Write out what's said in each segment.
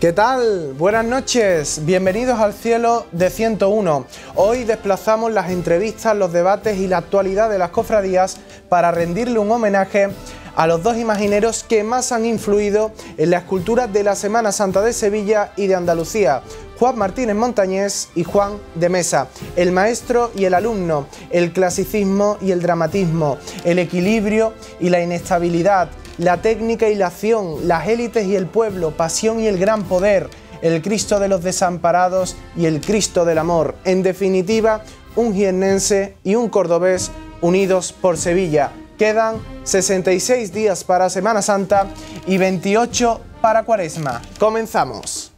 ¿Qué tal? Buenas noches, bienvenidos al cielo de 101. Hoy desplazamos las entrevistas, los debates y la actualidad de las cofradías para rendirle un homenaje a los dos imagineros que más han influido en la escultura de la Semana Santa de Sevilla y de Andalucía. Juan Martínez Montañés y Juan de Mesa, el maestro y el alumno, el clasicismo y el dramatismo, el equilibrio y la inestabilidad, la técnica y la acción, las élites y el pueblo, pasión y el gran poder, el Cristo de los desamparados y el Cristo del amor. En definitiva, un jiennense y un cordobés unidos por Sevilla. Quedan 66 días para Semana Santa y 28 para Cuaresma. Comenzamos.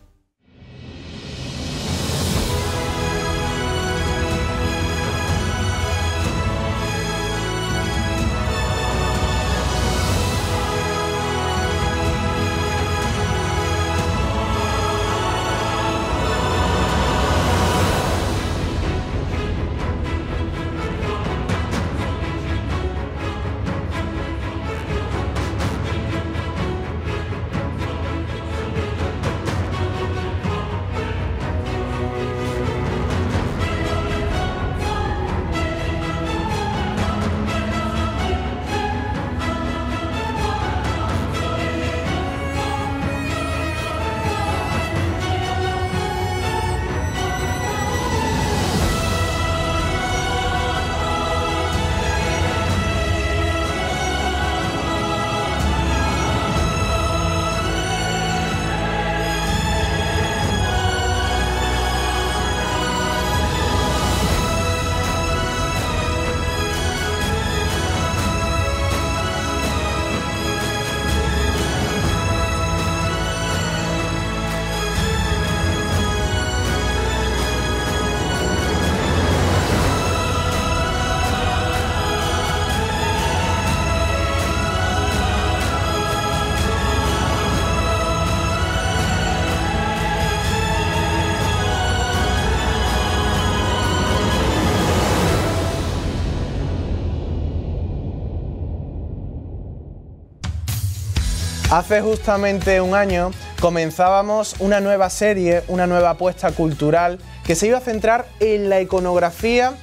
Hace justamente un año comenzábamos una nueva serie, una nueva apuesta cultural que se iba a centrar en la iconografía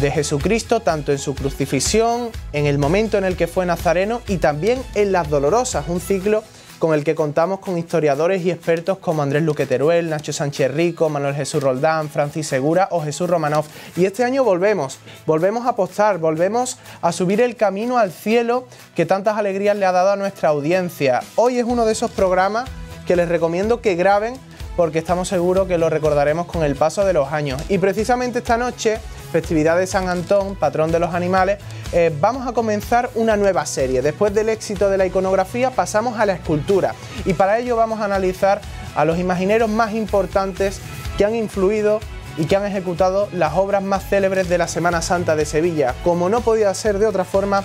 de Jesucristo, tanto en su crucifixión, en el momento en el que fue nazareno y también en las dolorosas, un ciclo con el que contamos con historiadores y expertos como Andrés Luque Teruel, Nacho Sánchez Rico, Manuel Jesús Roldán, Francis Segura o Jesús Romanov. Y este año volvemos, volvemos a apostar, volvemos a subir el camino al cielo que tantas alegrías le ha dado a nuestra audiencia. Hoy es uno de esos programas que les recomiendo que graben porque estamos seguros que lo recordaremos con el paso de los años. Y precisamente esta noche, festividad de San Antón, patrón de los animales, eh, vamos a comenzar una nueva serie. Después del éxito de la iconografía pasamos a la escultura y para ello vamos a analizar a los imagineros más importantes que han influido y que han ejecutado las obras más célebres de la Semana Santa de Sevilla, como no podía ser de otra forma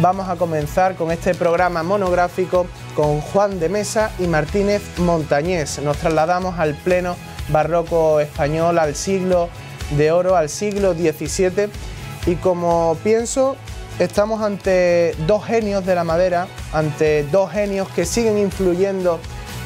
vamos a comenzar con este programa monográfico con Juan de Mesa y Martínez Montañés. Nos trasladamos al pleno barroco español, al siglo de oro, al siglo XVII y como pienso estamos ante dos genios de la madera, ante dos genios que siguen influyendo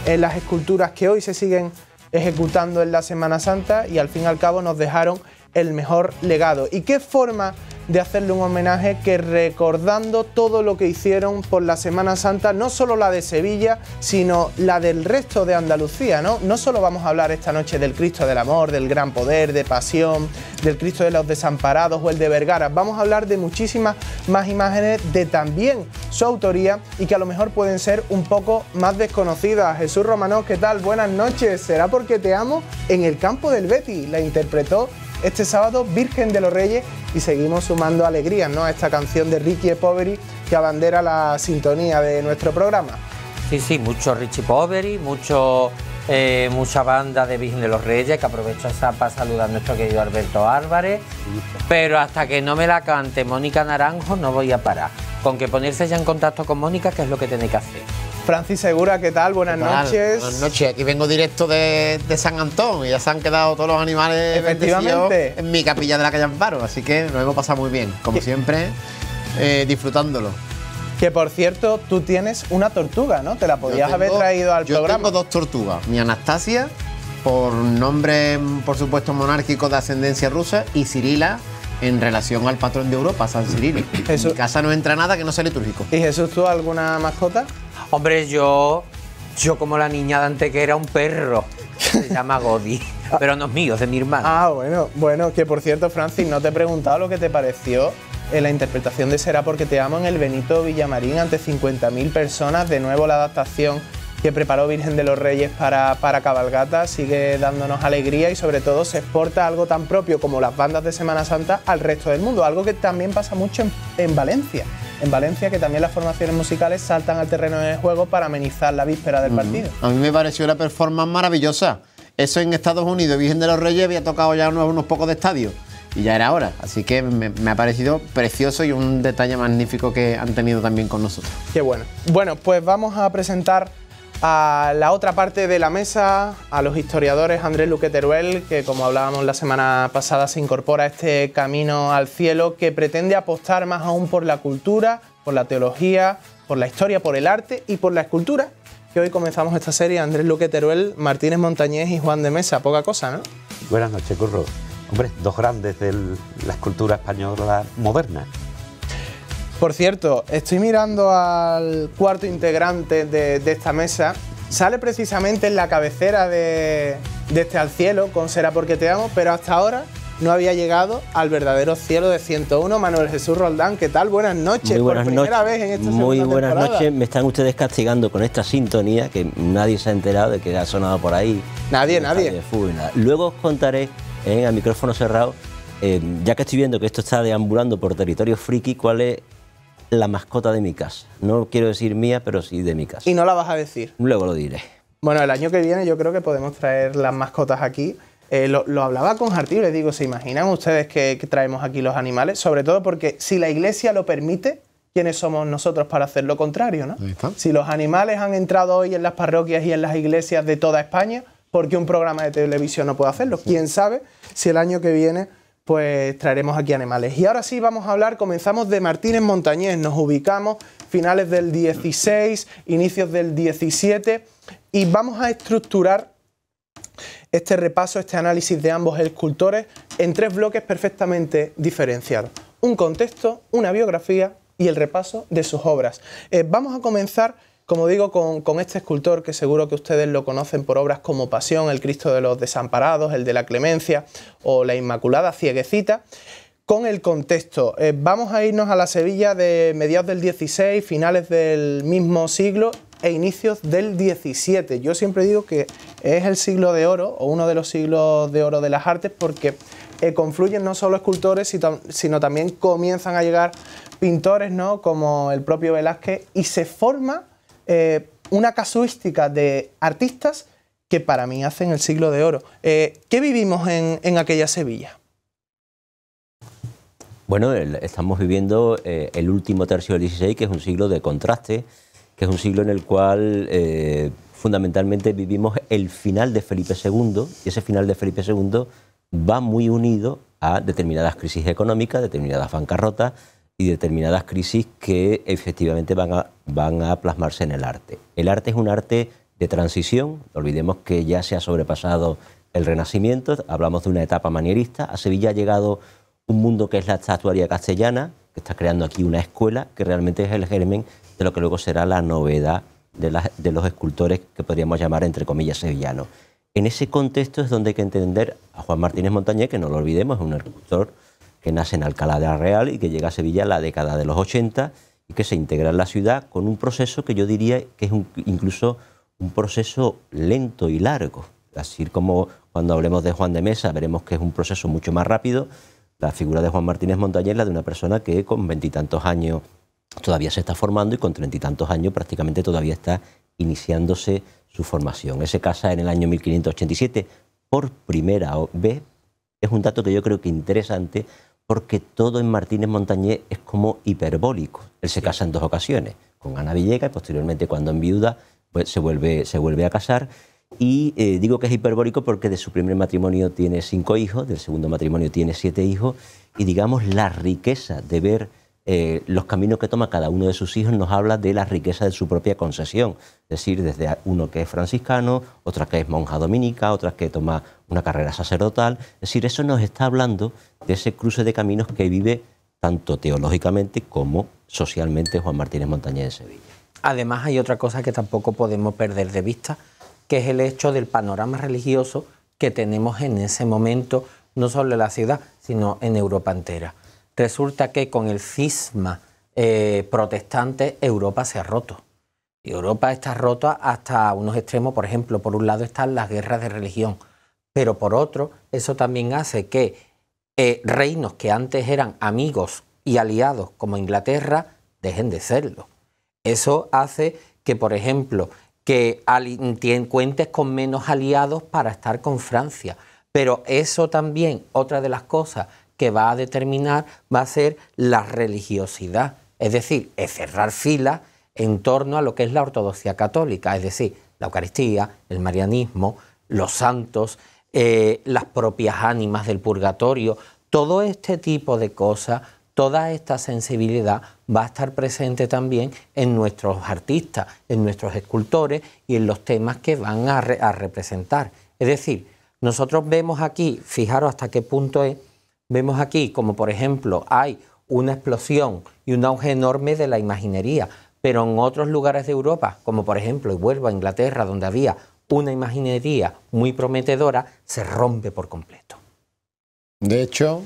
en las esculturas que hoy se siguen ejecutando en la Semana Santa y al fin y al cabo nos dejaron el mejor legado. ¿Y qué forma de hacerle un homenaje que recordando todo lo que hicieron por la Semana Santa, no solo la de Sevilla, sino la del resto de Andalucía, ¿no? No solo vamos a hablar esta noche del Cristo del Amor, del Gran Poder, de Pasión, del Cristo de los Desamparados o el de Vergara, vamos a hablar de muchísimas más imágenes de también su autoría y que a lo mejor pueden ser un poco más desconocidas. Jesús Romano, ¿qué tal? Buenas noches. ¿Será porque te amo? En el campo del Betty la interpretó este sábado, Virgen de los Reyes, y seguimos sumando alegrías ¿no? a esta canción de Ricky e. Poveri que abandera la sintonía de nuestro programa. Sí, sí, mucho Richie Poveri, mucho, eh, mucha banda de Virgen de los Reyes, que aprovecho esa para saludar a nuestro querido Alberto Álvarez, pero hasta que no me la cante Mónica Naranjo no voy a parar, con que ponerse ya en contacto con Mónica, que es lo que tiene que hacer. Francis Segura, ¿qué tal? Buenas noches. Buenas noches, aquí vengo directo de, San Antón y ya se han quedado todos los animales Efectivamente. en mi capilla de la calle Amparo, así que nos hemos pasado muy bien, como siempre, eh, disfrutándolo. Que por cierto, tú tienes una tortuga, ¿no? Te la podías haber traído al yo Tengo dos tortugas, mi Anastasia, por nombre, por supuesto, monárquico de ascendencia rusa, y Cirila, en relación al patrón de Europa, San Cirilo. En casa no entra nada que no sea litúrgico. ¿Y Jesús, tú alguna mascota? Hombre, yo, yo como la niña de era un perro. Se llama Godi. Pero no es mío, es de mi hermano. Ah, bueno, bueno, que por cierto, Francis, no te he preguntado lo que te pareció en eh, la interpretación de Será porque te amo en el Benito Villamarín ante 50.000 personas. De nuevo, la adaptación que preparó Virgen de los Reyes para, Cabalgata sigue dándonos alegría y sobre todo se exporta algo tan propio como las bandas de Semana Santa al resto del mundo, algo que también pasa mucho en Valencia en Valencia que también las formaciones musicales saltan al terreno de juego para amenizar la víspera del partido. A mí me pareció una performance maravillosa. Eso en Estados Unidos, Virgen de los Reyes había tocado ya unos, pocos de estadios y ya era hora. Así que me, ha parecido precioso y un detalle magnífico que han tenido también con nosotros. Qué bueno. Bueno, pues vamos a presentar a la otra parte de la mesa, a los historiadores Andrés Luque Teruel, que como hablábamos la semana pasada se incorpora a este camino al cielo que pretende apostar más aún por la cultura, por la teología, por la historia, por el arte y por la escultura. Que hoy comenzamos esta serie Andrés Luque Teruel, Martínez Montañés y Juan de Mesa, poca cosa, ¿no? Buenas noches, Curro. Hombre, dos grandes de la escultura española moderna. Por cierto, estoy mirando al cuarto integrante de, esta mesa. Sale precisamente en la cabecera de, este al cielo con Será porque te amo, pero hasta ahora no había llegado al verdadero cielo de 101. Manuel Jesús Roldán, ¿qué tal? Buenas noches. Muy buenas Por primera noches. vez en esta Muy buenas noches. Me están ustedes castigando con esta sintonía que nadie se ha enterado de que ha sonado por ahí. Nadie, nadie. Luego os contaré en eh, el micrófono cerrado. Eh, ya que estoy viendo que esto está deambulando por territorio friki, ¿cuál es la mascota de mi casa. No quiero decir mía, pero sí de mi casa. ¿Y no la vas a decir? Luego lo diré. Bueno, el año que viene yo creo que podemos traer las mascotas aquí. Eh, lo, hablaba con Jartí, les digo, ¿se imaginan ustedes que, traemos aquí los animales? Sobre todo porque si la iglesia lo permite, ¿quiénes somos nosotros para hacer lo contrario? ¿no? Si los animales han entrado hoy en las parroquias y en las iglesias de toda España, ¿por qué un programa de televisión no puede hacerlo? ¿Quién sabe si el año que viene pues traeremos aquí animales. Y ahora sí vamos a hablar, comenzamos de Martínez Montañés, nos ubicamos finales del 16, inicios del 17 y vamos a estructurar este repaso, este análisis de ambos escultores en tres bloques perfectamente diferenciados. Un contexto, una biografía y el repaso de sus obras. Eh, vamos a comenzar como digo, con, este escultor que seguro que ustedes lo conocen por obras como Pasión, el Cristo de los Desamparados, el de la Clemencia o la Inmaculada Cieguecita, con el contexto. Eh, vamos a irnos a la Sevilla de mediados del 16, finales del mismo siglo e inicios del 17. Yo siempre digo que es el siglo de oro o uno de los siglos de oro de las artes porque eh, confluyen no solo escultores, sino también comienzan a llegar pintores, ¿no? Como el propio Velázquez, y se forma eh, una casuística de artistas que para mí hacen el siglo de oro. Eh, ¿Qué vivimos en, aquella Sevilla? Bueno, estamos viviendo eh, el último tercio del XVI, que es un siglo de contraste, que es un siglo en el cual fundamentalmente vivimos el final de Felipe II, y ese final de Felipe II va muy unido a determinadas crisis económicas, determinadas bancarrotas, y determinadas crisis que efectivamente van a, van a plasmarse en el arte. El arte es un arte de transición, olvidemos que ya se ha sobrepasado el Renacimiento, hablamos de una etapa manierista, a Sevilla ha llegado un mundo que es la estatuaria castellana, que está creando aquí una escuela que realmente es el germen de lo que luego será la novedad de, de los escultores que podríamos llamar, entre comillas, sevillanos. En ese contexto es donde hay que entender a Juan Martínez Montañé, que no lo olvidemos, es un escultor que nace en Alcalá de la Real y que llega a Sevilla en la década de los 80 y que se integra en la ciudad con un proceso que yo diría que es incluso un proceso lento y largo. Así como cuando hablemos de Juan de Mesa veremos que es un proceso mucho más rápido. La figura de Juan Martínez Montañés es la de una persona que con veintitantos años todavía se está formando y con treinta y años prácticamente todavía está iniciándose su formación. Ese casa en el año 1587 por primera vez. Es un dato que yo creo que interesante porque todo en Martínez Montañé es como hiperbólico. Él se casa en dos ocasiones, con Ana Villegas y posteriormente cuando en viuda pues, se, vuelve, se vuelve a casar. Y eh, digo que es hiperbólico porque de su primer matrimonio tiene cinco hijos, del segundo matrimonio tiene siete hijos, y digamos la riqueza de ver eh, los caminos que toma cada uno de sus hijos nos habla de la riqueza de su propia concesión. Es decir, desde uno que es franciscano, otra que es monja dominica, otra que toma una carrera sacerdotal. Es decir, eso nos está hablando de ese cruce de caminos que vive tanto teológicamente como socialmente Juan Martínez Montañés de Sevilla. Además, hay otra cosa que tampoco podemos perder de vista, que es el hecho del panorama religioso que tenemos en ese momento, no solo en la ciudad, sino en Europa entera resulta que con el cisma eh, protestante Europa se ha roto. Europa está rota hasta unos extremos, por ejemplo, por un lado están las guerras de religión, pero por otro, eso también hace que eh, reinos que antes eran amigos y aliados como Inglaterra dejen de serlo. Eso hace que, por ejemplo, que cuentes con menos aliados para estar con Francia. Pero eso también, otra de las cosas que va a determinar va a ser la religiosidad, es decir, es cerrar filas en torno a lo que es la ortodoxia católica, es decir, la Eucaristía, el marianismo, los santos, eh, las propias ánimas del purgatorio, todo este tipo de cosas, toda esta sensibilidad va a estar presente también en nuestros artistas, en nuestros escultores y en los temas que van a, a representar. Es decir, nosotros vemos aquí, fijaros hasta qué punto es, vemos aquí como por ejemplo hay una explosión y un auge enorme de la imaginería, pero en otros lugares de Europa, como por ejemplo y vuelvo a Inglaterra, donde había una imaginería muy prometedora, se rompe por completo. De hecho,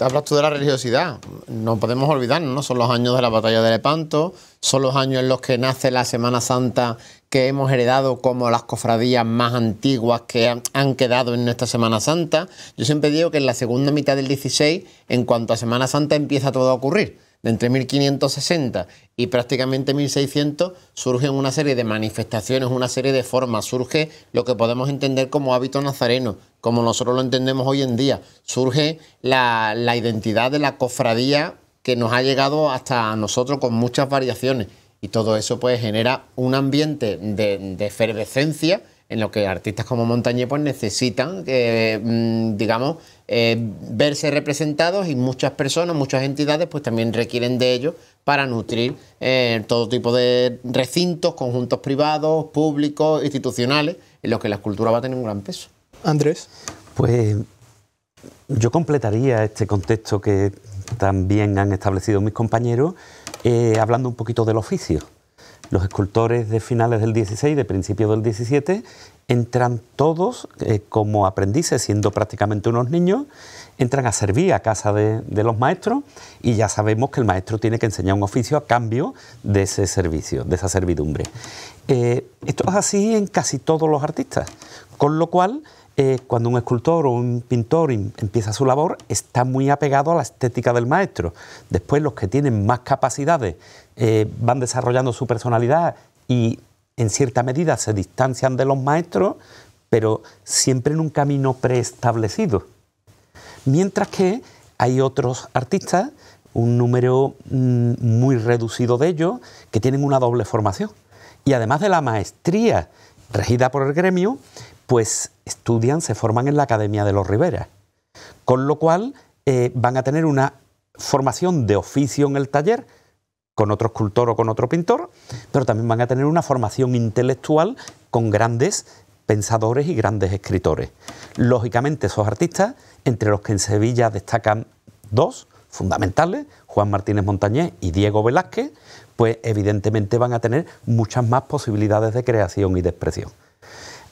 hablas tú de la religiosidad. No podemos olvidarnos, ¿no? Son los años de la batalla de Lepanto, son los años en los que nace la Semana Santa que hemos heredado como las cofradías más antiguas que han quedado en nuestra Semana Santa. Yo siempre digo que en la segunda mitad del 16, en cuanto a Semana Santa, empieza todo a ocurrir de entre 1560 y prácticamente 1600 surgen una serie de manifestaciones, una serie de formas, surge lo que podemos entender como hábito nazareno, como nosotros lo entendemos hoy en día, surge la, identidad de la cofradía que nos ha llegado hasta nosotros con muchas variaciones y todo eso pues genera un ambiente de, efervescencia en lo que artistas como Montañé pues necesitan, ...que mm, digamos, eh, verse representados y muchas personas, muchas entidades, pues también requieren de ellos para nutrir eh, todo tipo de recintos, conjuntos privados, públicos, institucionales, en los que la escultura va a tener un gran peso. Andrés. Pues yo completaría este contexto que también han establecido mis compañeros, eh, hablando un poquito del oficio. Los escultores de finales del 16, de principios del 17, entran todos eh, como aprendices, siendo prácticamente unos niños, entran a servir a casa de, los maestros y ya sabemos que el maestro tiene que enseñar un oficio a cambio de ese servicio, de esa servidumbre. Eh, esto es así en casi todos los artistas, con lo cual... Eh, cuando un escultor o un pintor empieza su labor, está muy apegado a la estética del maestro. Después los que tienen más capacidades van desarrollando su personalidad y en cierta medida se distancian de los maestros, pero siempre en un camino preestablecido. Mientras que hay otros artistas, un número mm, muy reducido de ellos, que tienen una doble formación. Y además de la maestría regida por el gremio, pues estudian, se forman en la Academia de los Rivera. Con lo cual eh, van a tener una formación de oficio en el taller, con otro escultor o con otro pintor, pero también van a tener una formación intelectual con grandes pensadores y grandes escritores. Lógicamente esos artistas, entre los que en Sevilla destacan dos fundamentales, Juan Martínez Montañés y Diego Velázquez, pues evidentemente van a tener muchas más posibilidades de creación y de expresión.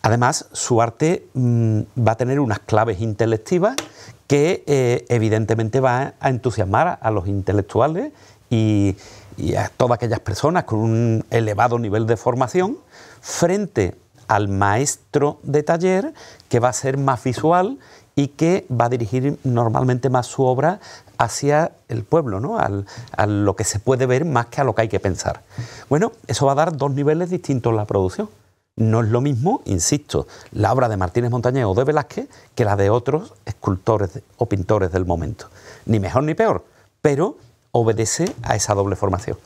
Además, su arte mm, va a tener unas claves intelectivas que eh, evidentemente van a entusiasmar a los intelectuales y, y a todas aquellas personas con un elevado nivel de formación frente al maestro de taller que va a ser más visual y que va a dirigir normalmente más su obra hacia el pueblo, ¿no? a lo que se puede ver más que a lo que hay que pensar. Bueno, eso va a dar dos niveles distintos en la producción. No es lo mismo, insisto, la obra de Martínez Montañés o de Velázquez que la de otros escultores o pintores del momento. Ni mejor ni peor, pero obedece a esa doble formación.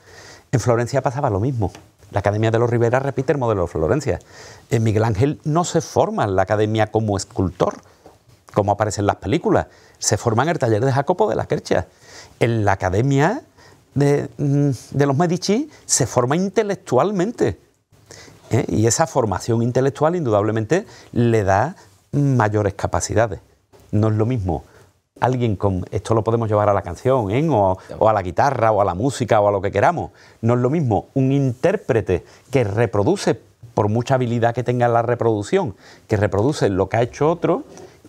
En Florencia pasaba lo mismo. La Academia de los Rivera repite el modelo de Florencia. En Miguel Ángel no se forma en la academia como escultor, como aparece en las películas. Se forma en el taller de Jacopo de la Quercha. En la academia mm, de, los Medici se forma intelectualmente. ¿Eh? Y esa formación intelectual indudablemente le da mayores capacidades. No es lo mismo alguien con esto lo podemos llevar a la canción ¿eh? o, a la guitarra o a la música o a lo que queramos. No es lo mismo un intérprete que reproduce, por mucha habilidad que tenga la reproducción, que reproduce lo que ha hecho otro,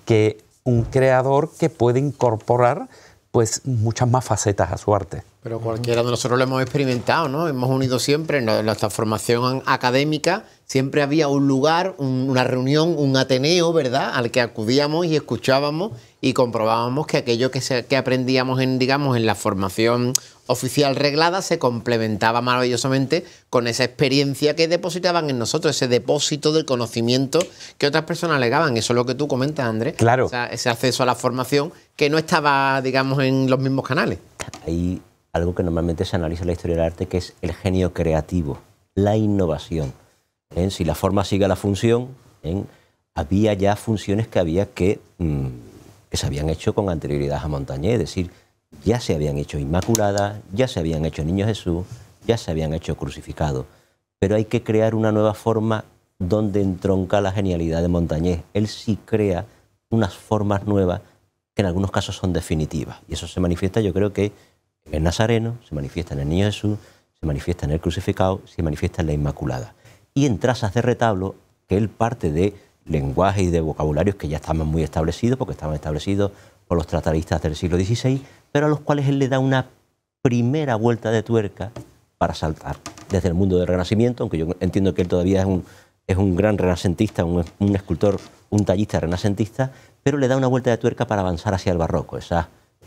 que un creador que puede incorporar pues muchas más facetas a su arte. Pero cualquiera de nosotros lo hemos experimentado, ¿no? Hemos unido siempre en nuestra formación académica, siempre había un lugar, una reunión, un ateneo, ¿verdad? Al que acudíamos y escuchábamos y comprobábamos que aquello que, que aprendíamos en, digamos, en la formación oficial reglada se complementaba maravillosamente con esa experiencia que depositaban en nosotros, ese depósito del conocimiento que otras personas legaban. Eso es lo que tú comentas, Andrés. Claro. O sea, ese acceso a la formación que no estaba, digamos, en los mismos canales. Ahí algo que normalmente se analiza en la historia del arte, que es el genio creativo, la innovación. ¿eh? Si la forma sigue la función, ¿eh? había ya funciones que había mm, que, se habían hecho con anterioridad a Montañé, es decir, ya se habían hecho Inmaculada, ya se habían hecho Niño Jesús, ya se habían hecho Crucificado. Pero hay que crear una nueva forma donde entronca la genialidad de Montañé. Él sí crea unas formas nuevas que en algunos casos son definitivas. Y eso se manifiesta, yo creo que en Nazareno, se manifiesta en el Niño Jesús, se manifiesta en el crucificado, se manifiesta en la Inmaculada. Y en trazas de retablo, que él parte de lenguaje y de vocabularios que ya estaban muy establecidos, porque estaban establecidos por los tratadistas del siglo XVI, pero a los cuales él le da una primera vuelta de tuerca para saltar desde el mundo del Renacimiento, aunque yo entiendo que él todavía es un, es un gran renacentista, un, escultor, un tallista renacentista, pero le da una vuelta de tuerca para avanzar hacia el barroco,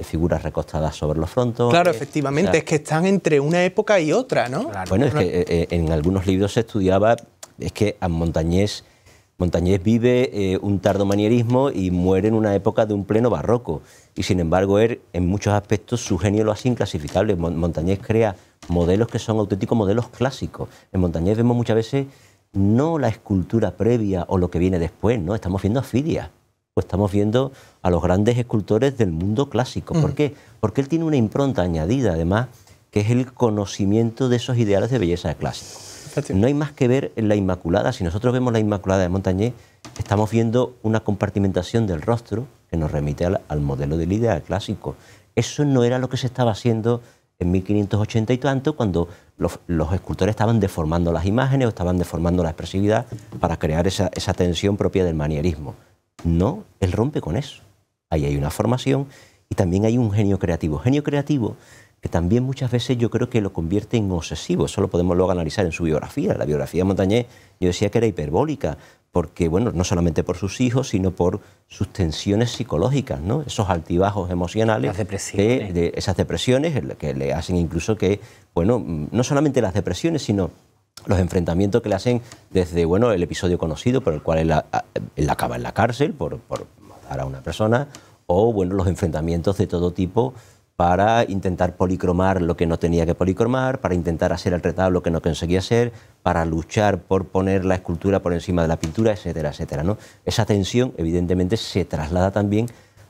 figuras recostadas sobre los frontos... Claro, eh, efectivamente, es que están entre una época y otra, ¿no? bueno, es que eh, eh, en algunos libros se estudiaba, es que Montañés, Montañés vive un tardomanierismo y muere en una época de un pleno barroco. Y sin embargo, él, en muchos aspectos, su genio lo hace inclasificable. Montañés crea modelos que son auténticos modelos clásicos. En Montañés vemos muchas veces no la escultura previa o lo que viene después, ¿no? Estamos viendo a pues estamos viendo a los grandes escultores del mundo clásico. ¿Por mm. qué? Porque él tiene una impronta añadida, además, que es el conocimiento de esos ideales de belleza clásico. No hay más que ver en la Inmaculada. Si nosotros vemos la Inmaculada de Montañé, estamos viendo una compartimentación del rostro que nos remite al, modelo del ideal clásico. Eso no era lo que se estaba haciendo en 1580 y tanto, cuando los, escultores estaban deformando las imágenes o estaban deformando la expresividad para crear esa tensión propia del manierismo. No, él rompe con eso. Ahí hay una formación y también hay un genio creativo. Genio creativo que también muchas veces yo creo que lo convierte en obsesivo. Eso lo podemos luego analizar en su biografía. La biografía de Montañé. yo decía que era hiperbólica, porque, bueno, no solamente por sus hijos, sino por sus tensiones psicológicas, ¿no? Esos altibajos emocionales. Las depresiones. esas depresiones que le hacen incluso que, bueno, no solamente las depresiones, sino los enfrentamientos que le hacen desde bueno el episodio conocido por el cual él, acaba en la cárcel por, matar a una persona o bueno los enfrentamientos de todo tipo para intentar policromar lo que no tenía que policromar, para intentar hacer el retablo que no conseguía hacer, para luchar por poner la escultura por encima de la pintura, etcétera, etcétera. ¿no? Esa tensión, evidentemente, se traslada también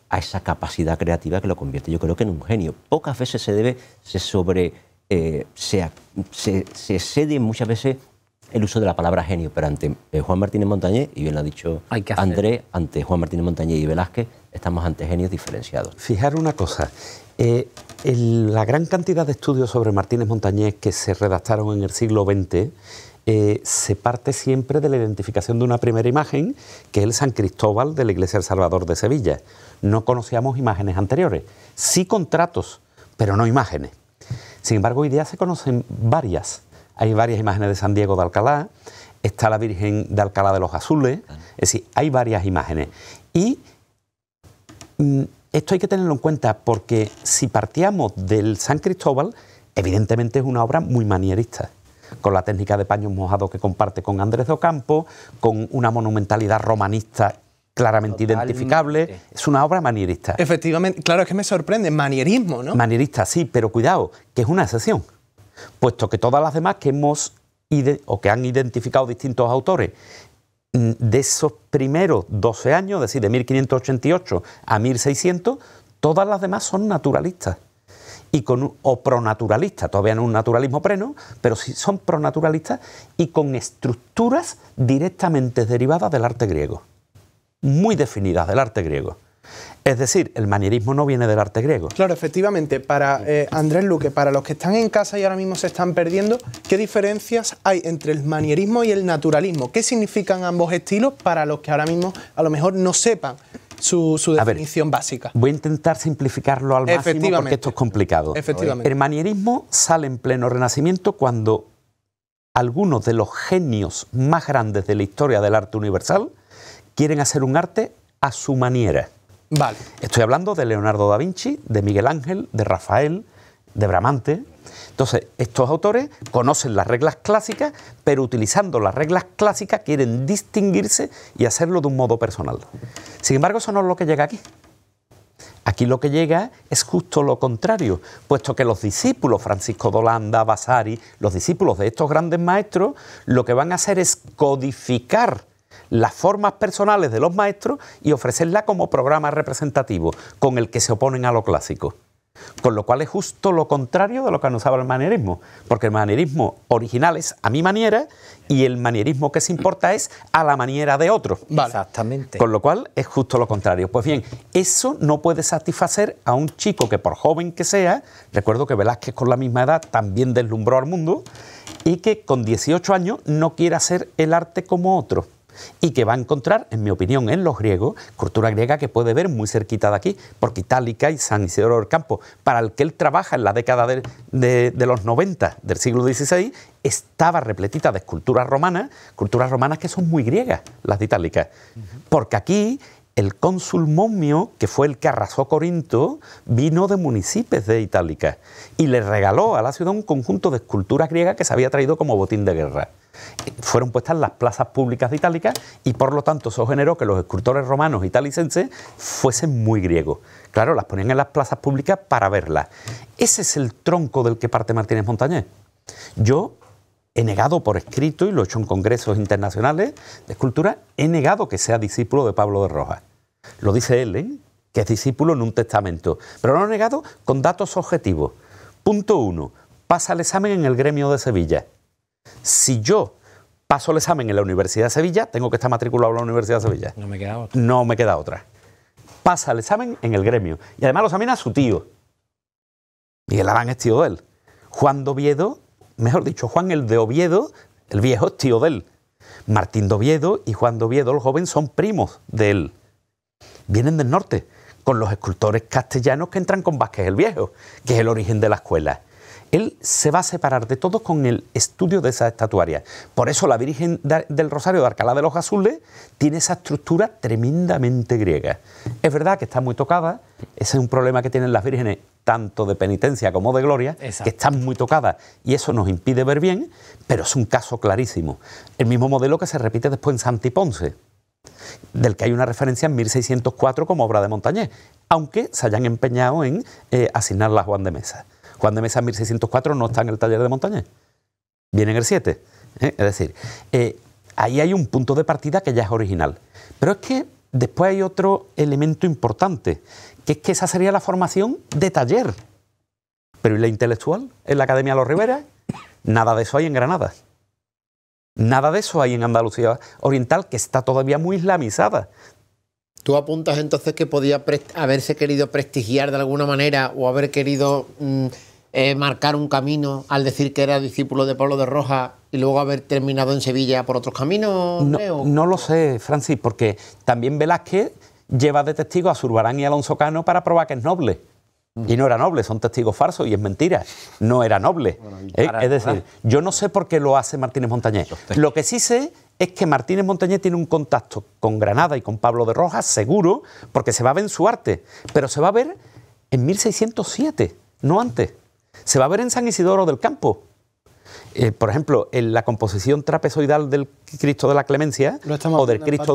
a esa capacidad creativa que lo convierte, yo creo que en un genio. Pocas veces se debe, se sobre eh, se, excede muchas veces el uso de la palabra genio, pero ante eh, Juan Martínez Montañés y bien lo ha dicho Andrés, ante Juan Martínez Montañés y Velázquez, estamos ante genios diferenciados. Fijar una cosa, eh, la gran cantidad de estudios sobre Martínez Montañés que se redactaron en el siglo XX se parte siempre de la identificación de una primera imagen, que es el San Cristóbal de la Iglesia del Salvador de Sevilla. No conocíamos imágenes anteriores, sí contratos, pero no imágenes. Sin embargo, hoy día se conocen varias. Hay varias imágenes de San Diego de Alcalá, está la Virgen de Alcalá de los Azules, es decir, hay varias imágenes. Y mm, esto hay que tenerlo en cuenta porque si partíamos del San Cristóbal, evidentemente es una obra muy manierista con la técnica de paños mojados que comparte con Andrés de Ocampo, con una monumentalidad romanista claramente identificable. Eh. Es una obra manierista. Efectivamente, claro, es que me sorprende, manierismo, ¿no? Manierista, sí, pero cuidado, que es una excepción, puesto que todas las demás que hemos o que han identificado distintos autores mm, de esos primeros 12 años, es decir, de 1588 a 1600, todas las demás son naturalistas y con o pronaturalistas, todavía no un naturalismo pleno, pero sí son pronaturalistas y con estructuras directamente derivadas del arte griego muy definidas del arte griego. Es decir, el manierismo no viene del arte griego. Claro, efectivamente. Para eh, Andrés Luque, para los que están en casa y ahora mismo se están perdiendo, ¿qué diferencias hay entre el manierismo y el naturalismo? ¿Qué significan ambos estilos para los que ahora mismo a lo mejor no sepan su, definición básica? Voy a intentar simplificarlo al máximo porque esto es complicado. Efectivamente. El manierismo sale en pleno renacimiento cuando algunos de los genios más grandes de la historia del arte universal quieren hacer un arte a su manera. Vale. Estoy hablando de Leonardo da Vinci, de Miguel Ángel, de Rafael, de Bramante. Entonces, estos autores conocen las reglas clásicas, pero utilizando las reglas clásicas quieren distinguirse y hacerlo de un modo personal. Sin embargo, eso no es lo que llega aquí. Aquí lo que llega es justo lo contrario, puesto que los discípulos, Francisco Dolanda, Vasari, los discípulos de estos grandes maestros, lo que van a hacer es codificar las formas personales de los maestros y ofrecerla como programa representativo con el que se oponen a lo clásico. Con lo cual es justo lo contrario de lo que anunciaba el manierismo, porque el manierismo original es a mi manera y el manierismo que se importa es a la manera de otros. Exactamente. Con lo cual es justo lo contrario. Pues bien, eso no puede satisfacer a un chico que por joven que sea, recuerdo que Velázquez con la misma edad también deslumbró al mundo, y que con 18 años no quiere hacer el arte como otro y que va a encontrar, en mi opinión, en los griegos, cultura griega que puede ver muy cerquita de aquí, porque Itálica y San Isidoro del Campo, para el que él trabaja en la década de, los 90 del siglo XVI, estaba repletita de esculturas romanas, culturas romanas que son muy griegas, las de Itálica, porque aquí el cónsul Momio, que fue el que arrasó Corinto, vino de municipios de Itálica y le regaló a la ciudad un conjunto de esculturas griegas que se había traído como botín de guerra. Fueron puestas en las plazas públicas de Itálica y por lo tanto eso generó que los escultores romanos italicenses fuesen muy griegos. Claro, las ponían en las plazas públicas para verlas. Ese es el tronco del que parte Martínez Montañés. Yo he negado por escrito, y lo he hecho en congresos internacionales de escultura, he negado que sea discípulo de Pablo de Rojas. Lo dice él, ¿eh? que es discípulo en un testamento, pero lo ha negado con datos objetivos. Punto uno, Pasa el examen en el gremio de Sevilla. Si yo paso el examen en la Universidad de Sevilla, tengo que estar matriculado en la Universidad de Sevilla. No me queda otra. No me queda otra. Pasa el examen en el gremio. Y además lo examina su tío. Miguel Abán es tío de él. Juan de Oviedo, mejor dicho, Juan el de Oviedo, el viejo es tío de él. Martín de Oviedo y Juan de Oviedo, el joven, son primos de él vienen del norte, con los escultores castellanos que entran con Vázquez el Viejo, que es el origen de la escuela. Él se va a separar de todos con el estudio de esa estatuaria. Por eso la Virgen del Rosario de Arcalá de los Azules tiene esa estructura tremendamente griega. Es verdad que está muy tocada, ese es un problema que tienen las vírgenes, tanto de penitencia como de gloria, que están muy tocadas y eso nos impide ver bien, pero es un caso clarísimo. El mismo modelo que se repite después en Ponce, del que hay una referencia en 1604 como obra de Montañés, aunque se hayan empeñado en eh, asignarla a Juan de Mesa. Juan de Mesa en 1604 no está en el taller de Montañés, viene en el 7. ¿eh? Es decir, eh, ahí hay un punto de partida que ya es original. Pero es que después hay otro elemento importante, que es que esa sería la formación de taller. Pero ¿y la intelectual? ¿En la Academia de los Rivera? Nada de eso hay en Granada. Nada de eso hay en Andalucía Oriental, que está todavía muy islamizada. ¿Tú apuntas entonces que podía haberse querido prestigiar de alguna manera o haber querido mm, eh, marcar un camino al decir que era discípulo de Pablo de Rojas y luego haber terminado en Sevilla por otros caminos? No, no lo sé, Francis, porque también Velázquez lleva de testigo a Zurbarán y Alonso Cano para probar que es noble. Y no era noble, son testigos falsos y es mentira. No era noble. es decir, yo no sé por qué lo hace Martínez Montañé Lo que sí sé es que Martínez Montañé tiene un contacto con Granada y con Pablo de Rojas, seguro, porque se va a ver en su arte, pero se va a ver en 1607, no antes. Se va a ver en San Isidoro del Campo. Eh, por ejemplo, en la composición trapezoidal del Cristo de la Clemencia o del Cristo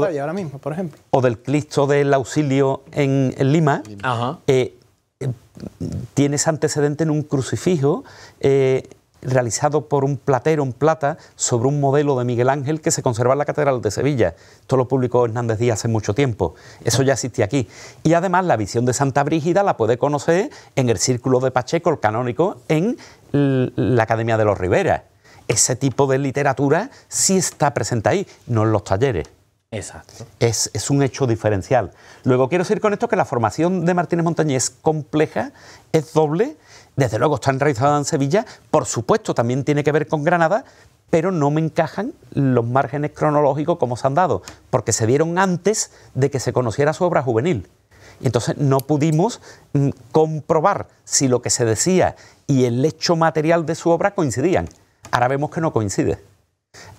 o del Cristo del Auxilio en, Lima, eh, tiene ese antecedente en un crucifijo eh, realizado por un platero en plata sobre un modelo de Miguel Ángel que se conserva en la Catedral de Sevilla. Esto lo publicó Hernández Díaz hace mucho tiempo. Eso ya existía aquí. Y además la visión de Santa Brígida la puede conocer en el Círculo de Pacheco, el canónico, en la Academia de los Rivera. Ese tipo de literatura sí está presente ahí, no en los talleres. Exacto. Es, un hecho diferencial. Luego quiero decir con esto que la formación de Martínez Montañés es compleja, es doble, desde luego está enraizada en Sevilla, por supuesto también tiene que ver con Granada, pero no me encajan los márgenes cronológicos como se han dado, porque se dieron antes de que se conociera su obra juvenil. Y entonces no pudimos mm, comprobar si lo que se decía y el hecho material de su obra coincidían. Ahora vemos que no coincide.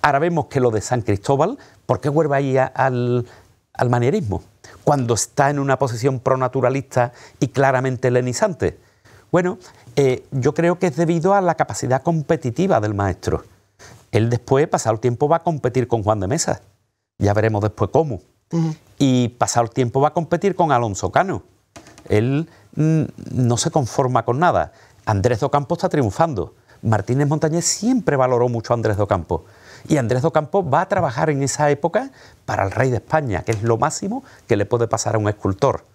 Ahora vemos que lo de San Cristóbal, ¿por qué vuelve ahí al, al manierismo? Cuando está en una posición pronaturalista y claramente lenizante. Bueno, eh, yo creo que es debido a la capacidad competitiva del maestro. Él después, pasado el tiempo, va a competir con Juan de Mesa. Ya veremos después cómo. Y pasado el tiempo va a competir con Alonso Cano. Él mm, no se conforma con nada. Andrés Docampo está triunfando. Martínez Montañés siempre valoró mucho a Andrés Docampo. Y Andrés Docampo va a trabajar en esa época para el rey de España, que es lo máximo que le puede pasar a un escultor.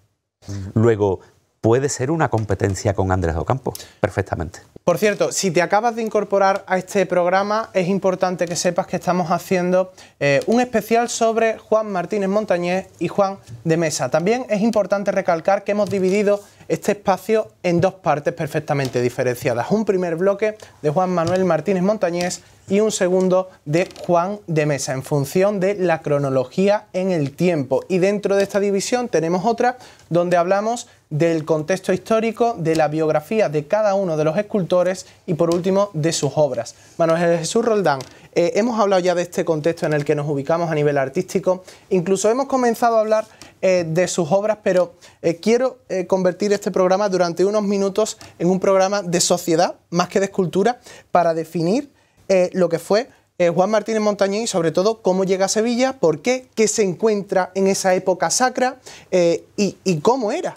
Luego, puede ser una competencia con Andrés Ocampo, perfectamente. Por cierto, si te acabas de incorporar a este programa, es importante que sepas que estamos haciendo eh, un especial sobre Juan Martínez Montañés y Juan de Mesa. También es importante recalcar que hemos dividido este espacio en dos partes perfectamente diferenciadas. Un primer bloque de Juan Manuel Martínez Montañés y un segundo de Juan de Mesa, en función de la cronología en el tiempo. Y dentro de esta división tenemos otra donde hablamos del contexto histórico, de la biografía de cada uno de los escultores y por último de sus obras. Manuel Jesús Roldán, eh, hemos hablado ya de este contexto en el que nos ubicamos a nivel artístico, incluso hemos comenzado a hablar eh, de sus obras, pero eh, quiero convertir este programa durante unos minutos en un programa de sociedad, más que de escultura, para definir eh, lo que fue eh, Juan Martínez Montañé y sobre todo cómo llega a Sevilla, por qué, qué se encuentra en esa época sacra eh, y, y, cómo era.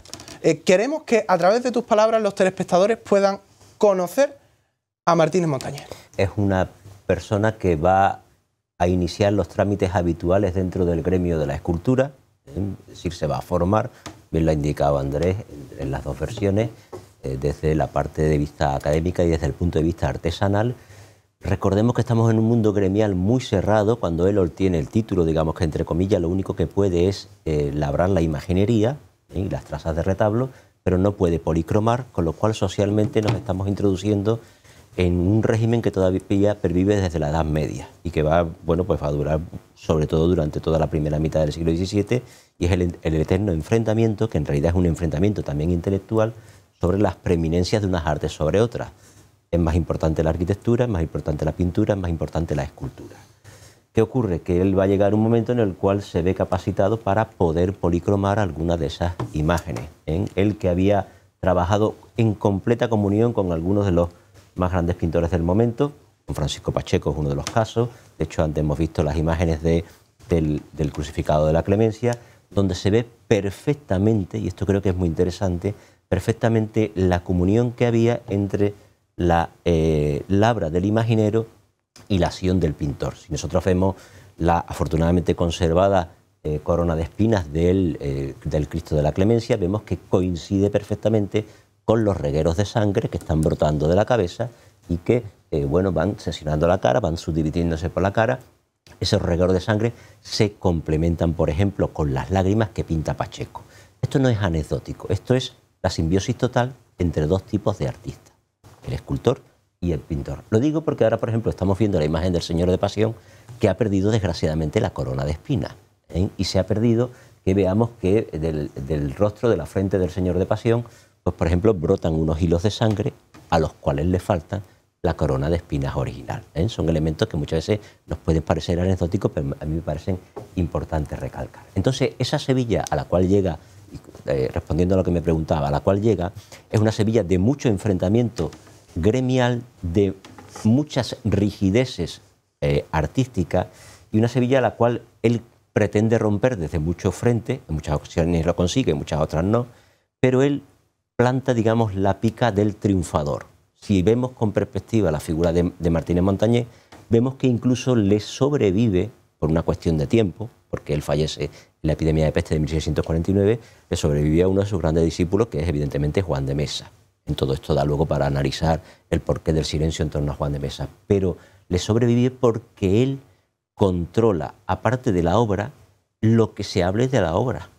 queremos que a través de tus palabras los telespectadores puedan conocer a Martínez Montañé. Es una persona que va a iniciar los trámites habituales dentro del gremio de la escultura, es decir, se va a formar, bien lo ha indicado Andrés en las dos versiones, desde la parte de vista académica y desde el punto de vista artesanal, Recordemos que estamos en un mundo gremial muy cerrado, cuando él obtiene el título, digamos que entre comillas, lo único que puede es eh, labrar la imaginería y las trazas de retablo, pero no puede policromar, con lo cual socialmente nos estamos introduciendo en un régimen que todavía pervive desde la Edad Media y que va, bueno, pues va a durar sobre todo durante toda la primera mitad del siglo XVII y es el eterno enfrentamiento, que en realidad es un enfrentamiento también intelectual, sobre las preeminencias de unas artes sobre otras es más importante la arquitectura, es más importante la pintura, es más importante la escultura. ¿Qué ocurre? Que él va a llegar un momento en el cual se ve capacitado para poder policromar algunas de esas imágenes. Él que había trabajado en completa comunión con algunos de los más grandes pintores del momento, Francisco Pacheco es uno de los casos, de hecho antes hemos visto las imágenes de, del, del crucificado de la clemencia, donde se ve perfectamente, y esto creo que es muy interesante, perfectamente la comunión que había entre la eh, labra del imaginero y la acción del pintor. Si nosotros vemos la afortunadamente conservada eh, corona de espinas eh, del, Cristo de la Clemencia, vemos que coincide perfectamente con los regueros de sangre que están brotando de la cabeza y que bueno, van sesionando la cara, van subdividiéndose por la cara. Esos regueros de sangre se complementan, por ejemplo, con las lágrimas que pinta Pacheco. Esto no es anecdótico, esto es la simbiosis total entre dos tipos de artistas el escultor y el pintor. Lo digo porque ahora, por ejemplo, estamos viendo la imagen del Señor de Pasión que ha perdido desgraciadamente la corona de espinas ¿eh? y se ha perdido que veamos que del, rostro, de la frente del Señor de Pasión, pues por ejemplo brotan unos hilos de sangre a los cuales le falta... la corona de espinas original. ¿eh? Son elementos que muchas veces nos pueden parecer anecdóticos, pero a mí me parecen importantes recalcar. Entonces, esa Sevilla a la cual llega, eh, respondiendo a lo que me preguntaba, a la cual llega, es una Sevilla de mucho enfrentamiento gremial de muchas rigideces eh, artísticas y una Sevilla a la cual él pretende romper desde mucho frente en muchas ocasiones lo consigue, en muchas otras no, pero él planta, digamos, la pica del triunfador. Si vemos con perspectiva la figura de, Martínez Montañés, vemos que incluso le sobrevive, por una cuestión de tiempo, porque él fallece en la epidemia de peste de 1649, le sobrevivió a uno de sus grandes discípulos, que es evidentemente Juan de Mesa. En todo esto da luego para analizar el porqué del silencio en torno a Juan de Mesa, pero le sobrevive porque él controla, aparte de la obra, lo que se hable de la obra.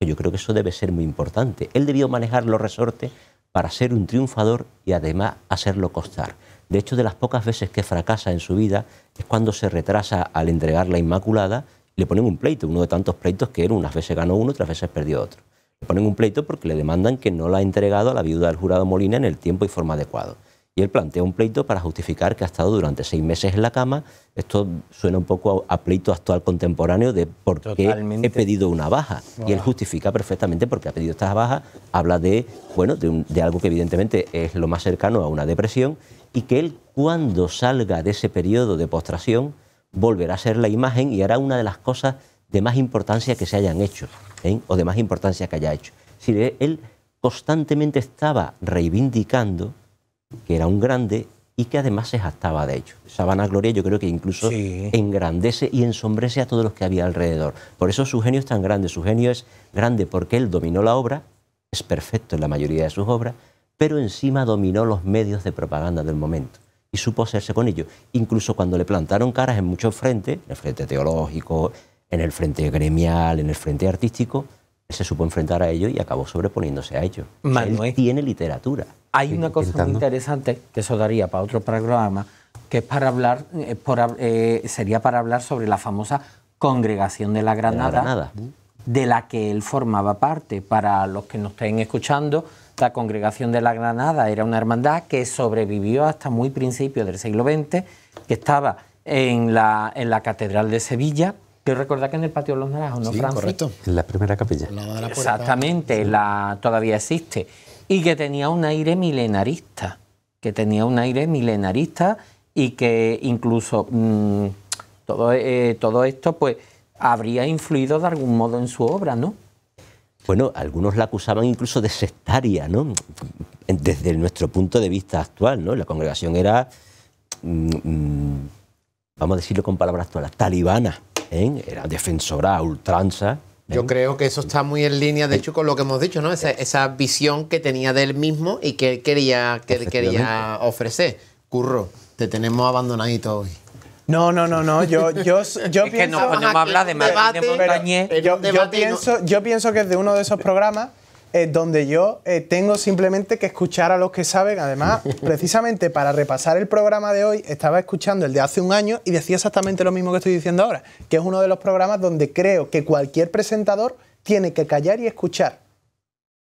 Yo creo que eso debe ser muy importante. Él debió manejar los resortes para ser un triunfador y además hacerlo costar. De hecho, de las pocas veces que fracasa en su vida es cuando se retrasa al entregar la Inmaculada, le ponen un pleito, uno de tantos pleitos que él unas veces ganó uno, otras veces perdió otro ponen un pleito porque le demandan que no la ha entregado a la viuda del jurado Molina en el tiempo y forma adecuado. Y él plantea un pleito para justificar que ha estado durante seis meses en la cama. Esto suena un poco a, pleito actual contemporáneo de por qué he pedido una baja. Y él justifica perfectamente por qué ha pedido esta baja. Habla de, bueno, de, de algo que evidentemente es lo más cercano a una depresión y que él cuando salga de ese periodo de postración volverá a ser la imagen y hará una de las cosas de más importancia que se hayan hecho ¿eh? o de más importancia que haya hecho. Si él constantemente estaba reivindicando que era un grande y que además se jactaba de ello. Sabana Gloria yo creo que incluso engrandece y ensombrece a todos los que había alrededor. Por eso su genio es tan grande. Su genio es grande porque él dominó la obra, es perfecto en la mayoría de sus obras, pero encima dominó los medios de propaganda del momento y supo hacerse con ello. Incluso cuando le plantaron caras en muchos frentes, en el frente teológico, en el frente gremial, en el frente artístico, se supo enfrentar a ello y acabó sobreponiéndose a ello. tiene literatura. Hay una cosa muy interesante que eso daría para otro programa, que es para hablar, eh, eh, sería para hablar sobre la famosa Congregación de la Granada, de la, que él formaba parte. Para los que nos estén escuchando, la Congregación de la Granada era una hermandad que sobrevivió hasta muy principio del siglo XX, que estaba en la, en la Catedral de Sevilla, que recordar que en el Patio de los Naranjos, ¿no, En la primera capilla. Exactamente, la, todavía existe. Y que tenía un aire milenarista, que tenía un aire milenarista y que incluso mm, todo, eh, todo esto pues habría influido de algún modo en su obra, ¿no? Bueno, algunos la acusaban incluso de sectaria, ¿no? Desde nuestro punto de vista actual, ¿no? La congregación era, mm, mm, vamos a decirlo con palabras actuales, talibana era defensora a ultranza. ¿eh? Yo creo que eso está muy en línea, de eh, hecho, con lo que hemos dicho, ¿no? Esa, eh, esa visión que tenía de él mismo y que él quería, que quería ofrecer. Curro, te tenemos abandonadito hoy. No, no, no, no. Yo, yo, pienso. Que no de yo, pienso, yo pienso que es de uno de esos programas eh, donde yo eh, tengo simplemente que escuchar a los que saben. Además, precisamente para repasar el programa de hoy, estaba escuchando el de hace un año y decía exactamente lo mismo que estoy diciendo ahora, que es uno de los programas donde creo que cualquier presentador tiene que callar y escuchar.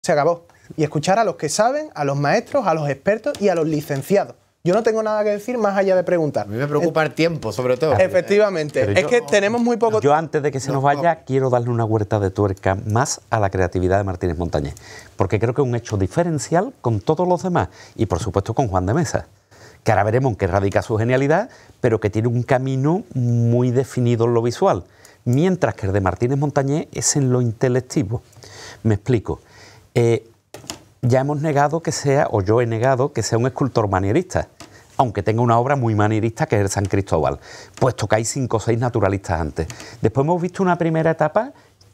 Se acabó. Y escuchar a los que saben, a los maestros, a los expertos y a los licenciados. Yo no tengo nada que decir más allá de preguntar. A mí me preocupa el tiempo, sobre todo. Efectivamente. es que tenemos muy poco tiempo. Yo antes de que se nos vaya, quiero darle una huerta de tuerca más a la creatividad de Martínez Montañés, porque creo que es un hecho diferencial con todos los demás y por supuesto con Juan de Mesa que ahora veremos en qué radica su genialidad, pero que tiene un camino muy definido en lo visual, mientras que el de Martínez Montañés es en lo intelectivo. Me explico. Eh, ya hemos negado que sea, o yo he negado que sea un escultor manierista aunque tenga una obra muy manierista que es el San Cristóbal, puesto que hay cinco o seis naturalistas antes. Después hemos visto una primera etapa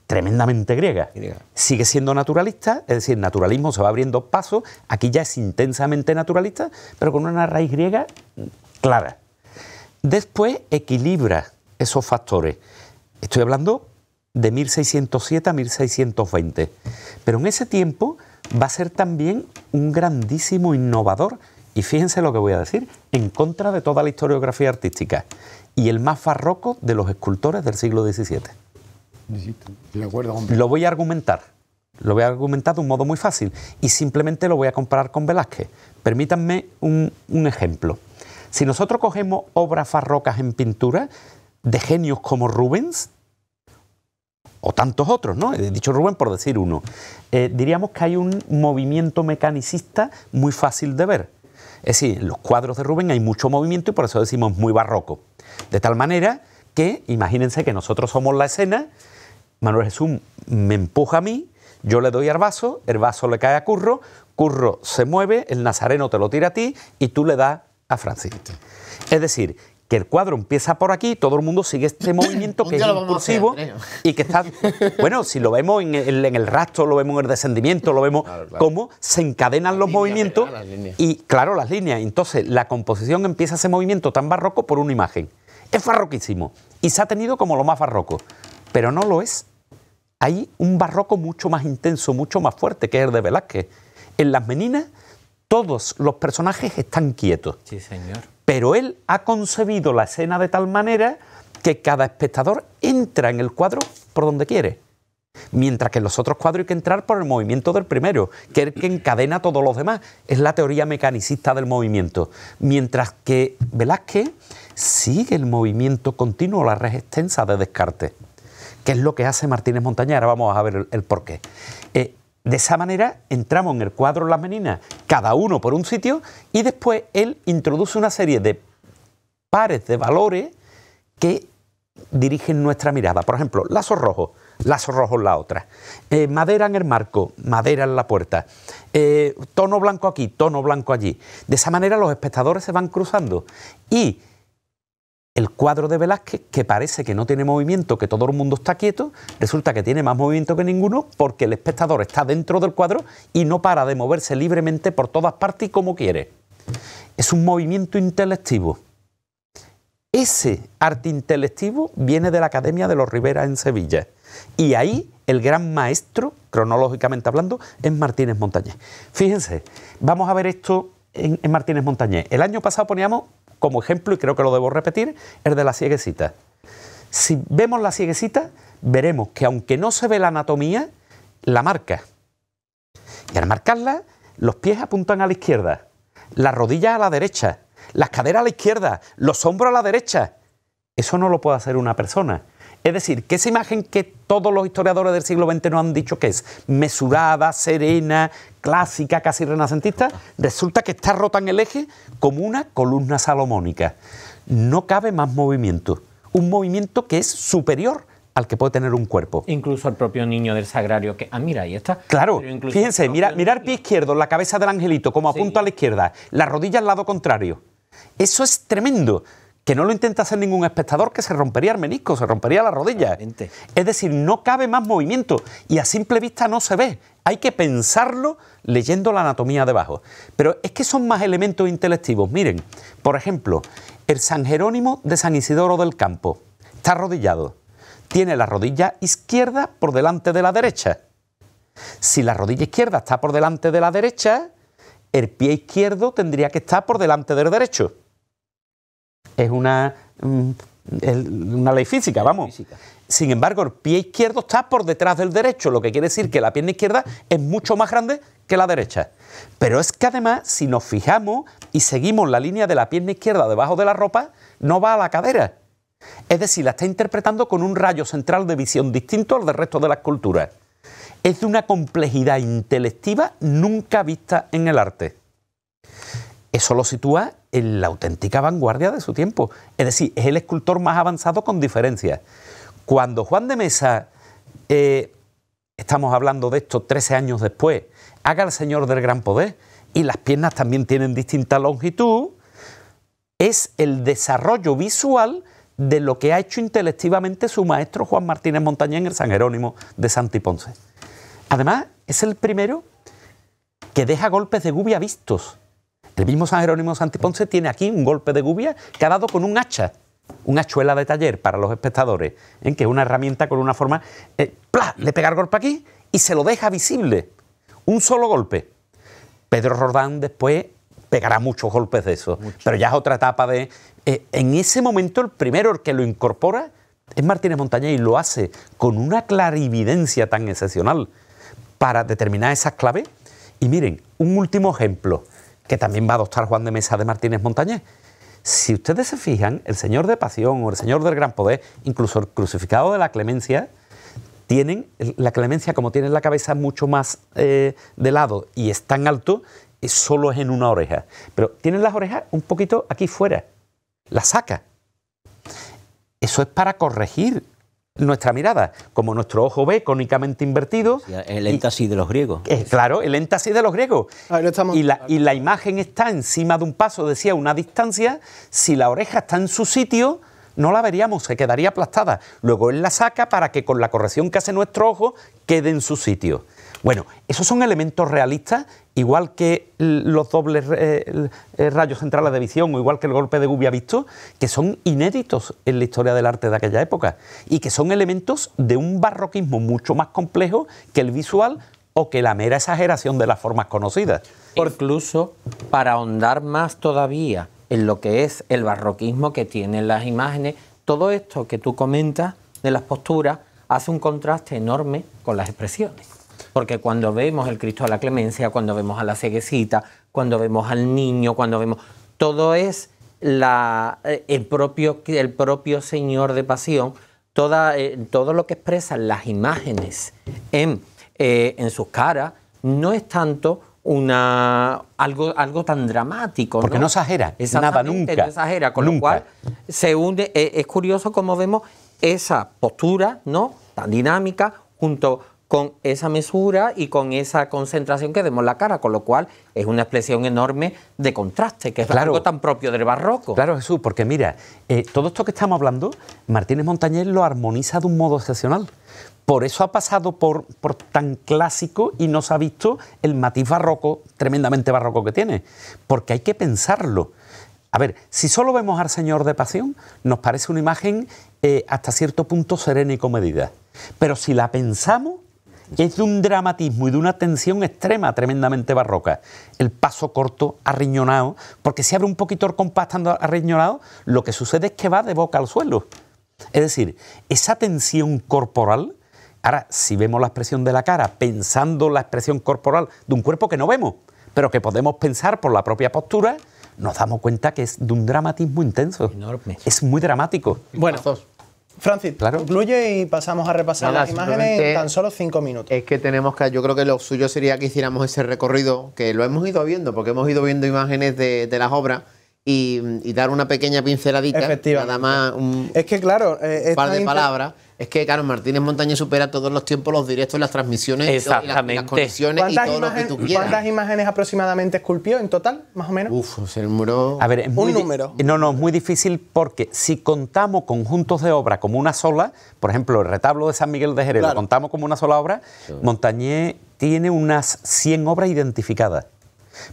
tremendamente griega. Sigue siendo naturalista, es decir, naturalismo se va abriendo paso, aquí ya es intensamente naturalista, pero con una raíz griega clara. Después equilibra esos factores. Estoy hablando de 1607 a 1620, pero en ese tiempo va a ser también un grandísimo innovador y fíjense lo que voy a decir, en contra de toda la historiografía artística y el más farroco de los escultores del siglo XVII. Lo voy a argumentar. Lo voy a argumentar de un modo muy fácil y simplemente lo voy a comparar con Velázquez. Permítanme un, ejemplo. Si nosotros cogemos obras farrocas en pintura de genios como Rubens, o tantos otros, ¿no? He dicho Rubens por decir uno. Eh, diríamos que hay un movimiento mecanicista muy fácil de ver es decir, en los cuadros de Rubén hay mucho movimiento y por eso decimos muy barroco. De tal manera que, imagínense que nosotros somos la escena, Manuel Jesús me empuja a mí, yo le doy al vaso, el vaso le cae a Curro, Curro se mueve, el nazareno te lo tira a ti y tú le das a Francis. Es decir, que el cuadro empieza por aquí, todo el mundo sigue este movimiento que es impulsivo y que está... bueno, si lo vemos en el, en el, rastro, lo vemos en el descendimiento, lo vemos cómo se encadenan los movimientos y, claro, las líneas. Entonces, la composición empieza ese movimiento tan barroco por una imagen. Es barroquísimo y se ha tenido como lo más barroco, pero no lo es. Hay un barroco mucho más intenso, mucho más fuerte que el de Velázquez. En Las Meninas todos los personajes están quietos. Sí, señor pero él ha concebido la escena de tal manera que cada espectador entra en el cuadro por donde quiere. Mientras que en los otros cuadros hay que entrar por el movimiento del primero, que es el que encadena a todos los demás. Es la teoría mecanicista del movimiento. Mientras que Velázquez sigue el movimiento continuo, la resistencia de Descartes, que es lo que hace Martínez Montañera. vamos a ver el porqué. De esa manera entramos en el cuadro las meninas, cada uno por un sitio, y después él introduce una serie de pares de valores que dirigen nuestra mirada. Por ejemplo, lazo rojo, lazo rojo en la otra. Eh, madera en el marco, madera en la puerta. Eh, tono blanco aquí, tono blanco allí. De esa manera los espectadores se van cruzando. Y el cuadro de Velázquez, que parece que no tiene movimiento, que todo el mundo está quieto, resulta que tiene más movimiento que ninguno porque el espectador está dentro del cuadro y no para de moverse libremente por todas partes y como quiere. Es un movimiento intelectivo. Ese arte intelectivo viene de la Academia de los Rivera en Sevilla. Y ahí el gran maestro, cronológicamente hablando, es Martínez Montañés. Fíjense, vamos a ver esto en, en Martínez Montañés. El año pasado poníamos como ejemplo, y creo que lo debo repetir, es de la cieguecita. Si vemos la cieguecita, veremos que aunque no se ve la anatomía, la marca. Y al marcarla, los pies apuntan a la izquierda, las rodillas a la derecha, las caderas a la izquierda, los hombros a la derecha. Eso no lo puede hacer una persona. Es decir, que esa imagen que todos los historiadores del siglo XX nos han dicho que es mesurada, serena, clásica, casi renacentista, resulta que está rota en el eje como una columna salomónica. No cabe más movimiento. Un movimiento que es superior al que puede tener un cuerpo. Incluso el propio niño del sagrario que... Ah, mira, ahí está. Claro, fíjense, mira, pie izquierdo, la cabeza del angelito, como apunta a la izquierda, la rodilla al lado contrario. Eso es tremendo que no lo intenta hacer ningún espectador, que se rompería el menisco, se rompería la rodilla. Es decir, no cabe más movimiento y a simple vista no se ve. Hay que pensarlo leyendo la anatomía debajo. Pero es que son más elementos intelectivos. Miren, por ejemplo, el San Jerónimo de San Isidoro del Campo está arrodillado. Tiene la rodilla izquierda por delante de la derecha. Si la rodilla izquierda está por delante de la derecha, el pie izquierdo tendría que estar por delante del derecho es una, mm, una ley física, vamos. Sin embargo, el pie izquierdo está por detrás del derecho, lo que quiere decir que la pierna izquierda es mucho más grande que la derecha. Pero es que además, si nos fijamos y seguimos la línea de la pierna izquierda debajo de la ropa, no va a la cadera. Es decir, la está interpretando con un rayo central de visión distinto al del resto de las culturas. Es de una complejidad intelectiva nunca vista en el arte eso lo sitúa en la auténtica vanguardia de su tiempo. Es decir, es el escultor más avanzado con diferencia. Cuando Juan de Mesa, eh, estamos hablando de esto 13 años después, haga el Señor del Gran Poder y las piernas también tienen distinta longitud, es el desarrollo visual de lo que ha hecho intelectivamente su maestro Juan Martínez Montañés en el San Jerónimo de Santi Ponce. Además, es el primero que deja golpes de gubia vistos el este mismo San Jerónimo Santiponce tiene aquí un golpe de gubia que ha dado con un hacha, una hachuela de taller para los espectadores, en que es una herramienta con una forma. Eh, ¡pla! Le pega el golpe aquí y se lo deja visible. Un solo golpe. Pedro Rordán después pegará muchos golpes de eso, pero ya es otra etapa de. Eh, en ese momento, el primero el que lo incorpora es Martínez Montañés y lo hace con una clarividencia tan excepcional para determinar esas claves. Y miren, un último ejemplo que también va a adoptar Juan de Mesa de Martínez Montañés. Si ustedes se fijan, el Señor de Pasión o el Señor del Gran Poder, incluso el crucificado de la clemencia, tienen la clemencia como tienen la cabeza mucho más eh, de lado y es tan alto, eh, solo es en una oreja. Pero tienen las orejas un poquito aquí fuera, la saca. Eso es para corregir nuestra mirada, como nuestro ojo ve cónicamente invertido. El éntasis de los griegos. Eh, claro, el éntasis de los griegos. Ahí lo estamos. Y, la, y la imagen está encima de un paso, decía, una distancia. Si la oreja está en su sitio, no la veríamos, se quedaría aplastada. Luego él la saca para que con la corrección que hace nuestro ojo quede en su sitio. Bueno, esos son elementos realistas, igual que los dobles eh, rayos centrales de visión o igual que el golpe de gubia visto, que son inéditos en la historia del arte de aquella época y que son elementos de un barroquismo mucho más complejo que el visual o que la mera exageración de las formas conocidas. Incluso para ahondar más todavía en lo que es el barroquismo que tienen las imágenes, todo esto que tú comentas de las posturas hace un contraste enorme con las expresiones. Porque cuando vemos el Cristo a la clemencia, cuando vemos a la ceguecita, cuando vemos al niño, cuando vemos. Todo es la, eh, el, propio, el propio Señor de Pasión, toda, eh, todo lo que expresan las imágenes en, eh, en sus caras, no es tanto una algo, algo tan dramático. Porque no, exagera, nada nunca. con cual se hunde. Es, curioso cómo vemos esa postura, ¿no? Tan dinámica, junto con esa mesura y con esa concentración que demos la cara, con lo cual es una expresión enorme de contraste, que es algo tan propio del barroco. Claro, Jesús, porque mira, eh, todo esto que estamos hablando, Martínez Montañés lo armoniza de un modo excepcional. Por eso ha pasado por, tan clásico y nos ha visto el matiz barroco, tremendamente barroco que tiene, porque hay que pensarlo. A ver, si solo vemos al Señor de Pasión, nos parece una imagen eh, hasta cierto punto serena y comedida. Pero si la pensamos, es de un dramatismo y de una tensión extrema, tremendamente barroca. El paso corto, arriñonado, porque si abre un poquito el compás estando arriñonado, lo que sucede es que va de boca al suelo. Es decir, esa tensión corporal, ahora si vemos la expresión de la cara, pensando la expresión corporal de un cuerpo que no vemos, pero que podemos pensar por la propia postura, nos damos cuenta que es de un dramatismo intenso. Es muy dramático. Bueno, Francis, concluye y pasamos a repasar las imágenes en tan solo cinco minutos. Es que tenemos que, yo creo que lo suyo sería que hiciéramos ese recorrido, que lo hemos ido viendo, porque hemos ido viendo imágenes de, las obras. Y, dar una pequeña pinceladita, nada más un es que, claro, eh, par de palabras, es que, claro, Martínez Montañé supera todos los tiempos, los directos, las transmisiones las, conexiones y todo lo que tú quieras. ¿Cuántas imágenes aproximadamente esculpió en total, más o menos? Uf, se número... A ver, es muy un número. Eh, no, no, es muy difícil porque si contamos conjuntos de obra como una sola, por ejemplo, el retablo de San Miguel de Jerez, lo contamos como una sola obra, Montañé tiene unas 100 obras identificadas.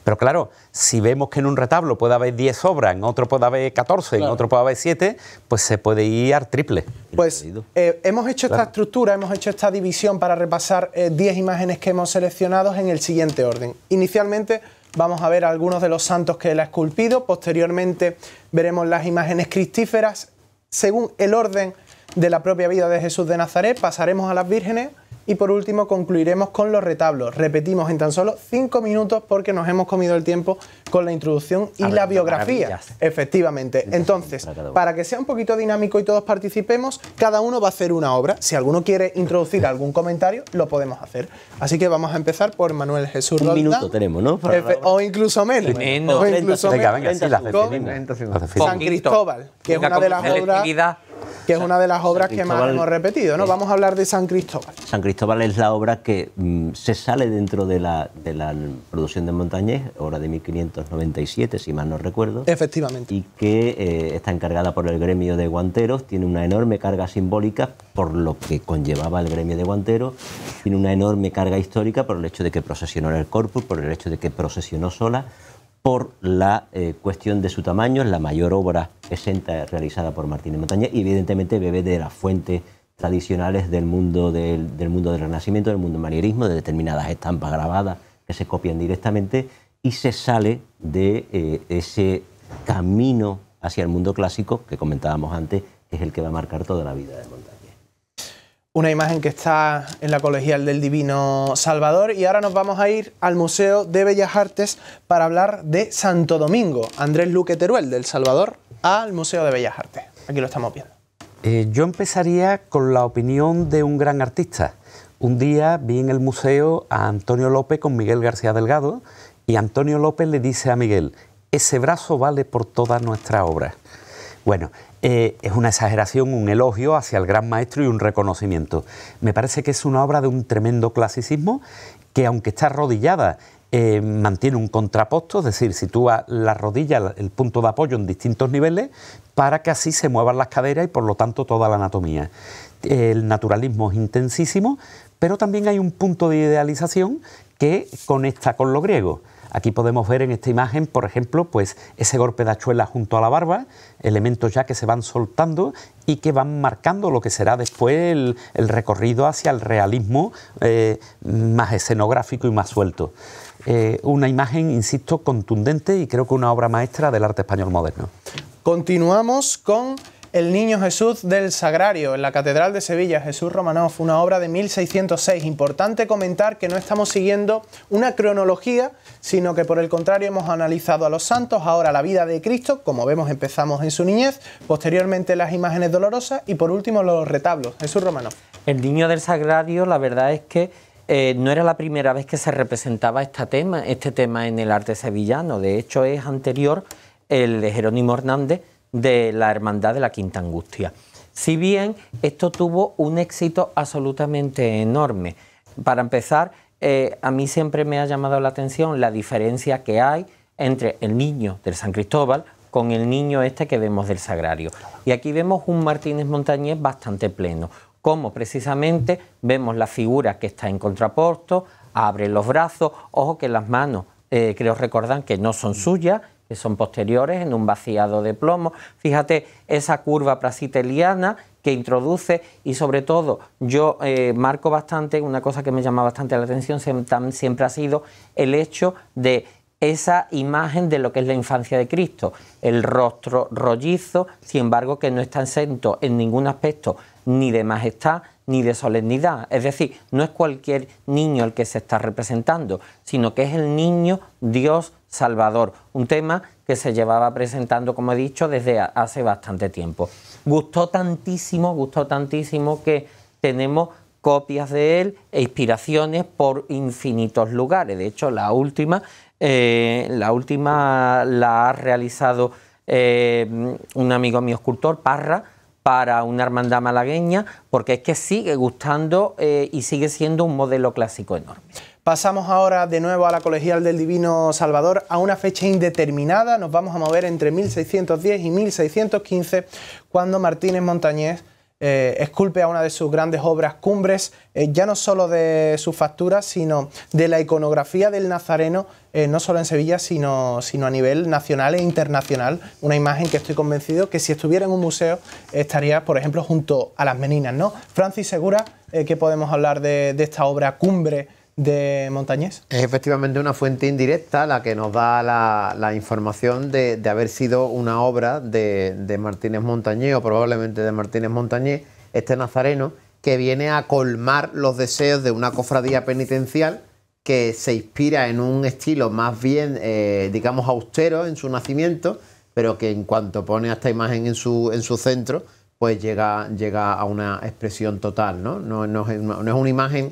Pero claro, si vemos que en un retablo puede haber 10 obras, en otro puede haber 14, en otro puede haber 7, pues se puede ir al triple. Pues eh, hemos hecho esta estructura, hemos hecho esta división para repasar 10 eh, imágenes que hemos seleccionado en el siguiente orden. Inicialmente vamos a ver algunos de los santos que él ha esculpido, posteriormente veremos las imágenes cristíferas, según el orden de la propia vida de Jesús de Nazaret, pasaremos a las vírgenes y por último concluiremos con los retablos. Repetimos en tan solo cinco minutos porque nos hemos comido el tiempo con la introducción y la biografía. Efectivamente. Entonces, para que sea un poquito dinámico y todos participemos, cada uno va a hacer una obra. Si alguno quiere introducir algún comentario, lo podemos hacer. Así que vamos a empezar por Manuel Jesús Un minuto tenemos, ¿no? o incluso menos. O incluso San Cristóbal, que es una de las obras que es una de las obras que más hemos repetido, ¿no? Vamos a hablar de San Cristóbal. San Cristóbal es la obra que mm, se sale dentro de la, producción de Montañés, obra de 1597, si mal no recuerdo. Efectivamente. Y que eh, está encargada por el gremio de guanteros, tiene una enorme carga simbólica por lo que conllevaba el gremio de guanteros, tiene una enorme carga histórica por el hecho de que procesionó en el corpus, por el hecho de que procesionó sola por la eh, cuestión de su tamaño, es la mayor obra exenta realizada por Martínez Montaña y evidentemente bebe de las fuentes tradicionales del mundo del, mundo del Renacimiento, del mundo manierismo, de determinadas estampas grabadas que se copian directamente y se sale de eh, ese camino hacia el mundo clásico que comentábamos antes, que es el que va a marcar toda la vida de Montaña una imagen que está en la Colegial del Divino Salvador y ahora nos vamos a ir al Museo de Bellas Artes para hablar de Santo Domingo, Andrés Luque Teruel del Salvador al Museo de Bellas Artes. Aquí lo estamos viendo. Eh, yo empezaría con la opinión de un gran artista. Un día vi en el museo a Antonio López con Miguel García Delgado y Antonio López le dice a Miguel, ese brazo vale por toda nuestra obra. Bueno, eh, es una exageración, un elogio hacia el gran maestro y un reconocimiento. Me parece que es una obra de un tremendo clasicismo que aunque está arrodillada eh, mantiene un contraposto, es decir, sitúa la rodilla, el punto de apoyo en distintos niveles para que así se muevan las caderas y por lo tanto toda la anatomía. El naturalismo es intensísimo, pero también hay un punto de idealización que conecta con lo griego. Aquí podemos ver en esta imagen, por ejemplo, pues ese golpe de hachuela junto a la barba, elementos ya que se van soltando y que van marcando lo que será después el, recorrido hacia el realismo eh, más escenográfico y más suelto. Eh, una imagen, insisto, contundente y creo que una obra maestra del arte español moderno. Continuamos con el Niño Jesús del Sagrario en la Catedral de Sevilla, Jesús fue una obra de 1606. Importante comentar que no estamos siguiendo una cronología, sino que por el contrario hemos analizado a los santos, ahora la vida de Cristo, como vemos empezamos en su niñez, posteriormente las imágenes dolorosas y por último los retablos, Jesús Romanov. El Niño del Sagrario, la verdad es que eh, no era la primera vez que se representaba este tema, este tema en el arte sevillano, de hecho es anterior el de Jerónimo Hernández de la Hermandad de la Quinta Angustia. Si bien esto tuvo un éxito absolutamente enorme, para empezar, eh, a mí siempre me ha llamado la atención la diferencia que hay entre el niño del San Cristóbal con el niño este que vemos del Sagrario. Y aquí vemos un Martínez Montañés bastante pleno, como precisamente vemos la figura que está en contraposto, abre los brazos, ojo que las manos ...que eh, creo recordan que no son suyas, que son posteriores en un vaciado de plomo. Fíjate esa curva prasiteliana que introduce y sobre todo yo eh, marco bastante, una cosa que me llama bastante la atención siempre ha sido el hecho de esa imagen de lo que es la infancia de Cristo, el rostro rollizo, sin embargo que no está exento en ningún aspecto ni de majestad ni de solemnidad. Es decir, no es cualquier niño el que se está representando, sino que es el niño Dios Salvador, un tema que se llevaba presentando, como he dicho, desde hace bastante tiempo. Gustó tantísimo, gustó tantísimo que tenemos copias de él e inspiraciones por infinitos lugares. De hecho, la última, eh, la, última la ha realizado eh, un amigo mío escultor, Parra, para una hermandad malagueña, porque es que sigue gustando eh, y sigue siendo un modelo clásico enorme. Pasamos ahora de nuevo a la Colegial del Divino Salvador a una fecha indeterminada. Nos vamos a mover entre 1610 y 1615 cuando Martínez Montañés eh, esculpe a una de sus grandes obras cumbres, eh, ya no solo de sus facturas, sino de la iconografía del nazareno, eh, no solo en Sevilla, sino, a nivel nacional e internacional. Una imagen que estoy convencido que si estuviera en un museo estaría, por ejemplo, junto a las meninas. ¿no? Francis Segura, que podemos hablar de esta obra cumbre de Montañés. Es efectivamente una fuente indirecta la que nos da la, información de, haber sido una obra de, Martínez Montañés o probablemente de Martínez Montañés, este nazareno, que viene a colmar los deseos de una cofradía penitencial que se inspira en un estilo más bien, eh, digamos, austero en su nacimiento, pero que en cuanto pone esta imagen en su, en su centro, pues llega, llega a una expresión total, ¿no? No, no es una imagen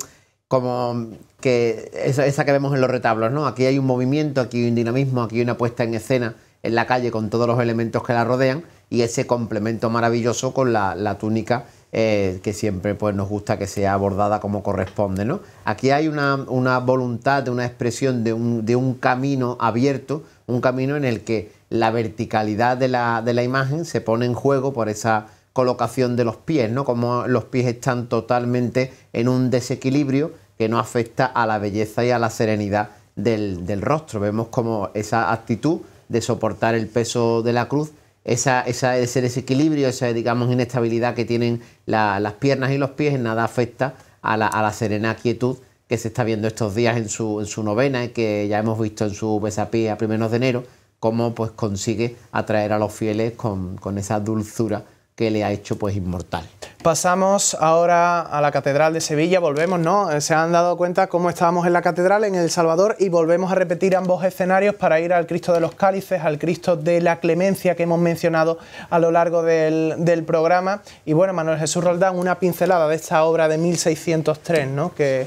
como que esa, que vemos en los retablos, ¿no? Aquí hay un movimiento, aquí hay un dinamismo, aquí hay una puesta en escena en la calle con todos los elementos que la rodean y ese complemento maravilloso con la, la túnica eh, que siempre pues, nos gusta que sea abordada como corresponde, ¿no? Aquí hay una, una voluntad, una expresión de un, de un, camino abierto, un camino en el que la verticalidad de la, de la imagen se pone en juego por esa colocación de los pies, ¿no? Como los pies están totalmente en un desequilibrio que no afecta a la belleza y a la serenidad del, rostro. Vemos como esa actitud de soportar el peso de la cruz, ese desequilibrio, esa, digamos, inestabilidad que tienen las piernas y los pies, nada afecta a la, serena quietud que se está viendo estos días en su, novena y que ya hemos visto en su besapía a primeros de enero, cómo pues consigue atraer a los fieles con esa dulzura que le ha hecho pues inmortal. Pasamos ahora a la Catedral de Sevilla, volvemos, ¿no? Eh, se han dado cuenta cómo estábamos en la Catedral, en El Salvador, y volvemos a repetir ambos escenarios para ir al Cristo de los Cálices, al Cristo de la Clemencia que hemos mencionado a lo largo del, programa. Y bueno, Manuel Jesús Roldán, una pincelada de esta obra de 1603, ¿no? Que,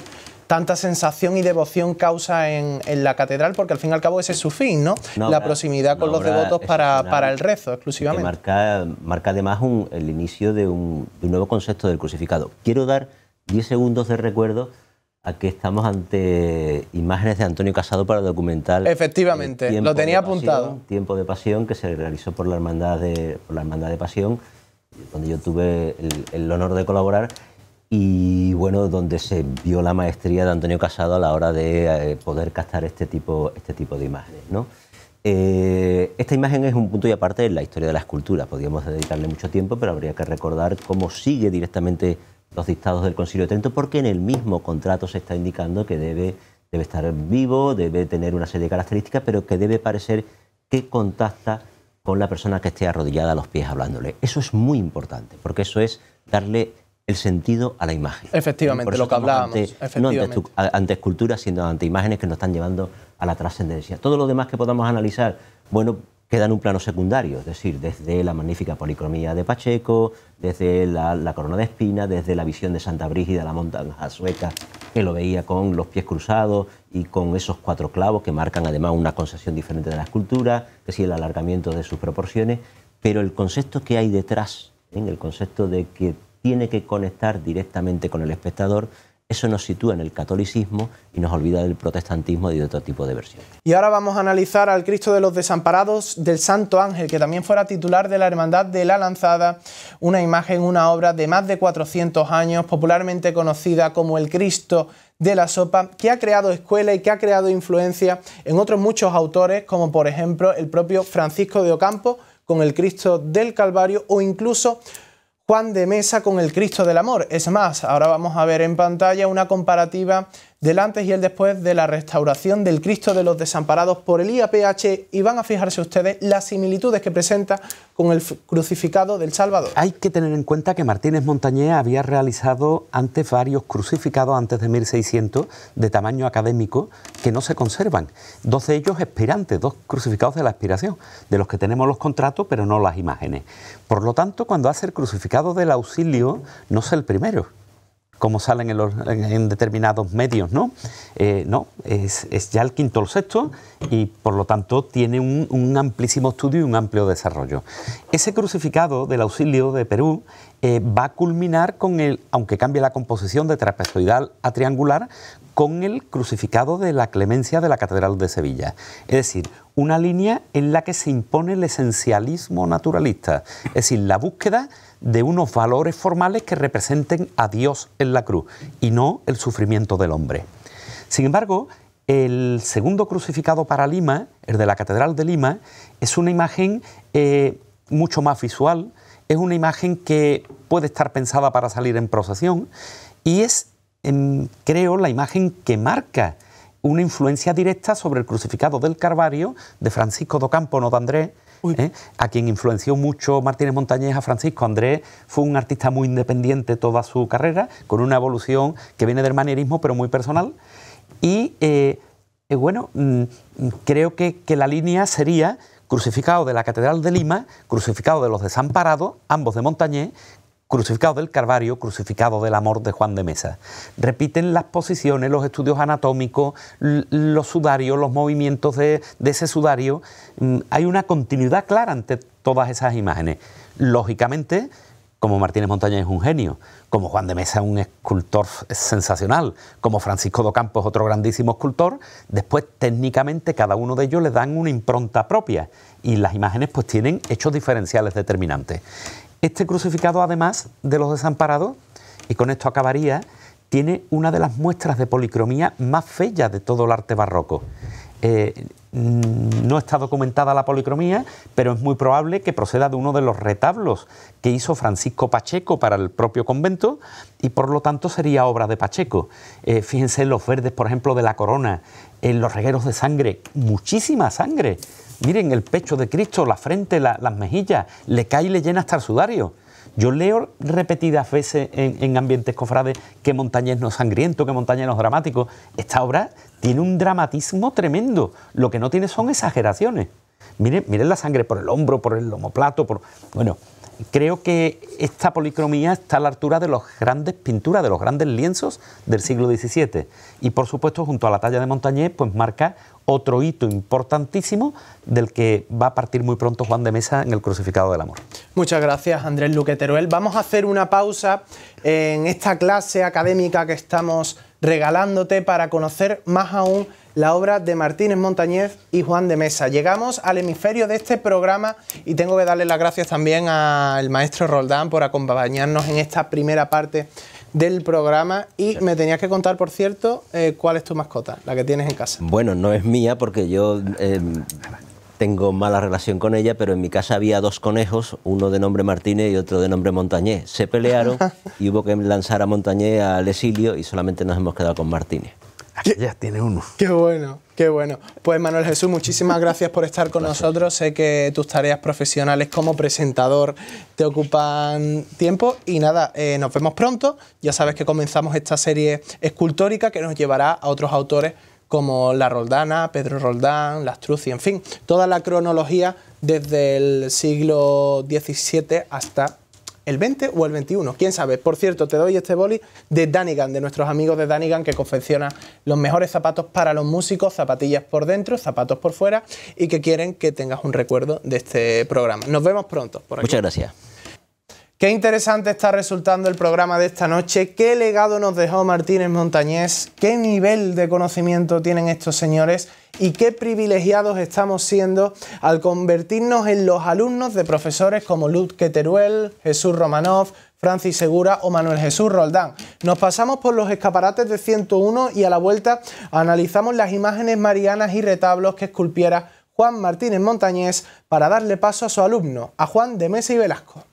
tanta sensación y devoción causa en, la catedral, porque al fin y al cabo ese es su fin, ¿no? la proximidad con los devotos para, el rezo exclusivamente. marca, además el inicio de un, nuevo concepto del crucificado. Quiero dar 10 segundos de recuerdo a que estamos ante imágenes de Antonio Casado para documentar. Efectivamente, lo tenía apuntado. tiempo de pasión que se realizó por la Hermandad de, Pasión, donde yo tuve el honor de colaborar y bueno, donde se vio la maestría de Antonio Casado a la hora de eh, poder captar este tipo, este tipo de imágenes. Eh, esta imagen es un punto y aparte en la historia de la escultura, podríamos dedicarle mucho tiempo, pero habría que recordar cómo sigue directamente los dictados del Concilio de Trento, porque en el mismo contrato se está indicando que debe, debe estar vivo, debe tener una serie de características, pero que debe parecer que contacta con la persona que esté arrodillada a los pies hablándole. Eso es muy importante, porque eso es darle el sentido a la imagen. Efectivamente, lo que hablábamos. Ante, No ante, sino ante imágenes que nos están llevando a la trascendencia. Todo lo demás que podamos analizar, bueno, queda en un plano secundario, es decir, desde la magnífica policromía de Pacheco, desde la, corona de espina, desde la visión de Santa Brígida, la montaña sueca, que lo veía con los pies cruzados y con esos cuatro clavos que marcan además una concesión diferente de la escultura, que sí, el alargamiento de sus proporciones, pero el concepto que hay detrás, en ¿eh? el concepto de que tiene que conectar directamente con el espectador. Eso nos sitúa en el catolicismo y nos olvida del protestantismo y de otro tipo de versiones. Y ahora vamos a analizar al Cristo de los Desamparados del Santo Ángel, que también fuera titular de la Hermandad de la Lanzada, una imagen, una obra de más de 400 años, popularmente conocida como el Cristo de la sopa, que ha creado escuela y que ha creado influencia en otros muchos autores, como por ejemplo el propio Francisco de Ocampo con el Cristo del Calvario o incluso Juan de Mesa con el Cristo del Amor. Es más, ahora vamos a ver en pantalla una comparativa del antes y el después de la restauración del Cristo de los Desamparados por el IAPH y van a fijarse ustedes las similitudes que presenta con el crucificado del Salvador. Hay que tener en cuenta que Martínez Montañé había realizado antes varios crucificados antes de 1600 de tamaño académico que no se conservan. Dos de ellos expirantes, dos crucificados de la expiración, de los que tenemos los contratos pero no las imágenes. Por lo tanto, cuando hace el crucificado del auxilio, no es el primero como salen en, determinados medios, ¿no? Eh, no, es, ya el quinto o el sexto y por lo tanto tiene un, amplísimo estudio y un amplio desarrollo. Ese crucificado del auxilio de Perú eh, va a culminar con el, aunque cambie la composición de trapezoidal a triangular, con el crucificado de la clemencia de la Catedral de Sevilla. Es decir, una línea en la que se impone el esencialismo naturalista, es decir, la búsqueda de unos valores formales que representen a Dios en la cruz y no el sufrimiento del hombre. Sin embargo, el segundo crucificado para Lima, el de la Catedral de Lima, es una imagen eh, mucho más visual, es una imagen que puede estar pensada para salir en procesión y es, em, creo, la imagen que marca una influencia directa sobre el crucificado del Carvario de Francisco do Campo, no de Andrés, ¿Eh? A quien influenció mucho Martínez Montañés, a Francisco Andrés, fue un artista muy independiente toda su carrera, con una evolución que viene del manierismo, pero muy personal. Y eh, eh, bueno, mm, creo que, que la línea sería crucificado de la Catedral de Lima, crucificado de los desamparados, ambos de Montañés, Crucificado del Calvario, crucificado del amor de Juan de Mesa. Repiten las posiciones, los estudios anatómicos, los sudarios, los movimientos de, ese sudario. Mm, hay una continuidad clara ante todas esas imágenes. Lógicamente, como Martínez Montaña es un genio, como Juan de Mesa es un escultor sensacional, como Francisco de Campo es otro grandísimo escultor, después técnicamente cada uno de ellos le dan una impronta propia y las imágenes pues tienen hechos diferenciales determinantes. Este crucificado, además de los desamparados, y con esto acabaría, tiene una de las muestras de policromía más fella de todo el arte barroco. Eh, mm, no está documentada la policromía, pero es muy probable que proceda de uno de los retablos que hizo Francisco Pacheco para el propio convento y por lo tanto sería obra de Pacheco. Eh, fíjense en los verdes, por ejemplo, de la corona, en los regueros de sangre, muchísima sangre. Miren el pecho de Cristo, la frente, las mejillas, le cae y le llena hasta el sudario. Yo leo repetidas veces en, ambientes cofrades que Montañés no sangriento, que Montañés no dramático. Esta obra tiene un dramatismo tremendo. Lo que no tiene son exageraciones. Miren, miren la sangre por el hombro, por el lomoplato, por. Bueno, creo que esta policromía está a la altura de las grandes pinturas, de los grandes lienzos del siglo XVII. Y por supuesto, junto a la talla de Montañés, pues marca otro hito importantísimo del que va a partir muy pronto Juan de Mesa en el Crucificado del Amor. Muchas gracias Andrés Teruel. Vamos a hacer una pausa en esta clase académica que estamos regalándote para conocer más aún la obra de Martínez Montañez y Juan de Mesa. Llegamos al hemisferio de este programa y tengo que darle las gracias también al maestro Roldán por acompañarnos en esta primera parte del programa y me tenías que contar, por cierto, eh, cuál es tu mascota, la que tienes en casa. Bueno, no es mía porque yo eh, tengo mala relación con ella, pero en mi casa había dos conejos, uno de nombre Martínez y otro de nombre Montañé. Se pelearon y hubo que lanzar a Montañé al exilio y solamente nos hemos quedado con Martínez. Ya tiene uno. Qué bueno. Qué bueno. Pues Manuel Jesús, muchísimas gracias por estar con nosotros. Sé que tus tareas profesionales como presentador te ocupan tiempo y nada, eh, nos vemos pronto. Ya sabes que comenzamos esta serie escultórica que nos llevará a otros autores como La Roldana, Pedro Roldán, Lastrucci, en fin, toda la cronología desde el siglo XVII hasta el 20 o el 21, quién sabe. Por cierto, te doy este boli de Danigan, de nuestros amigos de Danigan, que confecciona los mejores zapatos para los músicos, zapatillas por dentro, zapatos por fuera, y que quieren que tengas un recuerdo de este programa. Nos vemos pronto. Muchas gracias. Qué interesante está resultando el programa de esta noche, qué legado nos dejó Martínez Montañés, qué nivel de conocimiento tienen estos señores y qué privilegiados estamos siendo al convertirnos en los alumnos de profesores como Luz Queteruel, Jesús Romanov, Francis Segura o Manuel Jesús Roldán. Nos pasamos por los escaparates de 101 y a la vuelta analizamos las imágenes marianas y retablos que esculpiera Juan Martínez Montañés para darle paso a su alumno, a Juan de Mesa y Velasco.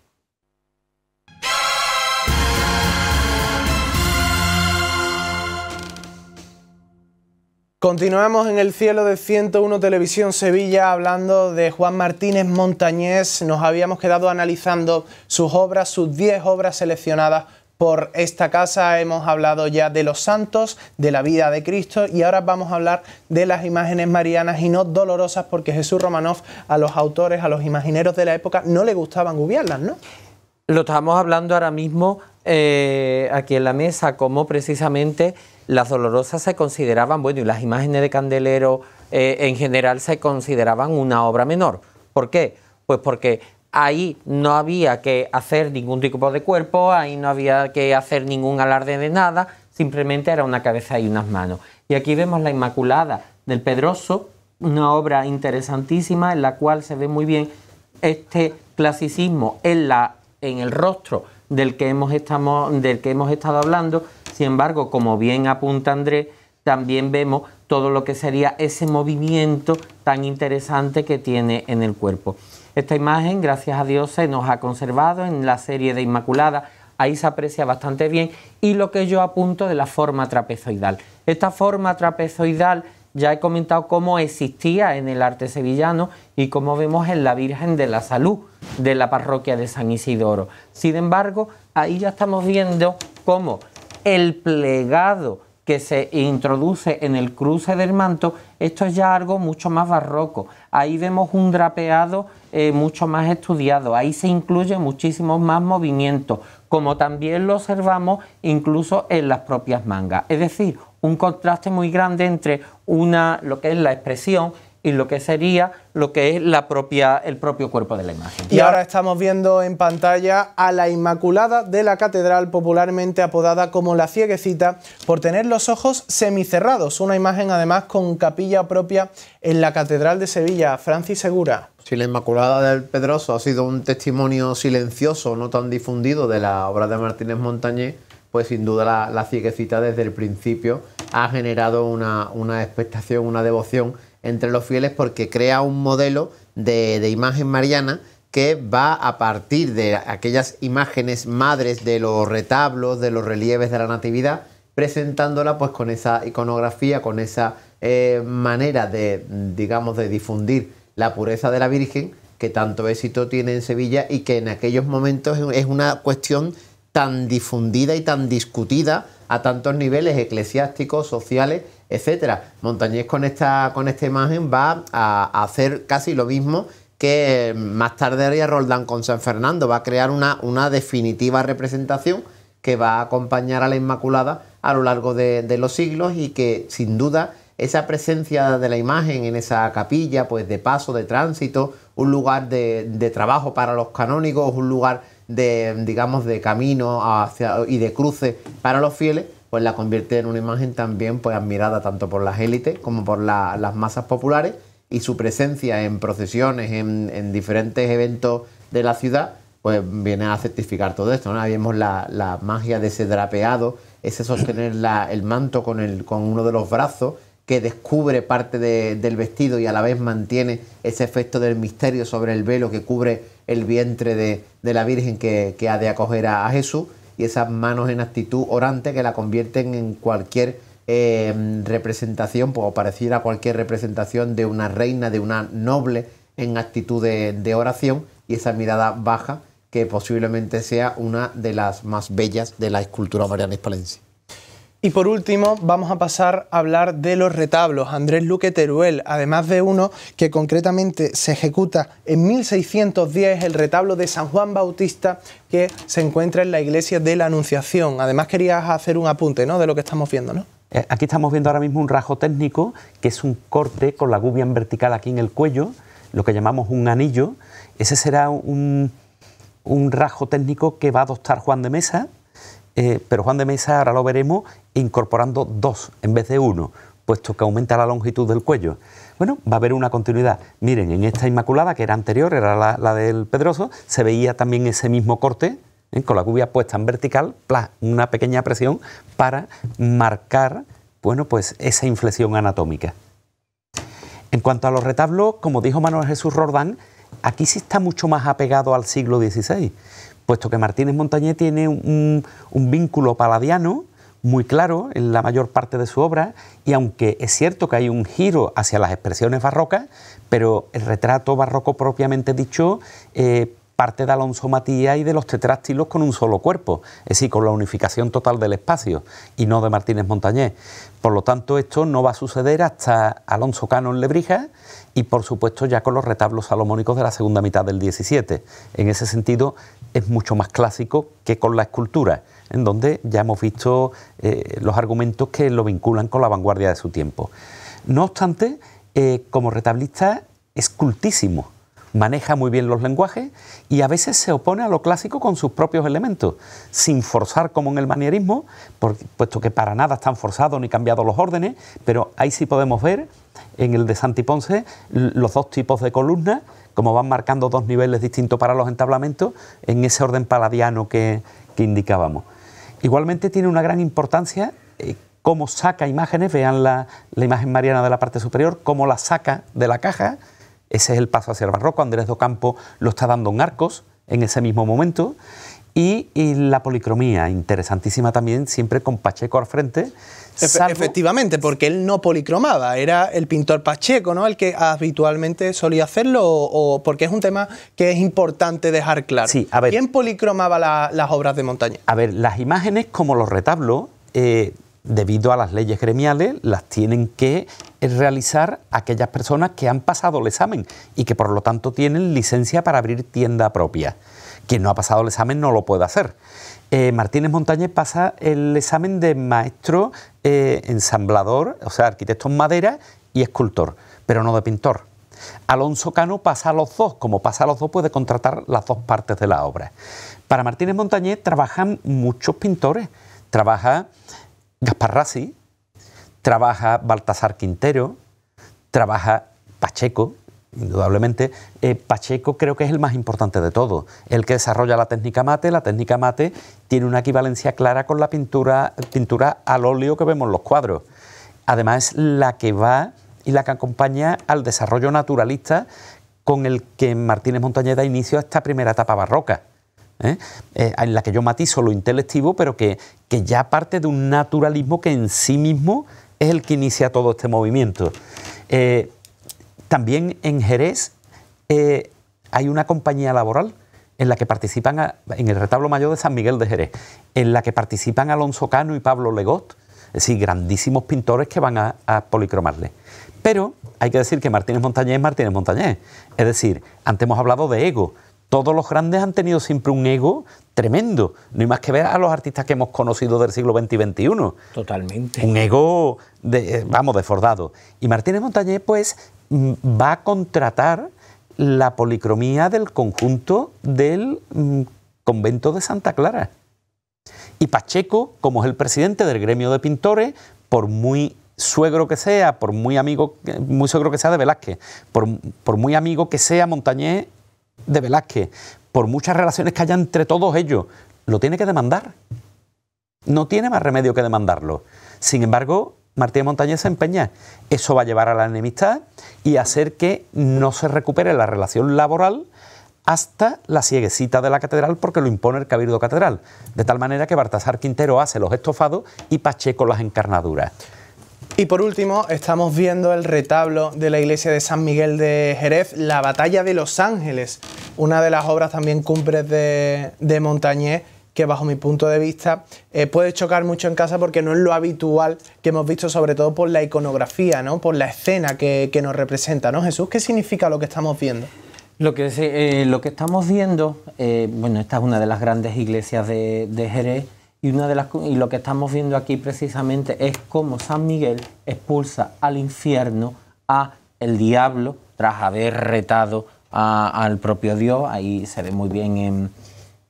Continuamos en el cielo de 101 Televisión Sevilla hablando de Juan Martínez Montañés. Nos habíamos quedado analizando sus obras, sus 10 obras seleccionadas por esta casa. Hemos hablado ya de los santos, de la vida de Cristo y ahora vamos a hablar de las imágenes marianas y no dolorosas porque Jesús Romanov a los autores, a los imagineros de la época no le gustaban gubiarlas, ¿no? Lo estamos hablando ahora mismo eh, aquí en la mesa, como precisamente las dolorosas se consideraban, bueno, y las imágenes de Candelero eh, en general se consideraban una obra menor. ¿Por qué? Pues porque ahí no había que hacer ningún tipo de cuerpo, ahí no había que hacer ningún alarde de nada, simplemente era una cabeza y unas manos. Y aquí vemos la Inmaculada del Pedroso, una obra interesantísima en la cual se ve muy bien este clasicismo en, en el rostro del que, hemos del que hemos estado hablando sin embargo, como bien apunta Andrés, también vemos todo lo que sería ese movimiento tan interesante que tiene en el cuerpo. Esta imagen, gracias a Dios, se nos ha conservado en la serie de Inmaculada. Ahí se aprecia bastante bien y lo que yo apunto de la forma trapezoidal. Esta forma trapezoidal ya he comentado cómo existía en el arte sevillano y cómo vemos en la Virgen de la Salud de la parroquia de San Isidoro. Sin embargo, ahí ya estamos viendo cómo el plegado que se introduce en el cruce del manto, esto es ya algo mucho más barroco. Ahí vemos un drapeado eh, mucho más estudiado, ahí se incluye muchísimo más movimiento, como también lo observamos incluso en las propias mangas. Es decir, un contraste muy grande entre una, lo que es la expresión y lo que sería lo que es la propia, el propio cuerpo de la imagen. Y ahora estamos viendo en pantalla a la Inmaculada de la Catedral, popularmente apodada como la Cieguecita, por tener los ojos semicerrados, una imagen además con capilla propia en la Catedral de Sevilla, Francis Segura. Si la Inmaculada del Pedroso ha sido un testimonio silencioso, no tan difundido, de la obra de Martínez Montañé, pues sin duda la, Cieguecita desde el principio ha generado una, una expectación, una devoción entre los fieles porque crea un modelo de, imagen mariana que va a partir de aquellas imágenes madres de los retablos, de los relieves de la Natividad, presentándola pues con esa iconografía, con esa eh, manera de, digamos, de difundir la pureza de la Virgen, que tanto éxito tiene en Sevilla y que en aquellos momentos es una cuestión tan difundida y tan discutida a tantos niveles eclesiásticos, sociales etcétera. Montañés con esta, con imagen va a, hacer casi lo mismo que eh, más tarde haría Roldán con San Fernando, va a crear una, definitiva representación que va a acompañar a la Inmaculada a lo largo de, los siglos y que sin duda esa presencia de la imagen en esa capilla, pues de paso, de tránsito, un lugar de, trabajo para los canónigos, un lugar de, digamos, de camino y de cruce para los fieles, pues la convierte en una imagen también pues admirada tanto por las élites como por las masas populares y su presencia en procesiones, en, diferentes eventos de la ciudad, pues viene a certificar todo esto. ¿no? la, magia de ese drapeado, ese sostener el manto con, el, con uno de los brazos que descubre parte del vestido y a la vez mantiene ese efecto del misterio sobre el velo que cubre el vientre de, de la Virgen que, ha de acoger a, a Jesús y esas manos en actitud orante que la convierten en cualquier em, representación, pues, o pareciera cualquier representación de una reina, de una noble en actitud de, de oración y esa mirada baja que posiblemente sea una de las más bellas de la escultura mariana hispalense. Y por último, vamos a pasar a hablar de los retablos. Andrés Luque Teruel, además de uno que concretamente se ejecuta en 1610, el retablo de San Juan Bautista, que se encuentra en la iglesia de la Anunciación. Además, querías hacer un apunte ¿no? de lo que estamos viendo, ¿no? Eh, aquí estamos viendo ahora mismo un rajo técnico, que es un corte con la gubia en vertical aquí en el cuello, lo que llamamos un anillo. Ese será un, un rajo técnico que va a adoptar Juan de Mesa eh, pero Juan de Mesa, ahora lo veremos, incorporando dos en vez de uno, puesto que aumenta la longitud del cuello. Bueno, va a haber una continuidad. Miren, en esta Inmaculada, que era anterior, era la, del Pedroso, se veía también ese mismo corte, ¿eh? con la cubia puesta en vertical, una pequeña presión para marcar bueno, pues esa inflexión anatómica. En cuanto a los retablos, como dijo Manuel Jesús Rordán... aquí sí está mucho más apegado al siglo XVI, puesto que Martínez Montañé tiene un, vínculo paladiano muy claro en la mayor parte de su obra y aunque es cierto que hay un giro hacia las expresiones barrocas, pero el retrato barroco propiamente dicho eh, parte de Alonso Matías y de los tetrástilos con un solo cuerpo, es decir, con la unificación total del espacio y no de Martínez Montañé... Por lo tanto, esto no va a suceder hasta Alonso Cano en Lebrija y, por supuesto, ya con los retablos salomónicos de la segunda mitad del 17. En ese sentido, es mucho más clásico que con la escultura, en donde ya hemos visto eh, los argumentos que lo vinculan con la vanguardia de su tiempo. No obstante, eh, como retablista es cultísimo, maneja muy bien los lenguajes y a veces se opone a lo clásico con sus propios elementos, sin forzar como en el manierismo, puesto que para nada están forzados ni cambiados los órdenes, pero ahí sí podemos ver en el de Santi Ponce los dos tipos de columnas como van marcando dos niveles distintos para los entablamentos, en ese orden paladiano que, que indicábamos. Igualmente tiene una gran importancia eh, cómo saca imágenes, vean la, imagen mariana de la parte superior, cómo la saca de la caja, ese es el paso hacia el barroco, Andrés Docampo lo está dando en arcos en ese mismo momento, y la policromía, interesantísima también, siempre con Pacheco al frente, Efectivamente, porque él no policromaba, era el pintor Pacheco, ¿no? El que habitualmente solía hacerlo, o, porque es un tema que es importante dejar claro. ¿Quién policromaba las obras de montaña? A ver, las imágenes como los retablos, eh, debido a las leyes gremiales, las tienen que eh, realizar aquellas personas que han pasado el examen y que por lo tanto tienen licencia para abrir tienda propia. Quien no ha pasado el examen no lo puede hacer. Eh, Martínez Montañez pasa el examen de maestro eh, ensamblador, o sea, arquitecto en madera y escultor, pero no de pintor. Alonso Cano pasa los dos, como pasa los dos puede contratar las dos partes de la obra. Para Martínez Montañez trabajan muchos pintores, trabaja Gaspar Rassi, trabaja Baltasar Quintero, trabaja Pacheco, indudablemente, eh, Pacheco creo que es el más importante de todos, el que desarrolla la técnica mate, la técnica mate tiene una equivalencia clara con la pintura, pintura al óleo que vemos en los cuadros. Además, la que va y la que acompaña al desarrollo naturalista con el que Martínez Montañeda da esta primera etapa barroca. ¿eh? Eh, en la que yo matizo lo intelectivo, pero que, que, ya parte de un naturalismo que en sí mismo es el que inicia todo este movimiento. También en Jerez eh, hay una compañía laboral en la que participan, en el retablo mayor de San Miguel de Jerez, en la que participan Alonso Cano y Pablo Legot, es decir, grandísimos pintores que van a, policromarle. Pero hay que decir que Martínez Montañés es Martínez Montañés, es decir, antes hemos hablado de ego, todos los grandes han tenido siempre un ego tremendo. No hay más que ver a los artistas que hemos conocido del siglo XX y XXI. Totalmente. Un ego, de, eh, vamos, desfordado. Y Martínez Montañés, pues, va a contratar la policromía del conjunto del mm, convento de Santa Clara. Y Pacheco, como es el presidente del gremio de pintores, por muy suegro que sea, por muy amigo, eh, muy suegro que sea de Velázquez, por, por muy amigo que sea Montañés de Velázquez, por muchas relaciones que haya entre todos ellos, lo tiene que demandar. No tiene más remedio que demandarlo. Sin embargo, Martínez Montañés se empeña. Eso va a llevar a la enemistad y hacer que no se recupere la relación laboral hasta la cieguecita de la catedral porque lo impone el cabildo catedral. De tal manera que Bartasar Quintero hace los estofados y Pacheco las encarnaduras. Y por último, estamos viendo el retablo de la iglesia de San Miguel de Jerez, La Batalla de los Ángeles, una de las obras también cumbres de, de Montañés que bajo mi punto de vista eh, puede chocar mucho en casa porque no es lo habitual que hemos visto, sobre todo por la iconografía, ¿no? por la escena que, nos representa. ¿no? Jesús, ¿qué significa lo que estamos viendo? Lo que, eh, lo que estamos viendo, eh, bueno, esta es una de las grandes iglesias de, de Jerez y, una de las, lo que estamos viendo aquí precisamente es cómo San Miguel expulsa al infierno a el diablo tras haber retado al propio Dios. Ahí se ve muy bien en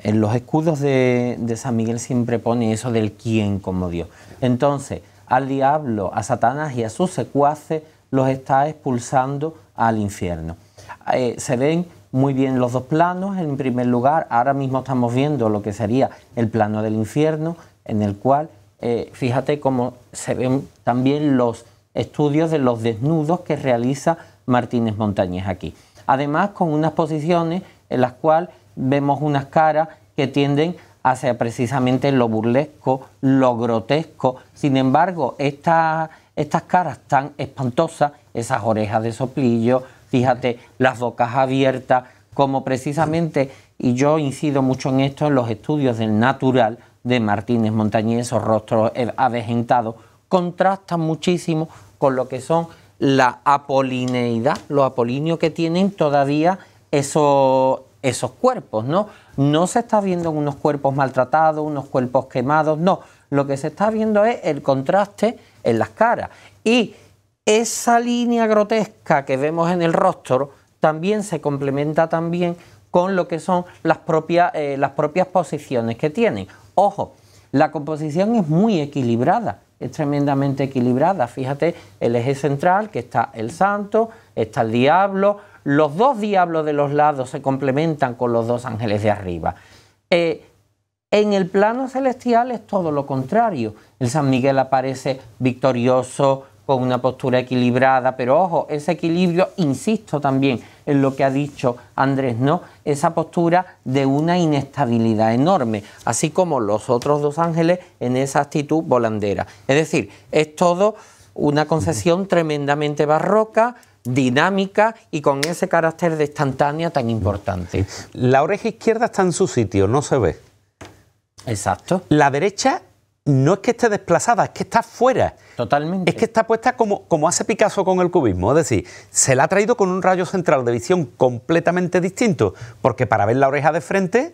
en los escudos de, San Miguel siempre pone eso del quién como Dios. Entonces, al diablo, a Satanás y a sus secuaces los está expulsando al infierno. Eh, se ven muy bien los dos planos. En primer lugar, ahora mismo estamos viendo lo que sería el plano del infierno, en el cual eh, fíjate cómo se ven también los estudios de los desnudos que realiza Martínez Montañez aquí. Además, con unas posiciones en las cuales vemos unas caras que tienden hacia precisamente lo burlesco, lo grotesco. Sin embargo, estas caras tan espantosas, esas orejas de soplillo, fíjate, las bocas abiertas, como precisamente, y yo incido mucho en esto en los estudios del natural de Martínez Montañés, esos rostros eh, avejentados, contrastan muchísimo con lo que son la apolineidad, los apolinios que tienen todavía esos, esos cuerpos, ¿no? No se está viendo unos cuerpos maltratados, unos cuerpos quemados, no. Lo que se está viendo es el contraste en las caras. Y esa línea grotesca que vemos en el rostro también se complementa también con lo que son las propias, eh, las propias posiciones que tienen. Ojo, la composición es muy equilibrada, es tremendamente equilibrada. Fíjate el eje central que está el santo, está el diablo, los dos diablos de los lados se complementan con los dos ángeles de arriba. Eh, en el plano celestial es todo lo contrario. El San Miguel aparece victorioso, con una postura equilibrada, pero ojo, ese equilibrio, insisto también en lo que ha dicho Andrés, ¿no? Esa postura de una inestabilidad enorme, así como los otros dos ángeles en esa actitud volandera. Es decir, es todo una concesión tremendamente barroca, dinámica y con ese carácter de instantánea tan importante. La oreja izquierda está en su sitio, no se ve. Exacto. La derecha no es que esté desplazada, es que está fuera. Totalmente. Es que está puesta como, como hace Picasso con el cubismo. Es decir, se la ha traído con un rayo central de visión completamente distinto, porque para ver la oreja de frente,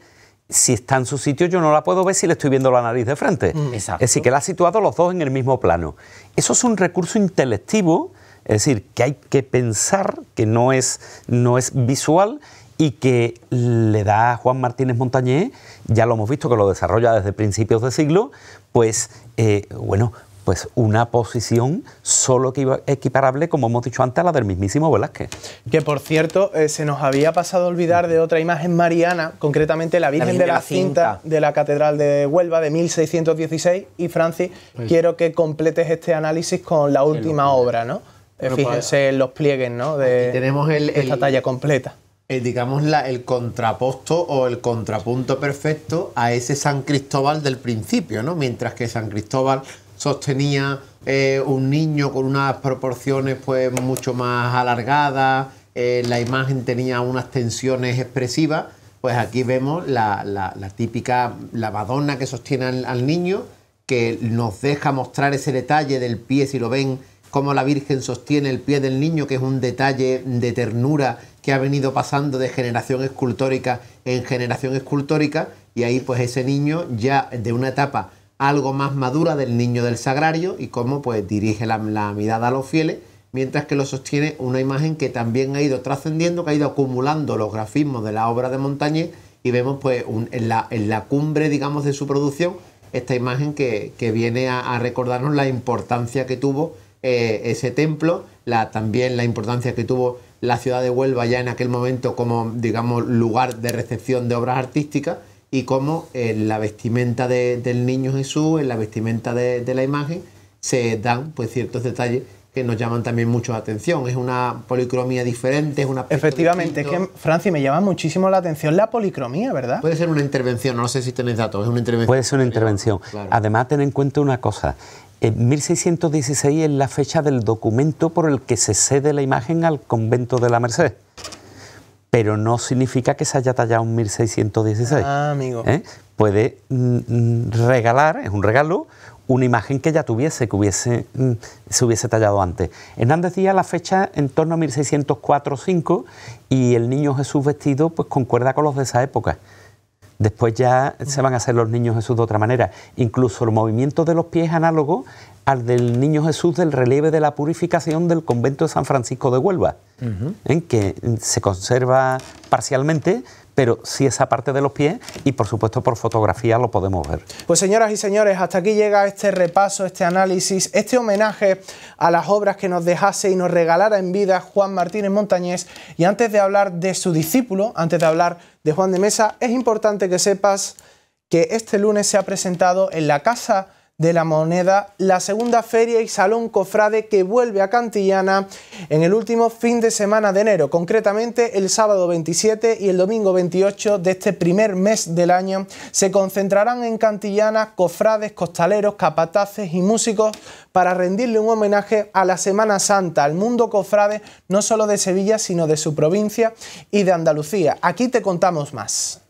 si está en su sitio, yo no la puedo ver si le estoy viendo la nariz de frente. Mm, exacto. Es decir, que la ha situado los dos en el mismo plano. Eso es un recurso intelectivo es decir, que hay que pensar que no es, no es visual y que le da a Juan Martínez Montañé, ya lo hemos visto que lo desarrolla desde principios de siglo, pues eh, bueno, pues una posición solo equiparable, como hemos dicho antes, a la del mismísimo Velázquez. Que por cierto, eh, se nos había pasado a olvidar de otra imagen mariana, concretamente la Virgen, de la, cinta. de la Catedral de Huelva de 1616. Y Francis, pues quiero que completes este análisis con la última obra, ¿no? Fíjense pues, los pliegues, ¿no? De, tenemos el, esta talla completa. Eh, digamos, el contraposto o el contrapunto perfecto a ese San Cristóbal del principio, ¿no? Mientras que San Cristóbal sostenía eh, un niño con unas proporciones pues mucho más alargadas, eh, la imagen tenía unas tensiones expresivas, pues aquí vemos la, típica, la Madonna que sostiene al, niño, que nos deja mostrar ese detalle del pie, si lo ven, cómo la Virgen sostiene el pie del niño, que es un detalle de ternura que ha venido pasando de generación escultórica en generación escultórica, y ahí pues ese niño ya de una etapa algo más madura del niño del sagrario y cómo pues dirige la, mirada a los fieles, mientras que lo sostiene una imagen que también ha ido trascendiendo, que ha ido acumulando los grafismos de la obra de Montañés y vemos pues en, la, cumbre, digamos, de su producción, esta imagen que, viene a recordarnos la importancia que tuvo eh, ese templo, también la importancia que tuvo la ciudad de Huelva ya en aquel momento como, digamos, lugar de recepción de obras artísticas y como en la vestimenta del niño Jesús, en la vestimenta de, la imagen, se dan pues ciertos detalles que nos llaman también mucho la atención. Es una policromía diferente, es una... Efectivamente, es que Franci me llama muchísimo la atención la policromía, ¿verdad? Puede ser una intervención, no sé si tenéis datos, es una intervención. Puede ser una intervención. Además, ten en cuenta una cosa, en 1616 es la fecha del documento por el que se cede la imagen al convento de la Merced. Pero no significa que se haya tallado en 1616. Ah, amigo. ¿Eh? Puede mm, mm, regalar, es un regalo, una imagen que ya tuviese, que hubiese, mm, se hubiese tallado antes. Hernández Díaz la fecha en torno a 1604-5 y el niño Jesús vestido pues concuerda con los de esa época. Después ya se van a hacer los niños Jesús de otra manera. Incluso el movimiento de los pies análogo al del niño Jesús del relieve de la purificación del convento de San Francisco de Huelva, en que se conserva parcialmente, pero sí esa parte de los pies y por supuesto por fotografía lo podemos ver. Pues señoras y señores, hasta aquí llega este repaso, este análisis, este homenaje a las obras que nos dejase y nos regalara en vida Juan Martínez Montañés. Y antes de hablar de su discípulo, antes de hablar de Juan de Mesa, es importante que sepas que este lunes se ha presentado en la Casa de la Moneda, la segunda feria y salón cofrade que vuelve a Cantillana en el último fin de semana de enero, concretamente el sábado 27 y el domingo 28 de este primer mes del año, se concentrarán en Cantillana cofrades, costaleros, capataces y músicos para rendirle un homenaje a la Semana Santa, al mundo cofrade no solo de Sevilla, sino de su provincia y de Andalucía. Aquí te contamos más.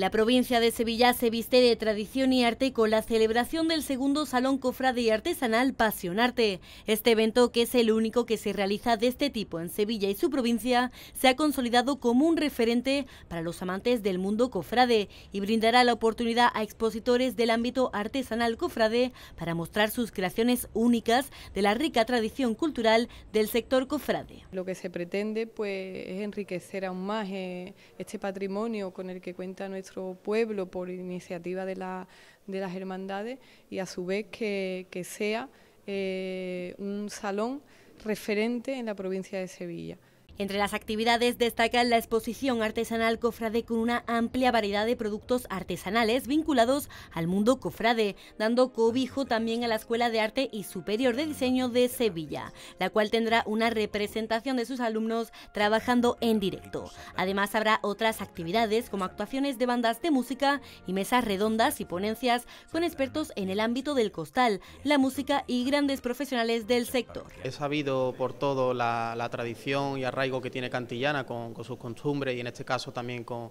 La provincia de Sevilla se viste de tradición y arte con la celebración del segundo Salón Cofrade y Artesanal Arte. Este evento, que es el único que se realiza de este tipo en Sevilla y su provincia, se ha consolidado como un referente para los amantes del mundo cofrade y brindará la oportunidad a expositores del ámbito artesanal cofrade para mostrar sus creaciones únicas de la rica tradición cultural del sector cofrade. Lo que se pretende pues, es enriquecer aún más eh, este patrimonio con el que cuenta nuestro nuestro pueblo por iniciativa de, la, de las hermandades y a su vez que, sea eh, un salón referente en la provincia de Sevilla. Entre las actividades destaca la exposición artesanal Cofrade con una amplia variedad de productos artesanales vinculados al mundo cofrade, dando cobijo también a la Escuela de Arte y Superior de Diseño de Sevilla, la cual tendrá una representación de sus alumnos trabajando en directo. Además habrá otras actividades como actuaciones de bandas de música y mesas redondas y ponencias con expertos en el ámbito del costal, la música y grandes profesionales del sector. He sabido por todo la, tradición y arraigo que tiene Cantillana con, sus costumbres y en este caso también con,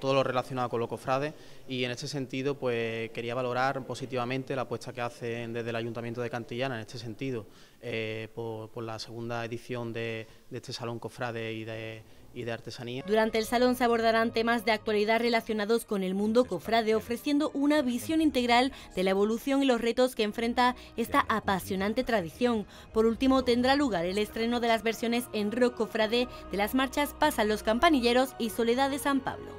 todo lo relacionado con los cofrades y en este sentido pues quería valorar positivamente la apuesta que hacen desde el Ayuntamiento de Cantillana en este sentido eh, por, la segunda edición de, de este Salón Cofrade y de y de artesanía. Durante el salón se abordarán temas de actualidad relacionados con el mundo cofrade, ofreciendo una visión integral de la evolución y los retos que enfrenta esta apasionante tradición. Por último, tendrá lugar el estreno de las versiones en rock cofrade de las marchas Pasan los Campanilleros y Soledad de San Pablo.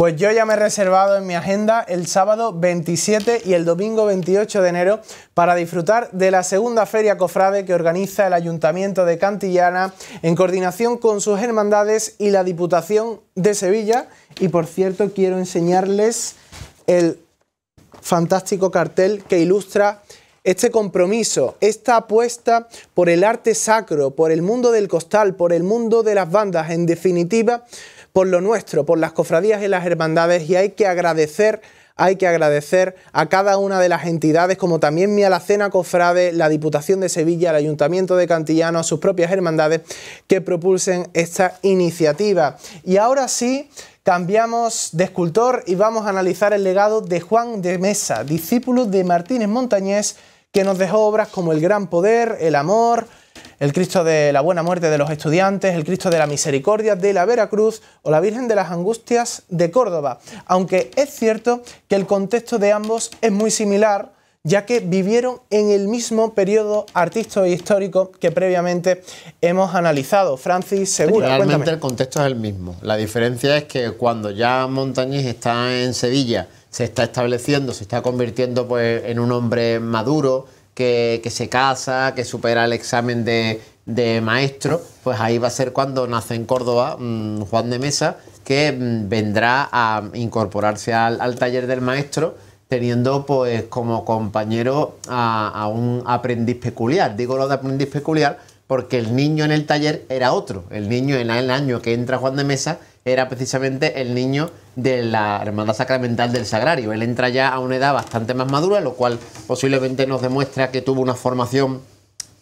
Pues yo ya me he reservado en mi agenda el sábado 27 y el domingo 28 de enero para disfrutar de la segunda feria cofrade que organiza el Ayuntamiento de Cantillana en coordinación con sus hermandades y la Diputación de Sevilla. Y por cierto, quiero enseñarles el fantástico cartel que ilustra este compromiso, esta apuesta por el arte sacro, por el mundo del costal, por el mundo de las bandas, en definitiva, por lo nuestro, por las cofradías y las hermandades y hay que agradecer hay que agradecer a cada una de las entidades, como también mi alacena cofrade, la Diputación de Sevilla, el Ayuntamiento de Cantillano, a sus propias hermandades que propulsen esta iniciativa. Y ahora sí, cambiamos de escultor y vamos a analizar el legado de Juan de Mesa, discípulo de Martínez Montañés, que nos dejó obras como El Gran Poder, El Amor, el Cristo de la Buena Muerte de los Estudiantes, el Cristo de la Misericordia de la Veracruz o la Virgen de las Angustias de Córdoba, aunque es cierto que el contexto de ambos es muy similar, ya que vivieron en el mismo periodo artístico e histórico que previamente hemos analizado. Francis Segura. Realmente el contexto es el mismo. La diferencia es que cuando ya Montañés está en Sevilla, se está estableciendo, se está convirtiendo pues, en un hombre maduro, que, se casa, que supera el examen de, maestro, pues ahí va a ser cuando nace en Córdoba mm, Juan de Mesa, que mm, vendrá a incorporarse al, taller del maestro teniendo pues como compañero a un aprendiz peculiar. Digo lo de aprendiz peculiar porque el niño en el taller era otro. El niño en el año que entra Juan de Mesa era precisamente el niño de la Hermandad Sacramental del Sagrario. Él entra ya a una edad bastante más madura, lo cual posiblemente nos demuestra que tuvo una formación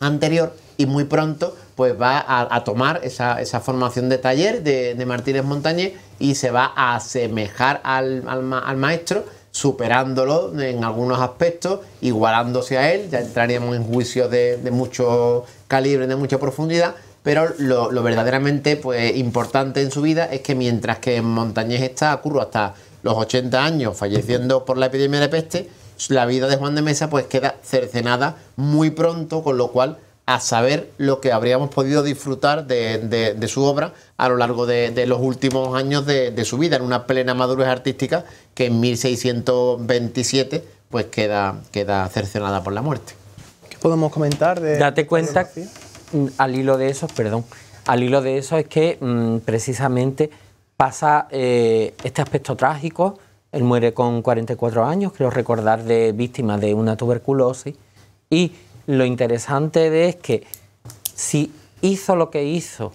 anterior y muy pronto pues va a, tomar esa, formación de taller de, Martínez Montañé y se va a asemejar al, al maestro superándolo en algunos aspectos, igualándose a él, ya entraríamos en juicios de, de mucho calibre, de mucha profundidad, pero lo, verdaderamente pues, importante en su vida es que mientras que Montañés está, Curro hasta los 80 años, falleciendo por la epidemia de peste, la vida de Juan de Mesa pues queda cercenada muy pronto, con lo cual a saber lo que habríamos podido disfrutar de, su obra a lo largo de, los últimos años de, su vida, en una plena madurez artística que en 1627 pues queda, queda cercenada por la muerte. ¿Qué podemos comentar de... Date cuenta, mm, al hilo de eso, perdón, al hilo de eso es que mm, precisamente pasa eh, este aspecto trágico, él muere con 44 años, quiero recordar, de víctima de una tuberculosis, y lo interesante es que si hizo lo que hizo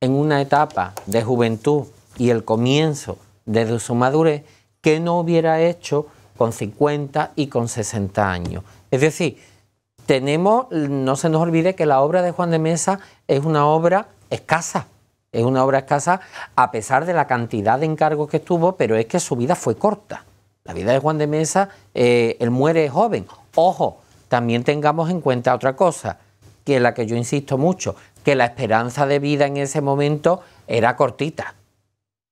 en una etapa de juventud y el comienzo de su madurez, que no hubiera hecho con 50 y con 60 años. Es decir, tenemos, no se nos olvide que la obra de Juan de Mesa es una obra escasa, es una obra escasa a pesar de la cantidad de encargos que tuvo, pero es que su vida fue corta. La vida de Juan de Mesa, eh, él muere joven. Ojo, también tengamos en cuenta otra cosa, que la que yo insisto mucho, que la esperanza de vida en ese momento era cortita,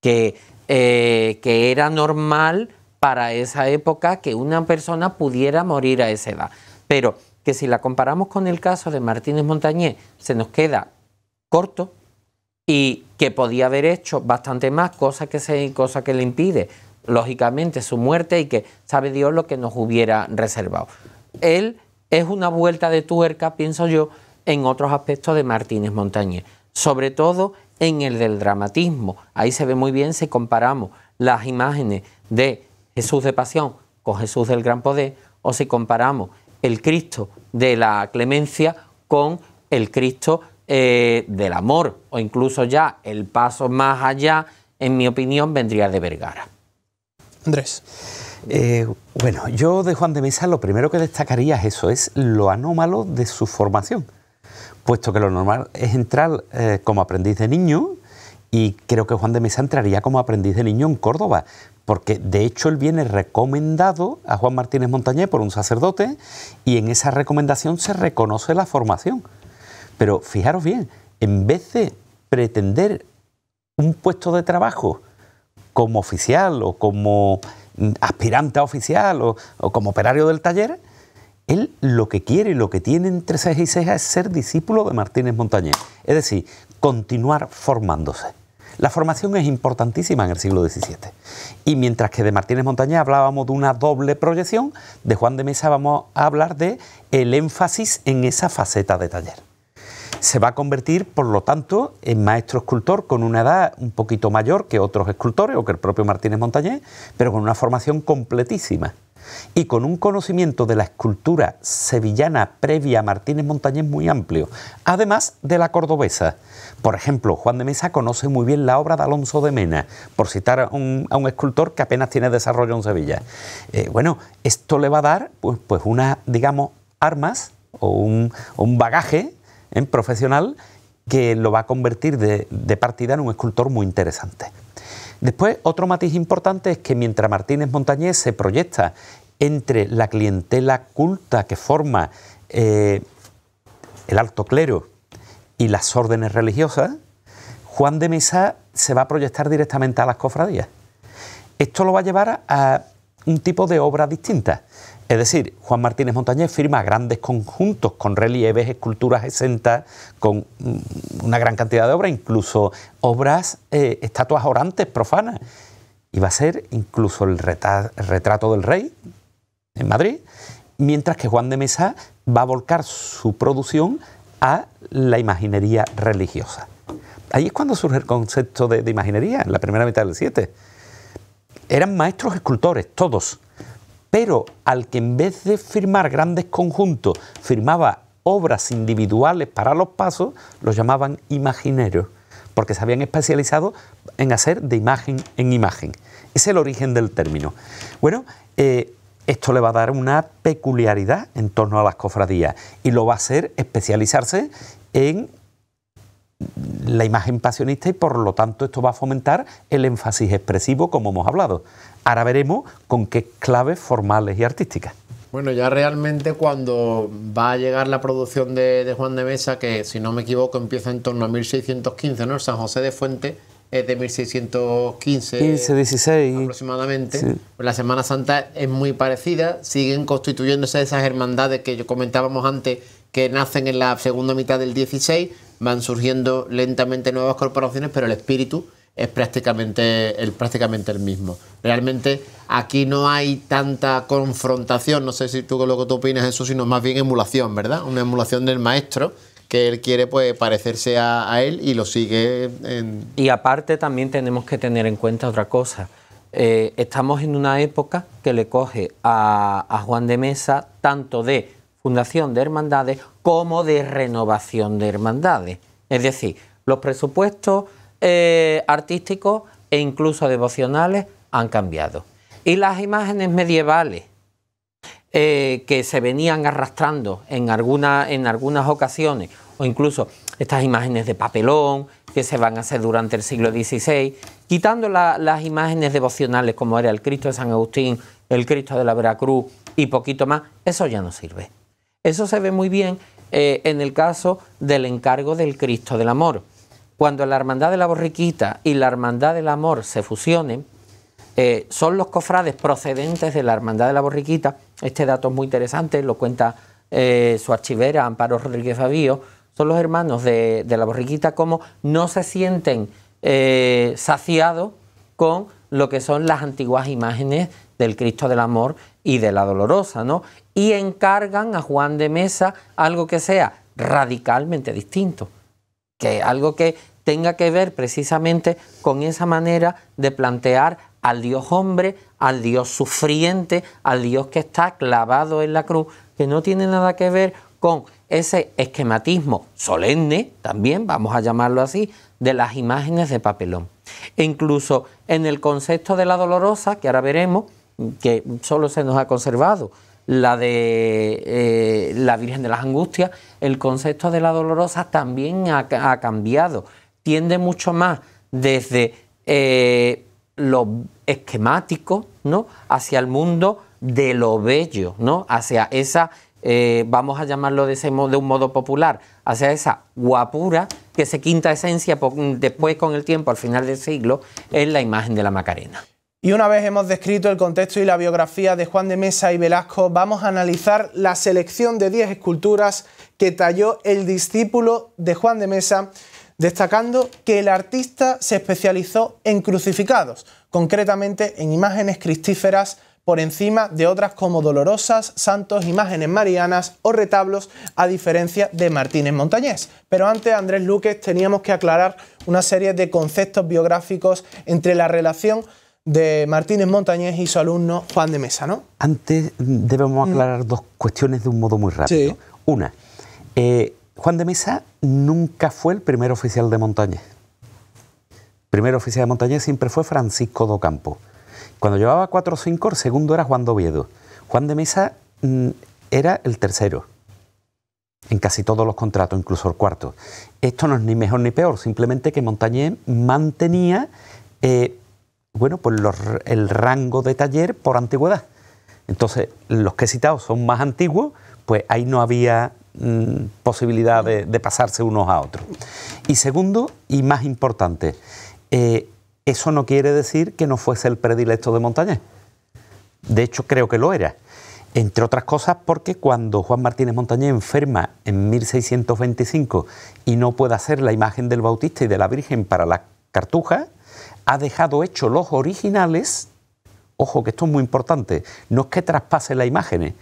que, eh, que era normal para esa época que una persona pudiera morir a esa edad. Pero que si la comparamos con el caso de Martínez Montañé, se nos queda corto y que podía haber hecho bastante más, cosas que, se, cosa que le impide, lógicamente, su muerte y que sabe Dios lo que nos hubiera reservado. Él es una vuelta de tuerca, pienso yo, en otros aspectos de Martínez Montañez. sobre todo en el del dramatismo. Ahí se ve muy bien si comparamos las imágenes de Jesús de Pasión con Jesús del Gran Poder o si comparamos el Cristo de la clemencia con el Cristo eh, del amor o incluso ya el paso más allá, en mi opinión, vendría de Vergara. Andrés. Eh, bueno, yo de Juan de Mesa lo primero que destacaría es eso, es lo anómalo de su formación, puesto que lo normal es entrar eh, como aprendiz de niño y creo que Juan de Mesa entraría como aprendiz de niño en Córdoba, porque de hecho él viene recomendado a Juan Martínez Montañé por un sacerdote y en esa recomendación se reconoce la formación. Pero fijaros bien, en vez de pretender un puesto de trabajo como oficial o como aspirante oficial o, como operario del taller, él lo que quiere y lo que tiene entre ceja y ceja es ser discípulo de Martínez Montañés, es decir, continuar formándose. La formación es importantísima en el siglo XVII. Y mientras que de Martínez Montañés hablábamos de una doble proyección, de Juan de Mesa vamos a hablar de el énfasis en esa faceta de taller se va a convertir, por lo tanto, en maestro escultor con una edad un poquito mayor que otros escultores o que el propio Martínez Montañés, pero con una formación completísima y con un conocimiento de la escultura sevillana previa a Martínez Montañés muy amplio, además de la cordobesa. Por ejemplo, Juan de Mesa conoce muy bien la obra de Alonso de Mena, por citar a un, escultor que apenas tiene desarrollo en Sevilla. Eh, bueno, esto le va a dar pues, pues unas, digamos, armas o un bagaje en profesional que lo va a convertir de, partida en un escultor muy interesante. Después, otro matiz importante es que mientras Martínez Montañés se proyecta entre la clientela culta que forma eh, el alto clero y las órdenes religiosas, Juan de Mesa se va a proyectar directamente a las cofradías. Esto lo va a llevar a un tipo de obra distinta. Es decir, Juan Martínez Montañés firma grandes conjuntos con relieves, esculturas exentas, con mm, una gran cantidad de obras, incluso obras, eh, estatuas orantes profanas. Y va a ser incluso el, retrato del rey en Madrid, mientras que Juan de Mesa va a volcar su producción a la imaginería religiosa. Ahí es cuando surge el concepto de, de imaginería, en la primera mitad del 7 eran maestros escultores, todos. Pero al que en vez de firmar grandes conjuntos firmaba obras individuales para los pasos, los llamaban imagineros, porque se habían especializado en hacer de imagen en imagen. Es el origen del término. Bueno, eh, esto le va a dar una peculiaridad en torno a las cofradías y lo va a hacer especializarse en la imagen pasionista y por lo tanto esto va a fomentar el énfasis expresivo como hemos hablado. Ahora veremos con qué claves formales y artísticas. Bueno, ya realmente cuando va a llegar la producción de, Juan de Mesa, que si no me equivoco empieza en torno a 1615, ¿no? San José de Fuente, es de 1615 1516. 16. aproximadamente. Pues la Semana Santa es muy parecida, siguen constituyéndose esas hermandades que comentábamos antes que nacen en la segunda mitad del 16, van surgiendo lentamente nuevas corporaciones, pero el espíritu es prácticamente el, prácticamente el mismo. Realmente aquí no hay tanta confrontación, no sé si tú lo que tú opinas eso, sino más bien emulación, ¿verdad? Una emulación del maestro que él quiere pues parecerse a, él y lo sigue Y aparte también tenemos que tener en cuenta otra cosa. Eh, estamos en una época que le coge a, Juan de Mesa tanto de fundación de hermandades como de renovación de hermandades. Es decir, los presupuestos eh, artísticos e incluso devocionales han cambiado. Y las imágenes medievales eh, que se venían arrastrando en, alguna, en algunas ocasiones, o incluso estas imágenes de papelón que se van a hacer durante el siglo XVI, quitando las imágenes devocionales como era el Cristo de San Agustín, el Cristo de la Veracruz y poquito más, eso ya no sirve. Eso se ve muy bien eh, en el caso del encargo del Cristo del Amor. Cuando la Hermandad de la Borriquita y la Hermandad del Amor se fusionen, eh, son los cofrades procedentes de la Hermandad de la Borriquita este dato es muy interesante, lo cuenta eh, su archivera Amparo Rodríguez Fabío, Son los hermanos de, la borriquita como no se sienten eh, saciados con lo que son las antiguas imágenes del Cristo del Amor y de la Dolorosa, ¿no? Y encargan a Juan de Mesa algo que sea radicalmente distinto, que algo que tenga que ver precisamente con esa manera de plantear al Dios hombre, al Dios sufriente, al Dios que está clavado en la cruz, que no tiene nada que ver con ese esquematismo solemne, también vamos a llamarlo así, de las imágenes de papelón. E incluso en el concepto de la dolorosa, que ahora veremos, que solo se nos ha conservado la de eh, la Virgen de las Angustias, el concepto de la dolorosa también ha, cambiado, tiende mucho más desde eh, los esquemático, ¿no? Hacia el mundo de lo bello, ¿no? Hacia esa, eh, vamos a llamarlo de, ese de un modo popular, hacia esa guapura que se quinta esencia después con el tiempo, al final del siglo, en la imagen de la Macarena. Y una vez hemos descrito el contexto y la biografía de Juan de Mesa y Velasco, vamos a analizar la selección de 10 esculturas que talló el discípulo de Juan de Mesa, destacando que el artista se especializó en crucificados, concretamente en imágenes cristíferas por encima de otras como dolorosas, santos, imágenes marianas o retablos, a diferencia de Martínez Montañés. Pero antes, Andrés Luques, teníamos que aclarar una serie de conceptos biográficos entre la relación de Martínez Montañés y su alumno Juan de Mesa, ¿no? Antes mm, debemos mm. aclarar dos cuestiones de un modo muy rápido. Una, eh, Juan de Mesa nunca fue el primer oficial de Montañés. ...el primer oficial de Montañé siempre fue Francisco Docampo. Cuando llevaba 4 o 5, el segundo era Juan Oviedo... Juan de Mesa mm, era el tercero en casi todos los contratos, incluso el cuarto. Esto no es ni mejor ni peor, simplemente que Montañé mantenía eh, bueno, pues el rango de taller por antigüedad. Entonces, los que he citado son más antiguos, pues ahí no había mm, posibilidad de pasarse unos a otros. Y segundo, y más importante, eh, eso no quiere decir que no fuese el predilecto de Montañés. De hecho, creo que lo era. Entre otras cosas porque cuando Juan Martínez Montañés enferma en 1625 y no puede hacer la imagen del Bautista y de la Virgen para la cartuja, ha dejado hechos los originales. Ojo, que esto es muy importante. No es que traspase las imágenes,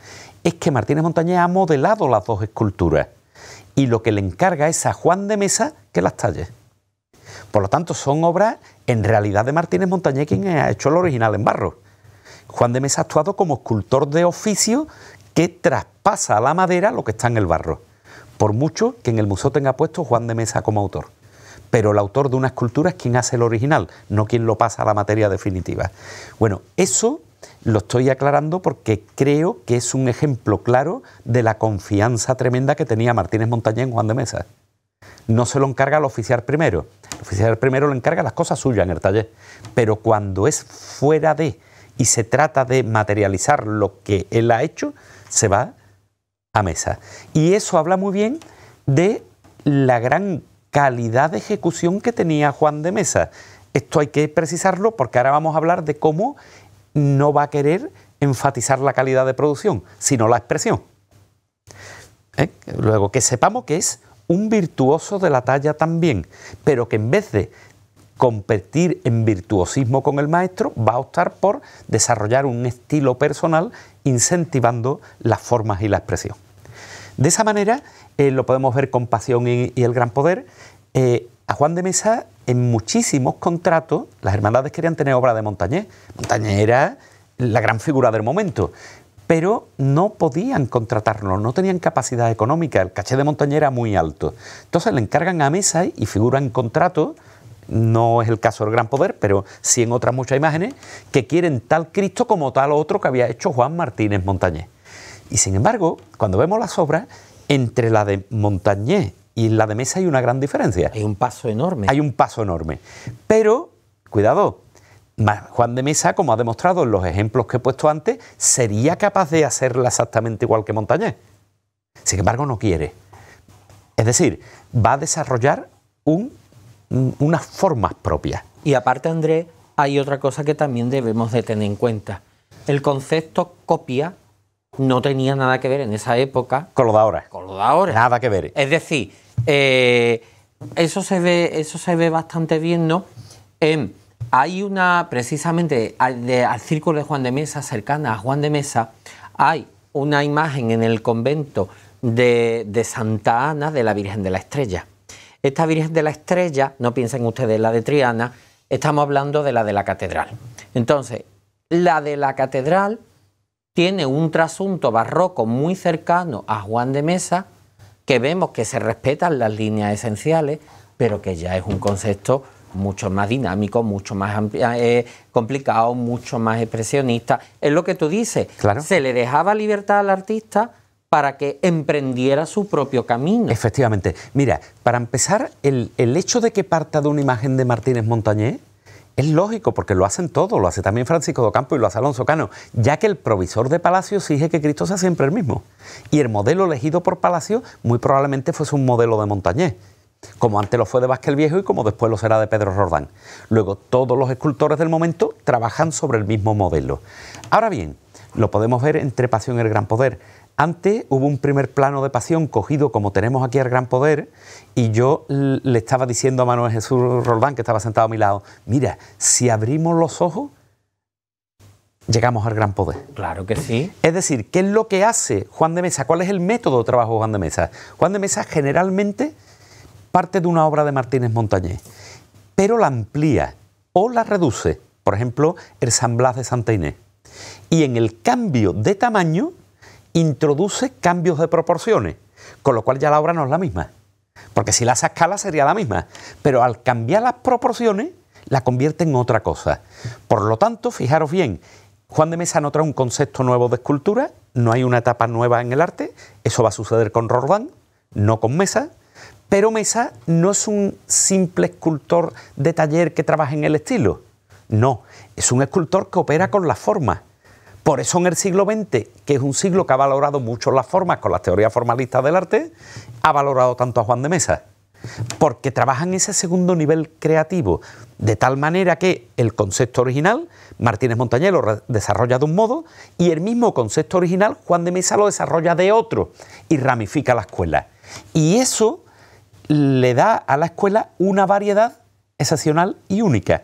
es que Martínez Montañés ha modelado las dos esculturas y lo que le encarga es a Juan de Mesa que las talle. Por lo tanto, son obras en realidad de Martínez Montañé quien ha hecho el original en barro. Juan de Mesa ha actuado como escultor de oficio que traspasa a la madera lo que está en el barro. Por mucho que en el museo tenga puesto Juan de Mesa como autor. Pero el autor de una escultura es quien hace el original, no quien lo pasa a la materia definitiva. Bueno, eso lo estoy aclarando porque creo que es un ejemplo claro de la confianza tremenda que tenía Martínez Montañé en Juan de Mesa no se lo encarga al oficial primero. El oficial primero le encarga las cosas suyas en el taller. Pero cuando es fuera de y se trata de materializar lo que él ha hecho, se va a mesa. Y eso habla muy bien de la gran calidad de ejecución que tenía Juan de Mesa. Esto hay que precisarlo porque ahora vamos a hablar de cómo no va a querer enfatizar la calidad de producción, sino la expresión. ¿Eh? Luego, que sepamos que es un virtuoso de la talla también, pero que en vez de competir en virtuosismo con el maestro, va a optar por desarrollar un estilo personal incentivando las formas y la expresión. De esa manera, eh, lo podemos ver con Pasión y, el Gran Poder, eh, a Juan de Mesa en muchísimos contratos las hermandades querían tener obra de Montañés. Montañés era la gran figura del momento, pero no podían contratarlo, no tenían capacidad económica, el caché de Montañé era muy alto. Entonces le encargan a Mesa y figura en contrato, no es el caso del Gran Poder, pero sí en otras muchas imágenes, que quieren tal Cristo como tal otro que había hecho Juan Martínez Montañé. Y sin embargo, cuando vemos las obras, entre la de Montañé y la de Mesa hay una gran diferencia. Hay un paso enorme. Hay un paso enorme. Pero, cuidado, Juan de Mesa, como ha demostrado en los ejemplos que he puesto antes, sería capaz de hacerla exactamente igual que Montañés. Sin embargo, no quiere. Es decir, va a desarrollar unas formas propias. Y aparte, Andrés, hay otra cosa que también debemos de tener en cuenta. El concepto copia no tenía nada que ver en esa época. Con lo de ahora. Con lo de ahora. Nada que ver. Es decir, eh, eso, se ve, eso se ve bastante bien, ¿no? En hay una, precisamente, al, círculo de Juan de Mesa, cercana a Juan de Mesa, hay una imagen en el convento de, Santa Ana de la Virgen de la Estrella. Esta Virgen de la Estrella, no piensen ustedes la de Triana, estamos hablando de la de la catedral. Entonces, la de la catedral tiene un trasunto barroco muy cercano a Juan de Mesa, que vemos que se respetan las líneas esenciales, pero que ya es un concepto mucho más dinámico, mucho más eh, complicado, mucho más expresionista. Es lo que tú dices. Se le dejaba libertad al artista para que emprendiera su propio camino. Efectivamente. Mira, para empezar, el, hecho de que parta de una imagen de Martínez Montañé es lógico, porque lo hacen todos, lo hace también Francisco de Campo y lo hace Alonso Cano, ya que el provisor de Palacio exige que Cristo sea siempre el mismo. Y el modelo elegido por Palacio muy probablemente fuese un modelo de Montañés como antes lo fue de Vázquez el Viejo y como después lo será de Pedro Roldán... Luego, todos los escultores del momento trabajan sobre el mismo modelo. Ahora bien, lo podemos ver entre Pasión y el Gran Poder. Antes hubo un primer plano de pasión cogido como tenemos aquí al Gran Poder y yo le estaba diciendo a Manuel Jesús Roldán, que estaba sentado a mi lado, mira, si abrimos los ojos, llegamos al Gran Poder. Claro que sí. Es decir, ¿qué es lo que hace Juan de Mesa? ¿Cuál es el método de trabajo de Juan de Mesa? Juan de Mesa generalmente parte de una obra de Martínez Montañés, pero la amplía o la reduce, por ejemplo, el San Blas de Santa Inés. Y en el cambio de tamaño introduce cambios de proporciones, con lo cual ya la obra no es la misma. Porque si la escala sería la misma, pero al cambiar las proporciones la convierte en otra cosa. Por lo tanto, fijaros bien, Juan de Mesa no trae un concepto nuevo de escultura, no hay una etapa nueva en el arte, eso va a suceder con Rordán, no con Mesa, pero Mesa no es un simple escultor de taller que trabaja en el estilo. No, es un escultor que opera con las formas. Por eso en el siglo XX, que es un siglo que ha valorado mucho las formas con las teorías formalistas del arte, ha valorado tanto a Juan de Mesa. Porque trabaja en ese segundo nivel creativo, de tal manera que el concepto original, Martínez Montañé lo desarrolla de un modo, y el mismo concepto original, Juan de Mesa lo desarrolla de otro, y ramifica la escuela. Y eso le da a la escuela una variedad excepcional y única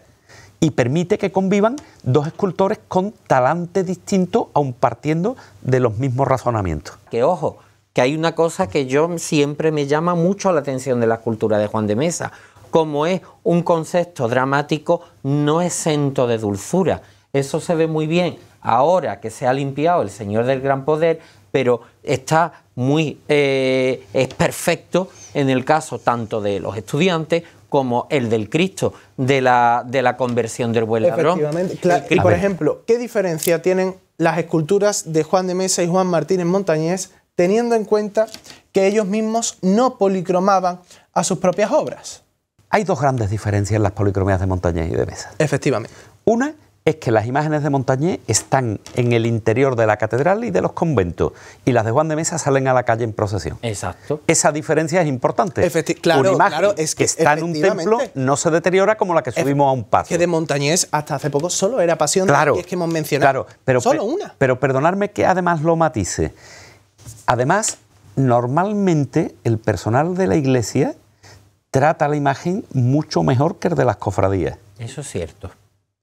y permite que convivan dos escultores con talantes distintos aun partiendo de los mismos razonamientos. Que ojo, que hay una cosa que yo siempre me llama mucho la atención de la escultura de Juan de Mesa, como es un concepto dramático no exento de dulzura. Eso se ve muy bien ahora que se ha limpiado el Señor del Gran Poder, pero está muy eh, es perfecto en el caso tanto de los estudiantes como el del Cristo de la, de la conversión del vuelo. Efectivamente, Y por ejemplo, ¿qué diferencia tienen las esculturas de Juan de Mesa y Juan Martínez Montañés teniendo en cuenta que ellos mismos no policromaban a sus propias obras? Hay dos grandes diferencias en las policromías de Montañés y de Mesa. Efectivamente. Una es que las imágenes de Montañés están en el interior de la catedral y de los conventos, y las de Juan de Mesa salen a la calle en procesión. Exacto. Esa diferencia es importante. claro, Una imagen claro, es que, está en un templo no se deteriora como la que subimos a un patio. Que de Montañés hasta hace poco solo era pasión claro, de es que hemos mencionado. Claro, pero, solo una. Pero perdonadme que además lo matice. Además, normalmente el personal de la iglesia trata la imagen mucho mejor que el de las cofradías. Eso es cierto.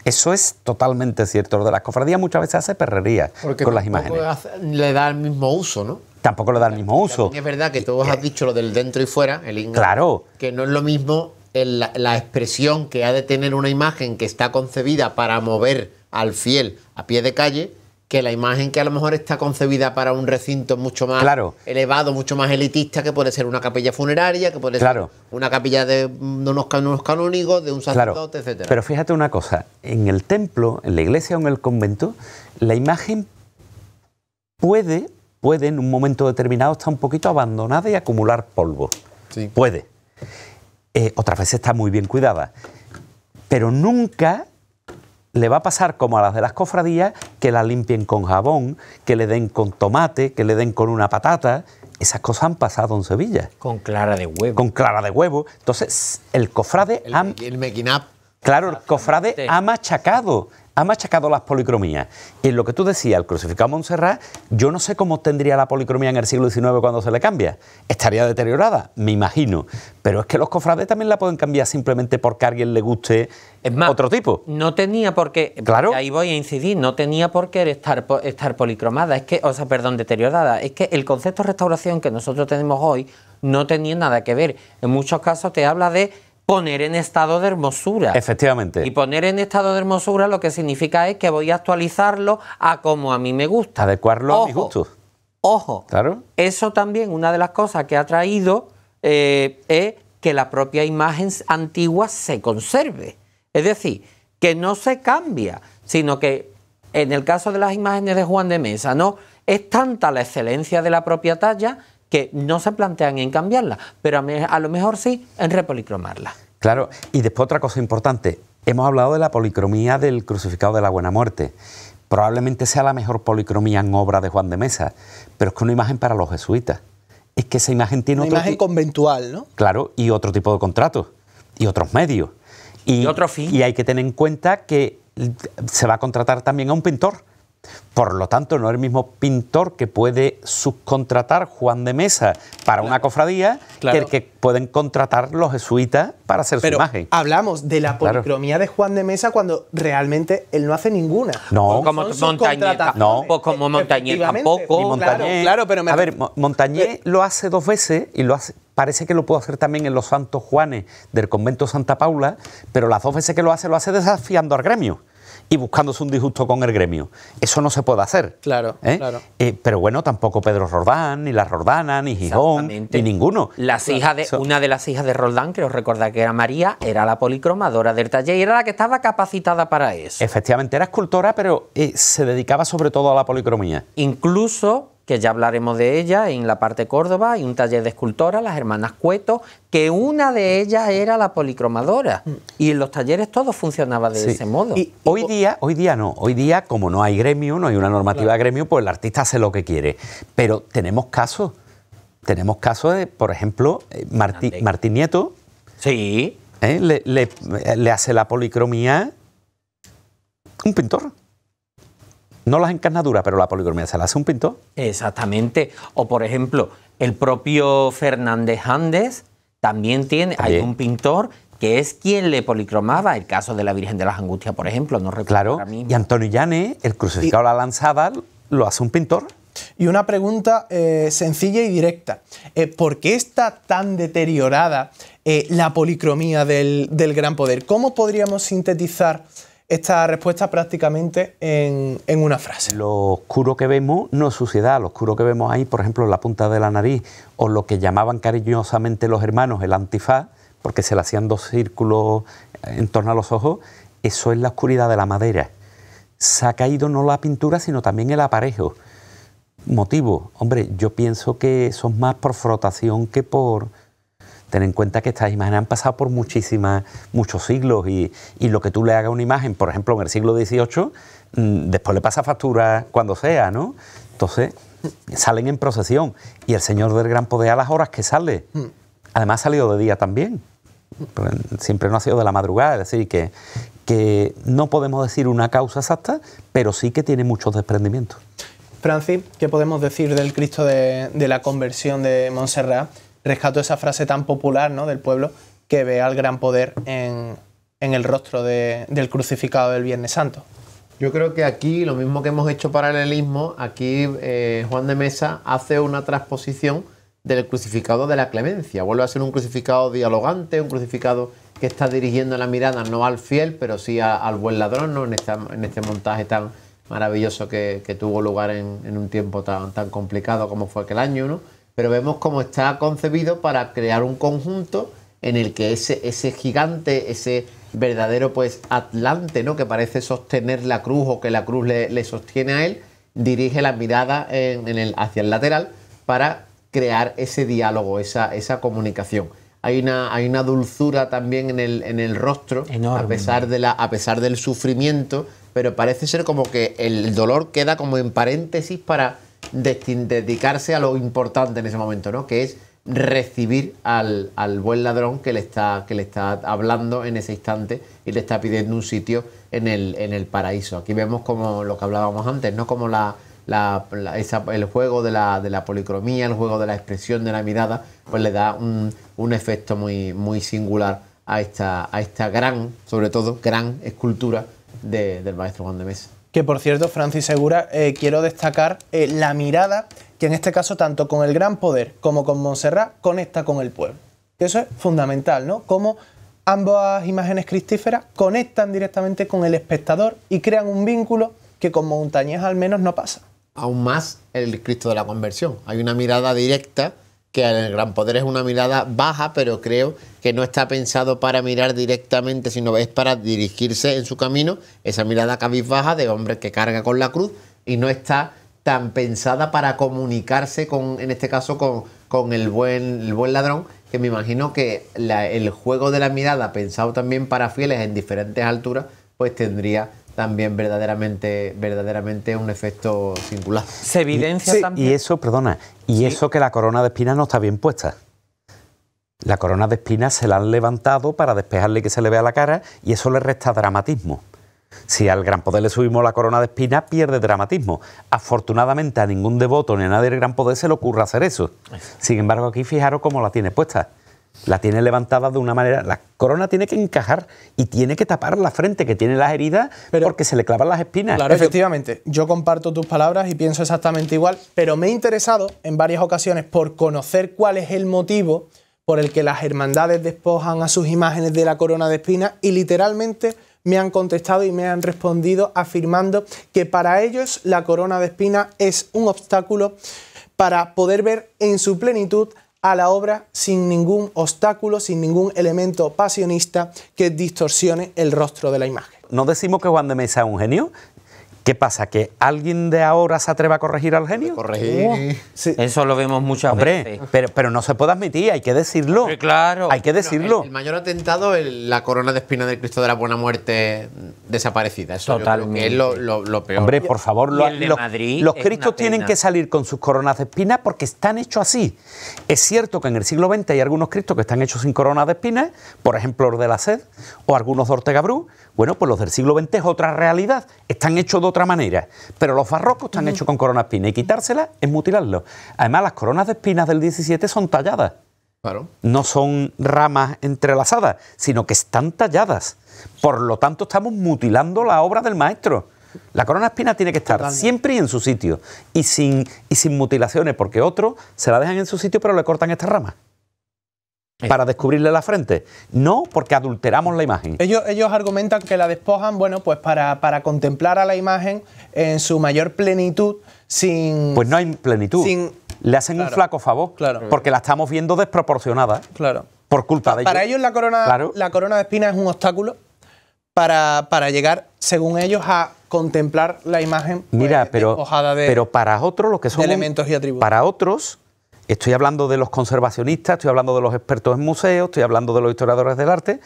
Eso es totalmente cierto. Lo de las cofradías muchas veces hace perrería con las imágenes. le da el mismo uso, ¿no? Tampoco le da el mismo uso. Es verdad que tú eh, has dicho lo del dentro y fuera, el inglés. Claro. Que no es lo mismo la expresión que ha de tener una imagen que está concebida para mover al fiel a pie de calle que la imagen que a lo mejor está concebida para un recinto mucho más elevado, mucho más elitista, que puede ser una capilla funeraria, que puede ser una capilla de unos, canónigos, de un sacerdote, etcétera. etc. Pero fíjate una cosa, en el templo, en la iglesia o en el convento, la imagen puede, puede en un momento determinado estar un poquito abandonada y acumular polvo. Sí. Puede. Eh, Otra vez veces está muy bien cuidada. Pero nunca le va a pasar como a las de las cofradías, que la limpien con jabón, que le den con tomate, que le den con una patata. Esas cosas han pasado en Sevilla. Con clara de huevo. Con clara de huevo. Entonces, el cofrade... El, Claro, el cofrade ha machacado ha machacado las policromías. Y en lo que tú decías, el crucificado Montserrat, yo no sé cómo tendría la policromía en el siglo XIX cuando se le cambia. Estaría deteriorada, me imagino. Pero es que los cofrades también la pueden cambiar simplemente porque a alguien le guste otro tipo. No tenía por qué, claro. ahí voy a incidir, no tenía por qué estar, estar policromada, es que, o sea, perdón, deteriorada. Es que el concepto de restauración que nosotros tenemos hoy no tenía nada que ver. En muchos casos te habla de poner en estado de hermosura. Efectivamente. Y poner en estado de hermosura lo que significa es que voy a actualizarlo a como a mí me gusta. Adecuarlo ojo, a mis gustos. Ojo. Claro. Eso también, una de las cosas que ha traído eh, es que la propia imagen antigua se conserve. Es decir, que no se cambia, sino que en el caso de las imágenes de Juan de Mesa, ¿no? Es tanta la excelencia de la propia talla que no se plantean en cambiarla, pero a, lo mejor sí en repolicromarla. Claro, y después otra cosa importante, hemos hablado de la policromía del crucificado de la buena muerte. Probablemente sea la mejor policromía en obra de Juan de Mesa, pero es que una imagen para los jesuitas. Es que esa imagen tiene otro imagen conventual, ¿no? Claro, y otro tipo de contratos, y otros medios. y, otro fin. Y hay que tener en cuenta que se va a contratar también a un pintor por lo tanto, no es el mismo pintor que puede subcontratar Juan de Mesa para una cofradía que el que pueden contratar los jesuitas para hacer su imagen. Hablamos de la policromía de Juan de Mesa cuando realmente él no hace ninguna. No, como Montañé tampoco. claro, pero A ver, Montañé lo hace dos veces y lo parece que lo puede hacer también en los Santos Juanes del convento Santa Paula, pero las dos veces que lo hace, lo hace desafiando al gremio y buscándose un disgusto con el gremio. Eso no se puede hacer. Claro, ¿eh? claro. Eh, pero bueno, tampoco Pedro Roldán, ni la Roldana, ni Gijón, ni ninguno. Las hijas de, una de las hijas de Roldán, que os que era María, era la policromadora del taller y era la que estaba capacitada para eso. Efectivamente, era escultora, pero eh, se dedicaba sobre todo a la policromía. Incluso que ya hablaremos de ella en la parte Córdoba, y un taller de escultora, las hermanas Cueto, que una de ellas era la policromadora. Mm. Y en los talleres todo funcionaba de ese modo. hoy día, hoy día no. Hoy día, como no hay gremio, no hay una normativa de gremio, pues el artista hace lo que quiere. Pero tenemos casos. Tenemos casos de, por ejemplo, eh, Martín Nieto. Sí. ¿Eh? le hace la policromía un pintor no las encarnaduras, pero la policromía se la hace un pintor. Exactamente. O por ejemplo, el propio Fernández Andes también tiene, hay un pintor que es quien le policromaba el caso de la Virgen de las Angustias, por ejemplo, no recuerdo. Claro. Y Antonio Llane, el crucificado, a la lanzada, lo hace un pintor. Y una pregunta eh, sencilla y directa. Eh, ¿Por qué está tan deteriorada eh, la policromía del, del Gran Poder? ¿Cómo podríamos sintetizar esta respuesta prácticamente en, en, una frase. Lo oscuro que vemos no es suciedad, lo oscuro que vemos ahí, por ejemplo, en la punta de la nariz o lo que llamaban cariñosamente los hermanos el antifaz, porque se le hacían dos círculos en torno a los ojos, eso es la oscuridad de la madera. Se ha caído no la pintura, sino también el aparejo. Motivo, hombre, yo pienso que eso es más por frotación que por, Ten en cuenta que estas imágenes han pasado por muchísimas, muchos siglos y, lo que tú le hagas a una imagen, por ejemplo, en el siglo XVIII, mm, después le pasa factura cuando sea, ¿no? Entonces, salen en procesión y el Señor del Gran Poder a las horas que sale. Además, ha salido de día también. siempre no ha sido de la madrugada, es decir, que, que no podemos decir una causa exacta, pero sí que tiene muchos desprendimientos. Francis, ¿qué podemos decir del Cristo de, de la conversión de Montserrat? rescato esa frase tan popular ¿no? del pueblo que ve al gran poder en, el rostro del crucificado del Viernes Santo. Yo creo que aquí, lo mismo que hemos hecho paralelismo, aquí eh, Juan de Mesa hace una transposición del crucificado de la clemencia. Vuelve a ser un crucificado dialogante, un crucificado que está dirigiendo la mirada no al fiel, pero sí al buen ladrón, ¿no? en, en este montaje tan maravilloso que, tuvo lugar en, en, un tiempo tan, tan complicado como fue aquel año. ¿no? pero vemos cómo está concebido para crear un conjunto en el que ese, ese gigante, ese verdadero pues atlante, ¿no? Que parece sostener la cruz o que la cruz le, sostiene a él, dirige la mirada en, hacia el lateral para crear ese diálogo, esa, esa comunicación. Hay una, hay una, dulzura también en el, en el rostro, a pesar, de la, a pesar del sufrimiento, pero parece ser como que el dolor queda como en paréntesis para dedicarse a lo importante en ese momento, ¿no? Que es recibir al, al, buen ladrón que le, está, que le está hablando en ese instante y le está pidiendo un sitio en el, en el paraíso. Aquí vemos como lo que hablábamos antes, ¿no? Como la, el juego de la, de la, policromía, el juego de la expresión de la mirada, pues le da un, efecto muy, muy singular a esta, a esta gran, sobre todo, gran escultura de, del maestro Juan de Mesa que por cierto, Francis Segura, eh, quiero destacar eh, la mirada que en este caso, tanto con el gran poder como con Montserrat, conecta con el pueblo. Eso es fundamental, ¿no? Cómo ambas imágenes cristíferas conectan directamente con el espectador y crean un vínculo que con Montañés al menos no pasa. Aún más el Cristo de la Conversión. Hay una mirada directa que el gran poder es una mirada baja, pero creo que no está pensado para mirar directamente, sino es para dirigirse en su camino, esa mirada cabizbaja de hombre que carga con la cruz y no está tan pensada para comunicarse con, en este caso, con, con el, buen, el buen ladrón, que me imagino que el juego de la mirada, pensado también para fieles en diferentes alturas, pues tendría también verdaderamente, verdaderamente un efecto singular. Se evidencia y, también. Y eso, perdona, y eso que la corona de espinas no está bien puesta. La corona de espinas se la han levantado para despejarle que se le vea la cara y eso le resta dramatismo. Si al Gran Poder le subimos la corona de espinas, pierde dramatismo. Afortunadamente a ningún devoto ni a nadie del Gran Poder se le ocurra hacer eso. Sin embargo, aquí fijaros cómo la tiene puesta. La tiene levantada de una manera, la corona tiene que encajar y tiene que tapar la frente que tiene las heridas porque se le clavan las espinas. Claro, efectivamente. Yo comparto tus palabras y pienso exactamente igual, pero me he interesado en varias ocasiones por conocer cuál es el motivo por el que las hermandades despojan a sus imágenes de la corona de espinas y literalmente me han contestado y me han respondido afirmando que para ellos la corona de espinas es un obstáculo para poder ver en su plenitud a la obra sin ningún obstáculo, sin ningún elemento pasionista que distorsione el rostro de la imagen. No decimos que Juan de Mesa es un genio, ¿Qué pasa? ¿Que alguien de ahora se atreva a corregir al genio? Corregir. Oh, Eso lo vemos muchas veces. Pero, pero no se puede admitir, hay que decirlo. claro. Hay que decirlo. el, mayor atentado es la corona de espina del Cristo de la Buena Muerte desaparecida. Eso es lo, peor. Hombre, por favor, los, cristos tienen que salir con sus coronas de espina porque están hechos así. Es cierto que en el siglo XX hay algunos cristos que están hechos sin coronas de espina, por ejemplo, los de la sed o algunos de Ortega Brú. Bueno, pues los del siglo XX es otra realidad, están hechos de otra manera, pero los barrocos están hechos con corona espina y quitársela es mutilarlo. Además, las coronas de espinas del XVII son talladas. No son ramas entrelazadas, sino que están talladas. Por lo tanto, estamos mutilando la obra del maestro. La corona espina tiene que estar siempre en su sitio y sin, y sin mutilaciones, porque otros se la dejan en su sitio pero le cortan esta rama. Eh. para descubrirle la frente. No, porque adulteramos la imagen. Ellos, ellos argumentan que la despojan, bueno, pues para, para, contemplar a la imagen en su mayor plenitud, sin. Pues no hay plenitud. Sin, Le hacen un flaco favor. Claro. Porque la estamos viendo desproporcionada. ¿eh? Claro. Por culpa de ellos. Para ellos la corona, la corona de espinas es un obstáculo para, para llegar, según ellos, a contemplar la imagen Mira, pues, pero, despojada de. Pero para otros, lo que son. elementos y atributos. Para otros Estoy hablando de los conservacionistas, estoy hablando de los expertos en museos, estoy hablando de los historiadores del arte.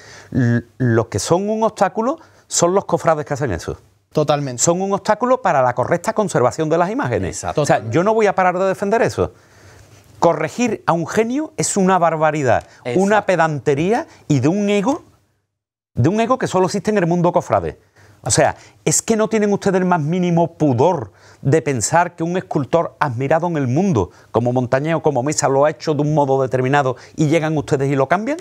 Los que son un obstáculo son los cofrades que hacen eso. Totalmente. Son un obstáculo para la correcta conservación de las imágenes. Exacto. O sea, yo no voy a parar de defender eso. Corregir a un genio es una barbaridad, una pedantería y de un ego, de un ego que solo existe en el mundo cofrade. O sea, es que no tienen ustedes el más mínimo pudor de pensar que un escultor admirado en el mundo, como Montañé o como Mesa, lo ha hecho de un modo determinado y llegan ustedes y lo cambian?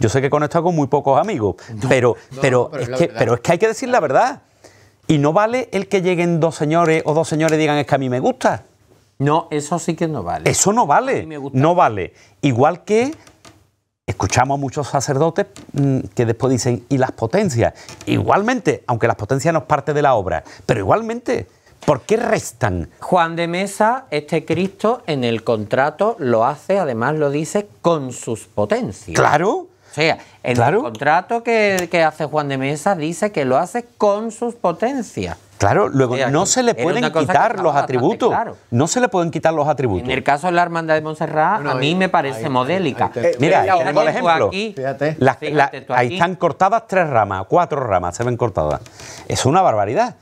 Yo sé que con esto hago muy pocos amigos, pero, pero, es que, hay que decir la verdad. Y no vale el que lleguen dos señores o dos señores digan es que a mí me gusta. No, eso sí que no vale. Eso no vale. No vale. Igual que Escuchamos a muchos sacerdotes mm, que después dicen, ¿y las potencias? Igualmente, aunque las potencias no es parte de la obra, pero igualmente, ¿por qué restan? Juan de Mesa, este Cristo en el contrato lo hace, además lo dice, con sus potencias. Claro. O sea, el contrato que hace Juan de Mesa dice que lo hace con sus potencias. Claro, luego no se le pueden quitar los atributos. No se le pueden quitar los atributos. En el caso de la Hermandad de Montserrat, a mí me parece modélica. Ahí, eh, mira, ejemplo, ahí están cortadas tres ramas, cuatro ramas se ven cortadas. Es una barbaridad.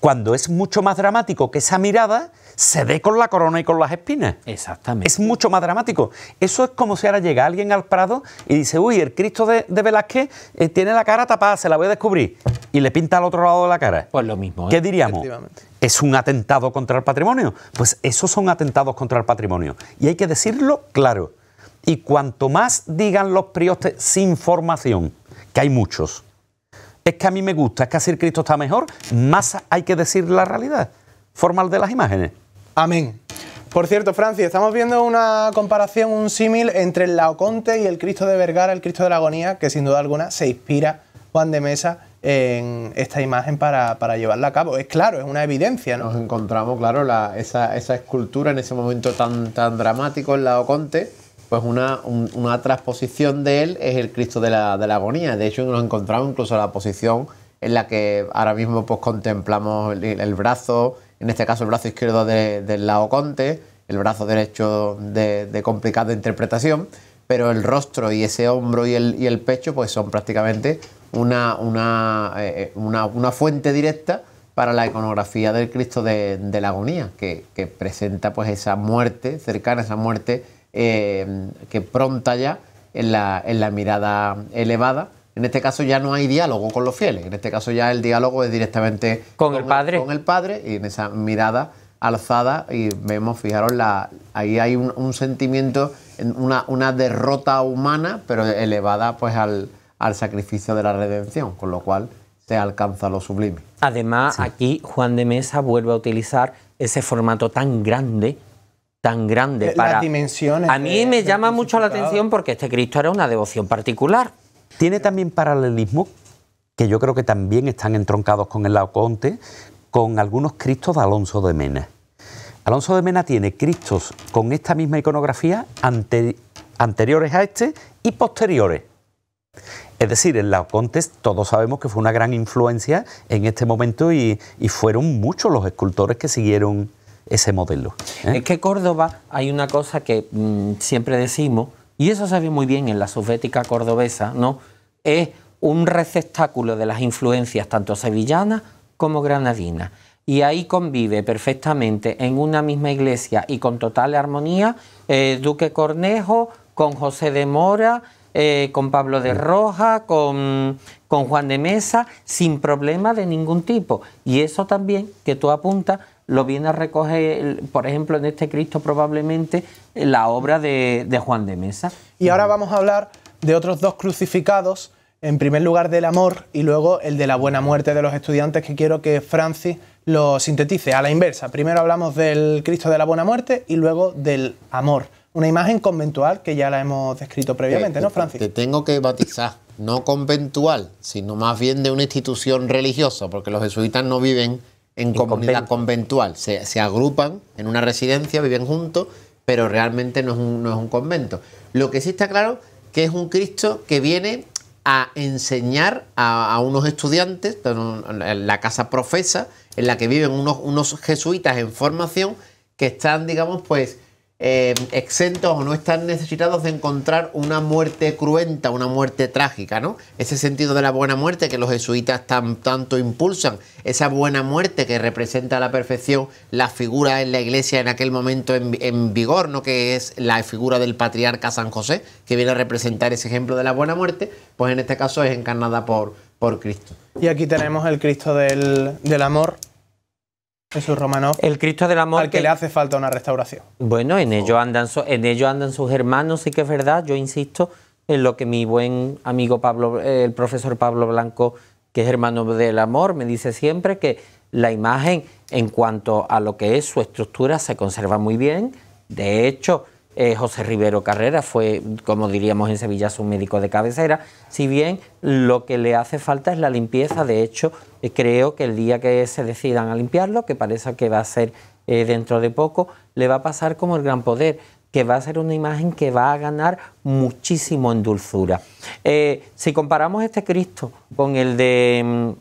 Cuando es mucho más dramático que esa mirada, se ve con la corona y con las espinas. Exactamente. Es mucho más dramático. Eso es como si ahora llega alguien al Prado y dice, uy, el Cristo de, Velázquez eh, tiene la cara tapada, se la voy a descubrir. Y le pinta al otro lado de la cara. Pues lo mismo. ¿eh? ¿Qué diríamos? ¿Es un atentado contra el patrimonio? Pues esos son atentados contra el patrimonio. Y hay que decirlo claro. Y cuanto más digan los priostes sin formación, que hay muchos, es que a mí me gusta, es que así el Cristo está mejor, más hay que decir la realidad formal de las imágenes. Amén. Por cierto, Francis, estamos viendo una comparación, un símil entre el Laoconte y el Cristo de Vergara, el Cristo de la Agonía, que sin duda alguna se inspira Juan de Mesa en esta imagen para, llevarla a cabo. Es claro, es una evidencia, Nos encontramos, claro, esa, escultura en ese momento tan, dramático en Laoconte, pues una, transposición de él es el Cristo de la, Agonía. De hecho, nos encontramos incluso la posición en la que ahora mismo pues, contemplamos el brazo, en este caso el brazo izquierdo del laoconte, Conte, el brazo derecho de, complicada interpretación, pero el rostro y ese hombro y el, pecho pues son prácticamente eh, una, fuente directa para la iconografía del Cristo de, la agonía, que, presenta pues esa muerte cercana, esa muerte eh, que pronta ya en la mirada elevada en este caso ya no hay diálogo con los fieles, en este caso ya el diálogo es directamente con, el padre. con el padre y en esa mirada alzada y vemos, fijaros, la, ahí hay un, sentimiento, una, una, derrota humana, pero elevada pues al, al, sacrificio de la redención, con lo cual se alcanza lo sublime. Además, aquí Juan de Mesa vuelve a utilizar ese formato tan grande tan grande para... dimensiones. A mí me llama mucho la atención porque este Cristo era una devoción particular. Tiene también paralelismo, que yo creo que también están entroncados con el Laoconte, con algunos cristos de Alonso de Mena. Alonso de Mena tiene cristos con esta misma iconografía anteriores a este y posteriores. Es decir, en Laocontes todos sabemos que fue una gran influencia en este momento y, fueron muchos los escultores que siguieron ese modelo. ¿eh? Es que Córdoba hay una cosa que mm, siempre decimos, y eso se ve muy bien en la sofética cordobesa, ¿no? Es un receptáculo de las influencias tanto sevillanas como granadinas. Y ahí convive perfectamente en una misma iglesia y con total armonía eh, Duque Cornejo con José de Mora, eh, con Pablo de Roja, con, con Juan de Mesa, sin problema de ningún tipo. Y eso también que tú apuntas lo viene a recoger, por ejemplo, en este Cristo probablemente, la obra de, Juan de Mesa. Y ahora vamos a hablar de otros dos crucificados, en primer lugar del amor y luego el de la buena muerte de los estudiantes, que quiero que Francis lo sintetice a la inversa. Primero hablamos del Cristo de la buena muerte y luego del amor. Una imagen conventual que ya la hemos descrito eh, previamente, ¿no, Francis? Te tengo que batizar, no conventual, sino más bien de una institución religiosa, porque los jesuitas no viven en, comunidad conventual. Se, agrupan en una residencia, viven juntos, pero realmente no es, un, convento. Lo que sí está claro que es un Cristo que viene a enseñar a, unos estudiantes, en la casa profesa, en la que viven unos, unos jesuitas en formación que están, digamos, pues eh, exentos o no están necesitados de encontrar una muerte cruenta, una muerte trágica, ¿no? Ese sentido de la buena muerte que los jesuitas tan, tanto impulsan, esa buena muerte que representa a la perfección la figura en la iglesia en aquel momento en, vigor, ¿no? Que es la figura del patriarca San José, que viene a representar ese ejemplo de la buena muerte, pues en este caso es encarnada por, por Cristo. Y aquí tenemos el Cristo del, del amor Jesús Romano. El Cristo del Amor. Al que, le hace falta una restauración. Bueno, en ello, andan en ello andan sus hermanos, sí que es verdad. Yo insisto en lo que mi buen amigo Pablo, el profesor Pablo Blanco, que es hermano del amor, me dice siempre que la imagen, en cuanto a lo que es su estructura, se conserva muy bien. De hecho, eh, José Rivero Carrera fue, como diríamos en Sevilla, su médico de cabecera, si bien lo que le hace falta es la limpieza, de hecho eh, creo que el día que se decidan a limpiarlo, que parece que va a ser eh, dentro de poco, le va a pasar como el gran poder, que va a ser una imagen que va a ganar muchísimo en dulzura. si comparamos este Cristo con el de,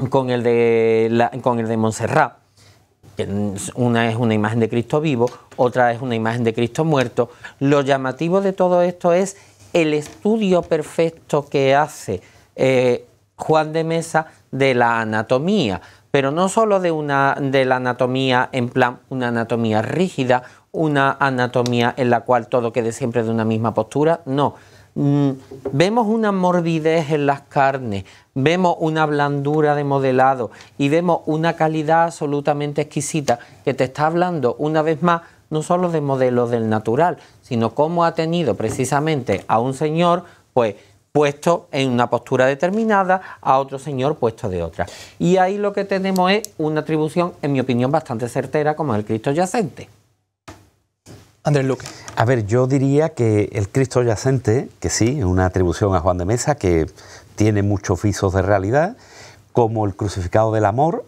mm, con el de, con el de Montserrat, una es una imagen de Cristo vivo, otra es una imagen de Cristo muerto. Lo llamativo de todo esto es el estudio perfecto que hace eh, Juan de Mesa de la anatomía, pero no solo de, una, de la anatomía en plan una anatomía rígida, una anatomía en la cual todo quede siempre de una misma postura, no, Mm, vemos una morbidez en las carnes, vemos una blandura de modelado y vemos una calidad absolutamente exquisita que te está hablando una vez más no solo de modelos del natural, sino cómo ha tenido precisamente a un señor pues puesto en una postura determinada, a otro señor puesto de otra. Y ahí lo que tenemos es una atribución, en mi opinión, bastante certera como el Cristo yacente. Andrés Luque. A ver, yo diría que el Cristo yacente, que sí, es una atribución a Juan de Mesa, que tiene muchos visos de realidad, como el crucificado del amor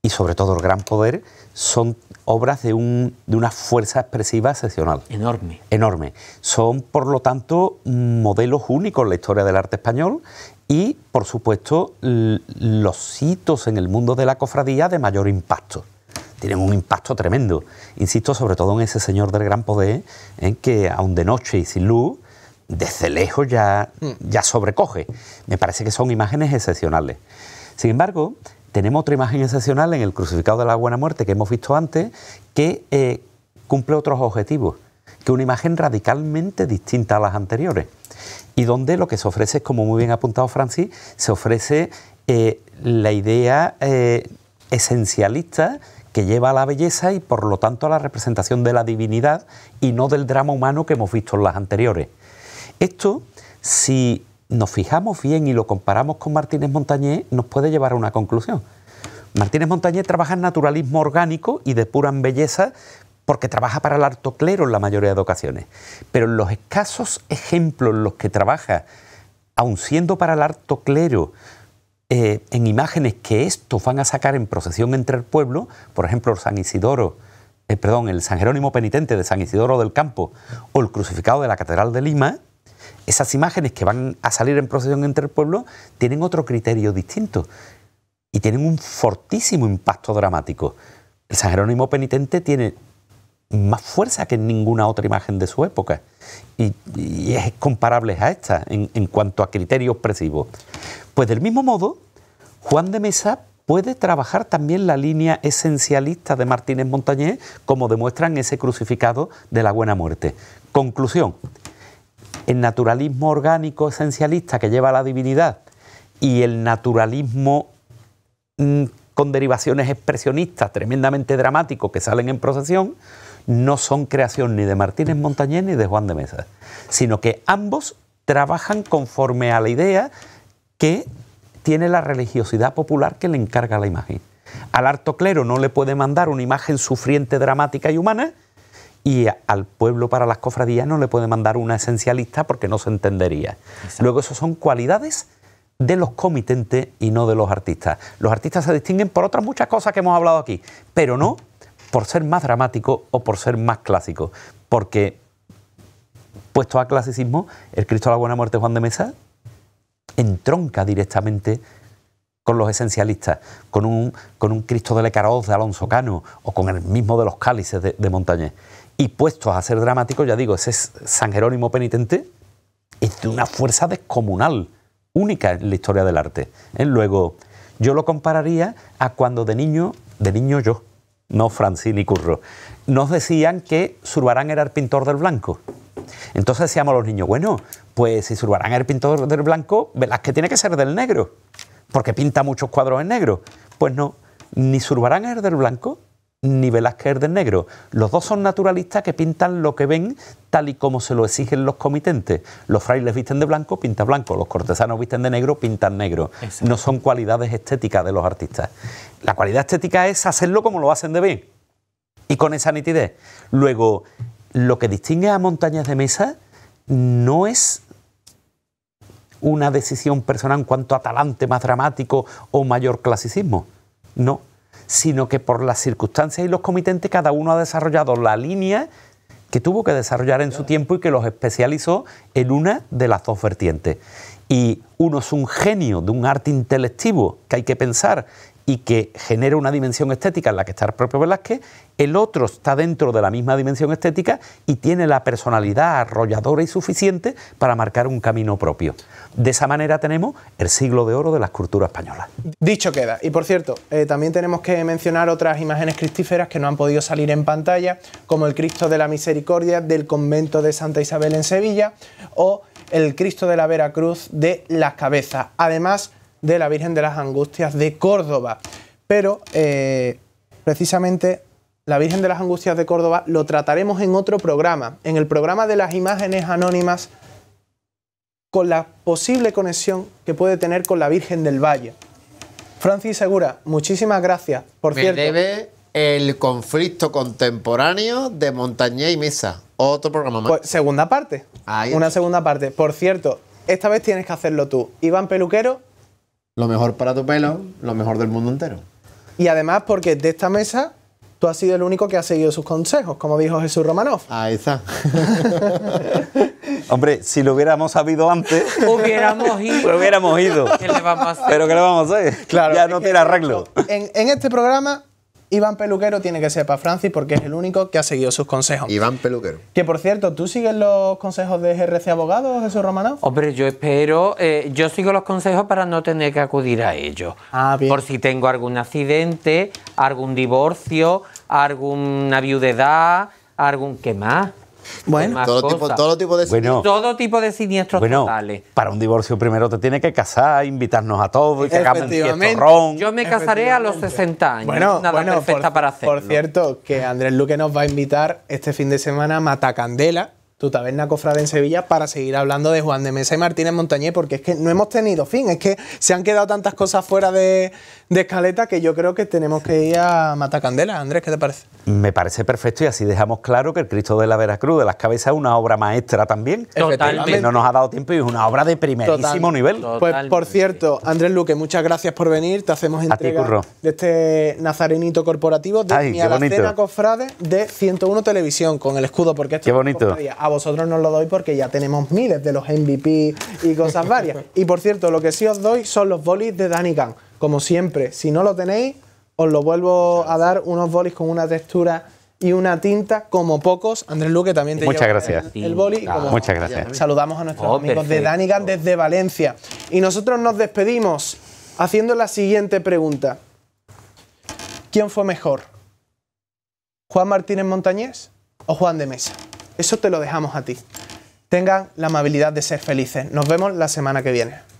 y sobre todo el gran poder, son obras de, de una fuerza expresiva excepcional. Enorme. Enorme. Son, por lo tanto, modelos únicos en la historia del arte español y, por supuesto, los hitos en el mundo de la cofradía de mayor impacto tienen un impacto tremendo. Insisto, sobre todo en ese señor del gran poder, en que aun de noche y sin luz, desde lejos ya, mm. ya sobrecoge. Me parece que son imágenes excepcionales. Sin embargo, tenemos otra imagen excepcional en el crucificado de la buena muerte que hemos visto antes, que eh, cumple otros objetivos, que una imagen radicalmente distinta a las anteriores, y donde lo que se ofrece es, como muy bien apuntado Francis, se ofrece eh, la idea eh, esencialista que lleva a la belleza y por lo tanto a la representación de la divinidad y no del drama humano que hemos visto en las anteriores. Esto, si nos fijamos bien y lo comparamos con Martínez Montañé, nos puede llevar a una conclusión. Martínez Montañé trabaja en naturalismo orgánico y de pura belleza porque trabaja para el alto clero en la mayoría de ocasiones. Pero en los escasos ejemplos en los que trabaja, aun siendo para el alto clero, eh, en imágenes que estos van a sacar en procesión entre el pueblo, por ejemplo, San Isidoro, eh, perdón, el San Jerónimo Penitente de San Isidoro del Campo o el Crucificado de la Catedral de Lima, esas imágenes que van a salir en procesión entre el pueblo tienen otro criterio distinto y tienen un fortísimo impacto dramático. El San Jerónimo Penitente tiene más fuerza que en ninguna otra imagen de su época y, es comparable a esta en, en cuanto a criterio expresivo. Pues del mismo modo, Juan de Mesa puede trabajar también la línea esencialista de Martínez Montañés, como demuestran ese crucificado de la buena muerte. Conclusión, el naturalismo orgánico esencialista que lleva a la divinidad y el naturalismo mm, con derivaciones expresionistas tremendamente dramáticos que salen en procesión, no son creación ni de Martínez Montañés ni de Juan de Mesa, sino que ambos trabajan conforme a la idea que tiene la religiosidad popular que le encarga la imagen. Al harto clero no le puede mandar una imagen sufriente, dramática y humana, y al pueblo para las cofradías no le puede mandar una esencialista porque no se entendería. Luego, esas son cualidades de los comitentes y no de los artistas. Los artistas se distinguen por otras muchas cosas que hemos hablado aquí, pero no por ser más dramático o por ser más clásico, porque puesto a clasicismo, el Cristo de la Buena Muerte Juan de Mesa entronca directamente con los esencialistas, con un, con un Cristo de Lecaroz de Alonso Cano o con el mismo de los cálices de, Montañés. Y puestos a ser dramático... ya digo, ese es San Jerónimo penitente es de una fuerza descomunal, única en la historia del arte. ¿Eh? Luego, yo lo compararía a cuando de niño, de niño yo, no Francis Curro, nos decían que Zurbarán era el pintor del blanco. Entonces decíamos los niños, bueno, pues si Zurbarán es el pintor del blanco, Velázquez tiene que ser del negro, porque pinta muchos cuadros en negro. Pues no, ni Zurbarán es el del blanco, ni Velázquez del negro. Los dos son naturalistas que pintan lo que ven tal y como se lo exigen los comitentes. Los frailes visten de blanco, pintan blanco. Los cortesanos visten de negro, pintan negro. No son cualidades estéticas de los artistas. La cualidad estética es hacerlo como lo hacen de bien y con esa nitidez. Luego, lo que distingue a Montañas de Mesa no es una decisión personal en cuanto a talante más dramático o mayor clasicismo. No, sino que por las circunstancias y los comitentes cada uno ha desarrollado la línea que tuvo que desarrollar en su tiempo y que los especializó en una de las dos vertientes. Y uno es un genio de un arte intelectivo que hay que pensar y que genera una dimensión estética en la que está el propio Velázquez, el otro está dentro de la misma dimensión estética y tiene la personalidad arrolladora y suficiente para marcar un camino propio. De esa manera tenemos el siglo de oro de la escultura española. Dicho queda, y por cierto, eh, también tenemos que mencionar otras imágenes cristíferas que no han podido salir en pantalla, como el Cristo de la Misericordia del convento de Santa Isabel en Sevilla o el Cristo de la Veracruz de las Cabezas. Además, de la Virgen de las Angustias de Córdoba. Pero eh, precisamente la Virgen de las Angustias de Córdoba lo trataremos en otro programa, en el programa de las imágenes anónimas con la posible conexión que puede tener con la Virgen del Valle. Francis Segura, muchísimas gracias. Por Me cierto, debe el conflicto contemporáneo de Montañé y Mesa... Otro programa más. Pues segunda parte. una segunda parte. Por cierto, esta vez tienes que hacerlo tú. Iván Peluquero, lo mejor para tu pelo, lo mejor del mundo entero. Y además porque de esta mesa tú has sido el único que ha seguido sus consejos, como dijo Jesús Romanov. Ahí está. Hombre, si lo hubiéramos sabido antes, hubiéramos ido. Pues hubiéramos ido. ¿Qué le vamos a hacer? Pero ¿qué le vamos a hacer? Claro, ya no tiene arreglo. en este programa Iván Peluquero tiene que ser para Francis porque es el único que ha seguido sus consejos. Iván Peluquero. Que por cierto, ¿tú sigues los consejos de GRC Abogados, Jesús Romano? Hombre, yo espero, eh, yo sigo los consejos para no tener que acudir a ellos. Ah, bien. Por si tengo algún accidente, algún divorcio, alguna viudedad, algún... ¿Qué más? Bueno, todo tipo, de todo tipo de siniestros bueno, Para un divorcio primero te tiene que casar, invitarnos a todos y que hagamos un Yo me casaré a los 60 años. Bueno, nada perfecta para hacerlo. Por cierto, que Andrés Luque nos va a invitar este fin de semana a Matacandela tu taberna cofrade en Sevilla para seguir hablando de Juan de Mesa y Martínez Montañé, porque es que no hemos tenido fin, es que se han quedado tantas cosas fuera de, escaleta que yo creo que tenemos que ir a Matacandela. Andrés, ¿qué te parece? Me parece perfecto y así dejamos claro que el Cristo de la Veracruz de las Cabezas es una obra maestra también. Totalmente. No nos ha dado tiempo y es una obra de primerísimo nivel. Pues por cierto, Andrés Luque, muchas gracias por venir, te hacemos entrega de este nazarenito corporativo de mi alacena cofrade de 101 Televisión con el escudo, porque esto qué bonito vosotros no lo doy porque ya tenemos miles de los MVP y cosas varias. Y por cierto, lo que sí os doy son los bolis de Danny Como siempre, si no lo tenéis, os lo vuelvo a dar unos bolis con una textura y una tinta como pocos. Andrés Luque también te Muchas gracias. El, boli. muchas gracias. Saludamos a nuestros oh, amigos de Danigan desde Valencia. Y nosotros nos despedimos haciendo la siguiente pregunta. ¿Quién fue mejor? ¿Juan Martínez Montañés o Juan de Mesa? Eso te lo dejamos a ti. Tengan la amabilidad de ser felices. Nos vemos la semana que viene.